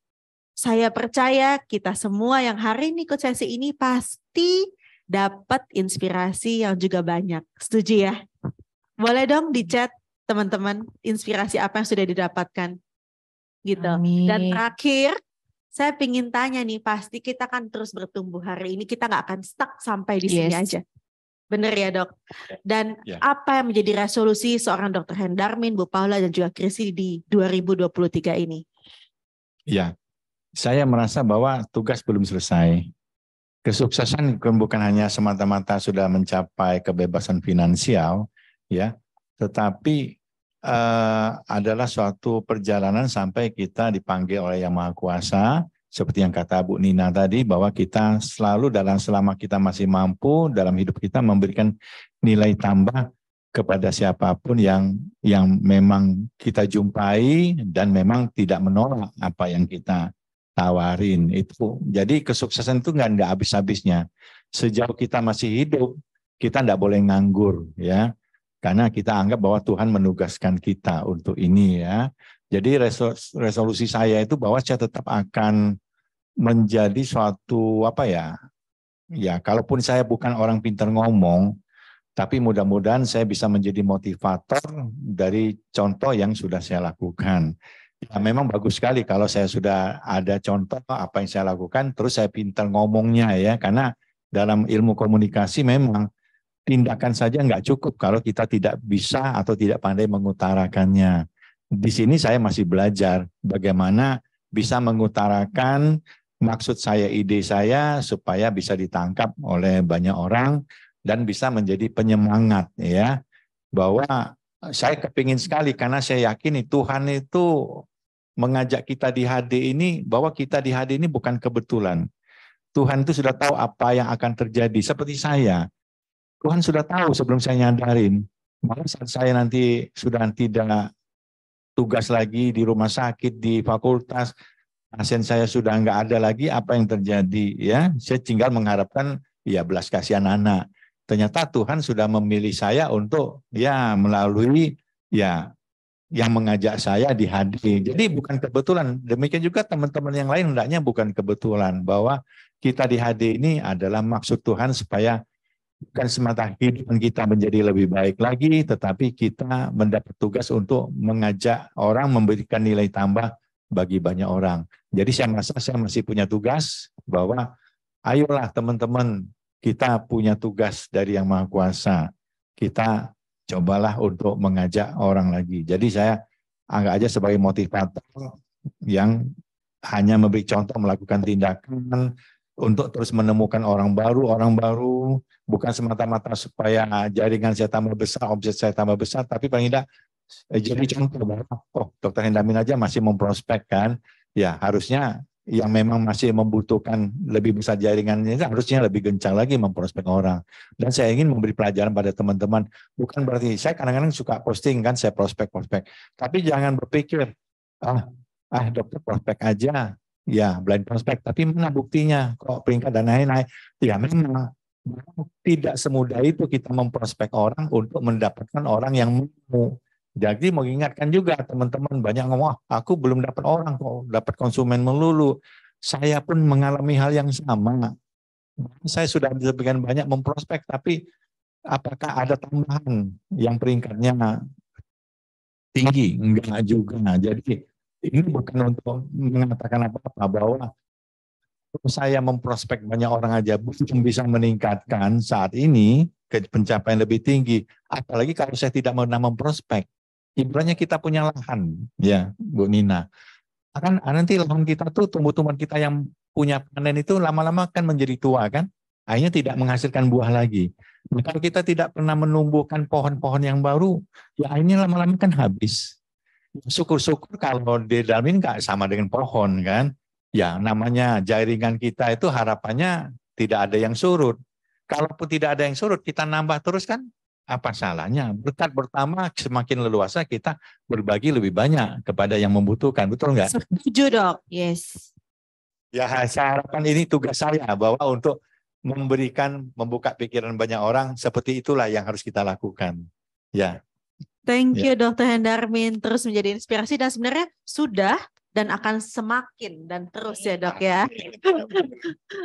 saya percaya kita semua yang hari ini ikut sesi ini pasti dapat inspirasi yang juga banyak setuju ya boleh dong di chat teman-teman inspirasi apa yang sudah didapatkan gitu Amin. dan terakhir saya ingin tanya nih, pasti kita kan terus bertumbuh hari ini, kita nggak akan stuck sampai di sini yes. aja. Benar ya dok? Dan yeah. apa yang menjadi resolusi seorang dokter Hendarmin, Bu Paula, dan juga Krisi di 2023 ini? Ya, yeah. saya merasa bahwa tugas belum selesai. Kesuksesan bukan hanya semata-mata sudah mencapai kebebasan finansial, ya, tetapi Eh, adalah suatu perjalanan sampai kita dipanggil oleh Yang Maha Kuasa, seperti yang kata Bu Nina tadi bahwa kita selalu dalam selama kita masih mampu dalam hidup kita memberikan nilai tambah kepada siapapun yang yang memang kita jumpai dan memang tidak menolak apa yang kita tawarin itu. Jadi kesuksesan itu nggak nggak habis-habisnya. Sejauh kita masih hidup, kita nggak boleh nganggur ya. Karena kita anggap bahwa Tuhan menugaskan kita untuk ini ya. Jadi resolusi saya itu bahwa saya tetap akan menjadi suatu apa ya? Ya, kalaupun saya bukan orang pintar ngomong, tapi mudah-mudahan saya bisa menjadi motivator dari contoh yang sudah saya lakukan. Ya, memang bagus sekali kalau saya sudah ada contoh apa yang saya lakukan, terus saya pintar ngomongnya ya, karena dalam ilmu komunikasi memang tindakan saja nggak cukup kalau kita tidak bisa atau tidak pandai mengutarakannya. Di sini saya masih belajar bagaimana bisa mengutarakan maksud saya, ide saya supaya bisa ditangkap oleh banyak orang dan bisa menjadi penyemangat ya bahwa saya kepingin sekali karena saya yakin Tuhan itu mengajak kita di HD ini bahwa kita di HD ini bukan kebetulan. Tuhan itu sudah tahu apa yang akan terjadi. Seperti saya, Tuhan sudah tahu sebelum saya nyadarin. malah saat saya nanti sudah tidak tugas lagi di rumah sakit, di fakultas, pasien saya sudah nggak ada lagi, apa yang terjadi? Ya, saya tinggal mengharapkan ya belas kasihan anak. Ternyata Tuhan sudah memilih saya untuk ya melalui ya yang mengajak saya di dihadiri. Jadi bukan kebetulan. Demikian juga teman-teman yang lain hendaknya bukan kebetulan bahwa kita di dihadiri ini adalah maksud Tuhan supaya bukan semata hidup kita menjadi lebih baik lagi, tetapi kita mendapat tugas untuk mengajak orang memberikan nilai tambah bagi banyak orang. Jadi saya merasa saya masih punya tugas bahwa ayolah teman-teman kita punya tugas dari Yang Maha Kuasa. Kita cobalah untuk mengajak orang lagi. Jadi saya anggap aja sebagai motivator yang hanya memberi contoh melakukan tindakan untuk terus menemukan orang baru, orang baru, bukan semata-mata supaya jaringan saya tambah besar, objek saya tambah besar, tapi paling tidak eh, jadi contoh bahwa oh dokter Hendamin aja masih memprospekkan, ya harusnya yang memang masih membutuhkan lebih besar jaringannya harusnya lebih gencar lagi memprospek orang. Dan saya ingin memberi pelajaran pada teman-teman, bukan berarti saya kadang-kadang suka posting kan saya prospek-prospek, tapi jangan berpikir ah ah dokter prospek aja ya blind prospect tapi mana buktinya kok peringkat dan lain naik ya memang tidak semudah itu kita memprospek orang untuk mendapatkan orang yang mau jadi mengingatkan juga teman-teman banyak ngomong, oh, aku belum dapat orang kok, dapat konsumen melulu. Saya pun mengalami hal yang sama. Saya sudah demikian banyak memprospek, tapi apakah ada tambahan yang peringkatnya tinggi? Enggak juga. nah Jadi ini bukan untuk mengatakan apa-apa bahwa saya memprospek banyak orang aja belum bisa meningkatkan saat ini ke pencapaian lebih tinggi. Apalagi kalau saya tidak mau memprospek. Ibaratnya kita punya lahan, ya Bu Nina. Akan ah, nanti lahan kita tuh tumbuh-tumbuhan kita yang punya panen itu lama-lama akan menjadi tua kan? Akhirnya tidak menghasilkan buah lagi. Nah, kalau kita tidak pernah menumbuhkan pohon-pohon yang baru, ya akhirnya lama-lama kan habis syukur syukur kalau di dalam ini nggak sama dengan pohon kan. Ya namanya jaringan kita itu harapannya tidak ada yang surut. Kalaupun tidak ada yang surut, kita nambah terus kan apa salahnya? Berkat pertama semakin leluasa kita berbagi lebih banyak kepada yang membutuhkan, betul nggak? Setuju dok, yes. Ya saya harapkan ini tugas saya bahwa untuk memberikan, membuka pikiran banyak orang, seperti itulah yang harus kita lakukan. Ya. Thank ya. you yeah. Dr. Hendarmin terus menjadi inspirasi dan sebenarnya sudah dan akan semakin dan terus ya dok ya.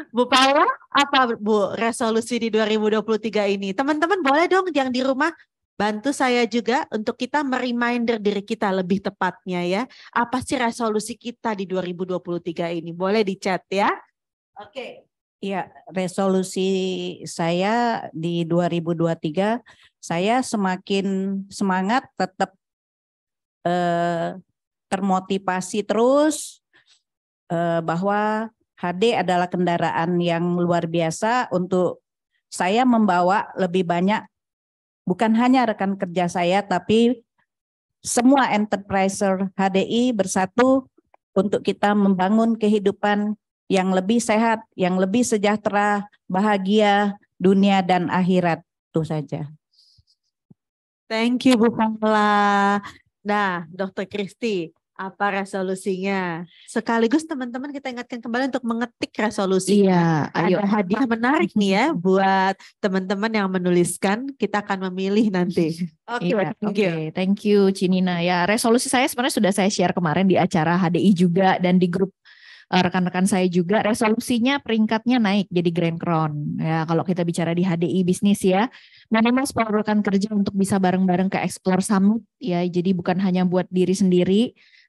Bu Paula, apa Bu resolusi di 2023 ini? Teman-teman boleh dong yang di rumah bantu saya juga untuk kita mereminder diri kita lebih tepatnya ya. Apa sih resolusi kita di 2023 ini? Boleh dicat ya. Oke. Okay. Ya, resolusi saya di 2023 saya semakin semangat tetap eh, termotivasi terus eh, bahwa HD adalah kendaraan yang luar biasa untuk saya membawa lebih banyak bukan hanya rekan kerja saya tapi semua enterpriser HDI bersatu untuk kita membangun kehidupan yang lebih sehat, yang lebih sejahtera, bahagia dunia dan akhirat. Itu saja. Thank you Bu Pamela. Nah, Dokter Kristi, apa resolusinya? Sekaligus teman-teman kita ingatkan kembali untuk mengetik resolusi. Iya, ayo. Ada hadiah menarik nih ya buat teman-teman yang menuliskan. Kita akan memilih nanti. [LAUGHS] Oke, okay, iya, thank you. Okay, thank you Cinina. Ya, resolusi saya sebenarnya sudah saya share kemarin di acara HDI juga dan di grup Eh, rekan-rekan saya juga resolusinya peringkatnya naik jadi Grand Crown ya kalau kita bicara di HDI bisnis ya nah memang rekan kerja untuk bisa bareng-bareng ke Explore Summit ya jadi bukan hanya buat diri sendiri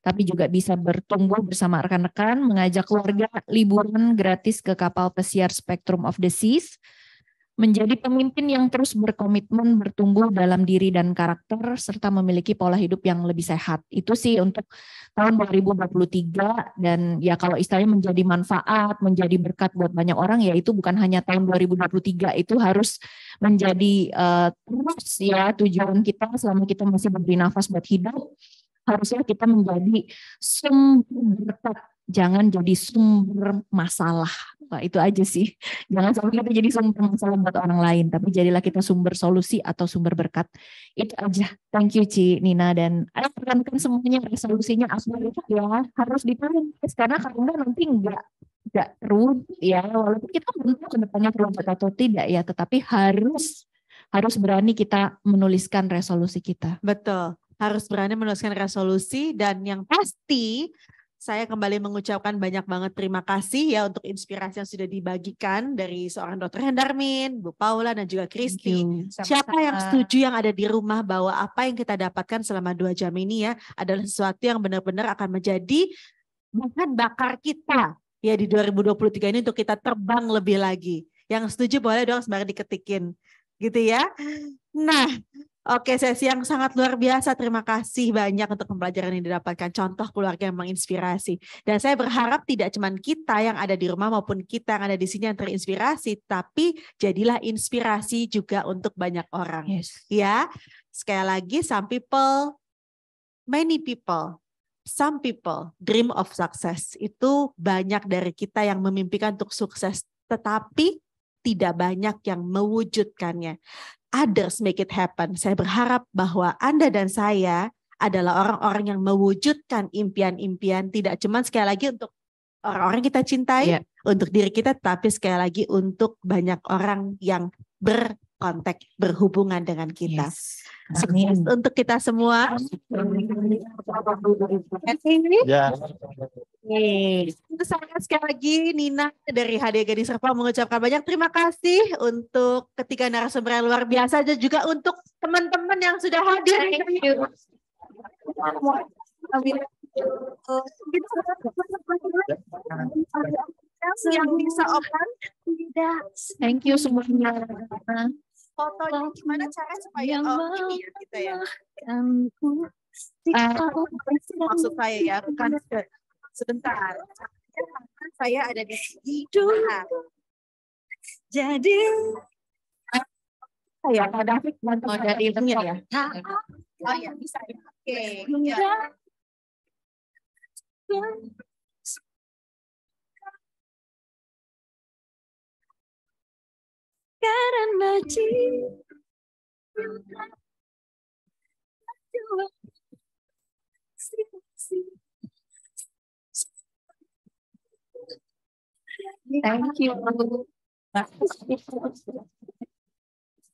tapi juga bisa bertumbuh bersama rekan-rekan mengajak keluarga liburan gratis ke kapal pesiar Spectrum of the Seas menjadi pemimpin yang terus berkomitmen bertumbuh dalam diri dan karakter serta memiliki pola hidup yang lebih sehat. Itu sih untuk tahun 2023 dan ya kalau istilahnya menjadi manfaat, menjadi berkat buat banyak orang ya itu bukan hanya tahun 2023 itu harus menjadi uh, terus ya tujuan kita selama kita masih beri nafas buat hidup harusnya kita menjadi sumber berkat jangan jadi sumber masalah. Nah, itu aja sih. Jangan sampai kita jadi sumber masalah buat orang lain, tapi jadilah kita sumber solusi atau sumber berkat. Itu aja. Thank you Ci, Nina dan ada perankan semuanya resolusinya asli ya harus ditarik karena kalau enggak nanti enggak enggak terwujud ya walaupun kita belum tahu kedepannya perlu atau tidak ya tetapi harus harus berani kita menuliskan resolusi kita. Betul harus berani menuliskan resolusi dan yang pasti saya kembali mengucapkan banyak banget terima kasih ya untuk inspirasi yang sudah dibagikan dari seorang dokter Hendarmin, Bu Paula dan juga Kristi. Siapa yang setuju yang ada di rumah bahwa apa yang kita dapatkan selama dua jam ini ya adalah sesuatu yang benar-benar akan menjadi bahan bakar kita ya di 2023 ini untuk kita terbang lebih lagi. Yang setuju boleh dong sembari diketikin gitu ya. Nah, Oke, sesi yang sangat luar biasa. Terima kasih banyak untuk pembelajaran yang didapatkan. Contoh keluarga yang menginspirasi. Dan saya berharap tidak cuma kita yang ada di rumah maupun kita yang ada di sini yang terinspirasi, tapi jadilah inspirasi juga untuk banyak orang. Yes. Ya, sekali lagi, some people, many people, some people dream of success. Itu banyak dari kita yang memimpikan untuk sukses. Tetapi tidak banyak yang mewujudkannya others make it happen. Saya berharap bahwa Anda dan saya adalah orang-orang yang mewujudkan impian-impian tidak cuma sekali lagi untuk orang-orang kita cintai, yeah. untuk diri kita, tapi sekali lagi untuk banyak orang yang berkontak, berhubungan dengan kita. Yes. Sukses untuk kita semua. Ya. Untuk saya sekali lagi Nina dari HD Gadis Serpa mengucapkan banyak terima kasih untuk ketiga narasumber yang luar biasa dan juga untuk teman-teman yang sudah hadir. Thank you. Yang bisa open. Thank you semuanya fotonya gimana cara supaya oh, ini ya kita gitu ya uh, maksud saya ya bukan sebentar saya ada di sini nah. jadi saya kadang mau dari ya, oh ya? ya? Nah, oh ya bisa ya. oke okay. ya. karena cinta Thank you.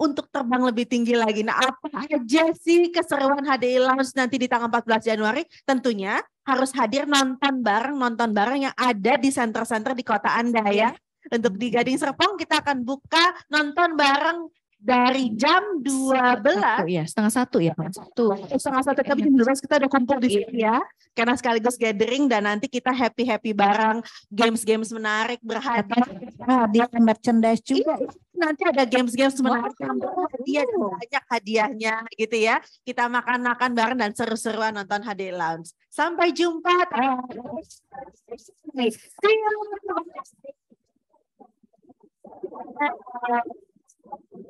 untuk terbang lebih tinggi lagi. Nah, apa [LAUGHS] aja sih keseruan HDI Lounge nanti di tanggal 14 Januari? Tentunya harus hadir nonton bareng, nonton bareng yang ada di center-center di kota Anda ya. Iya. Untuk di Gading Serpong kita akan buka nonton bareng dari jam 12 satu, ya setengah satu ya satu setengah satu tapi jam dua kita udah kumpul di sini iya. ya karena sekaligus gathering dan nanti kita happy happy bareng games games menarik berhadiah hadiah merchandise juga iya, nanti ada games games menarik hadiah iya. banyak hadiahnya gitu ya kita makan makan bareng dan seru-seruan nonton HD Lounge sampai jumpa Thank you.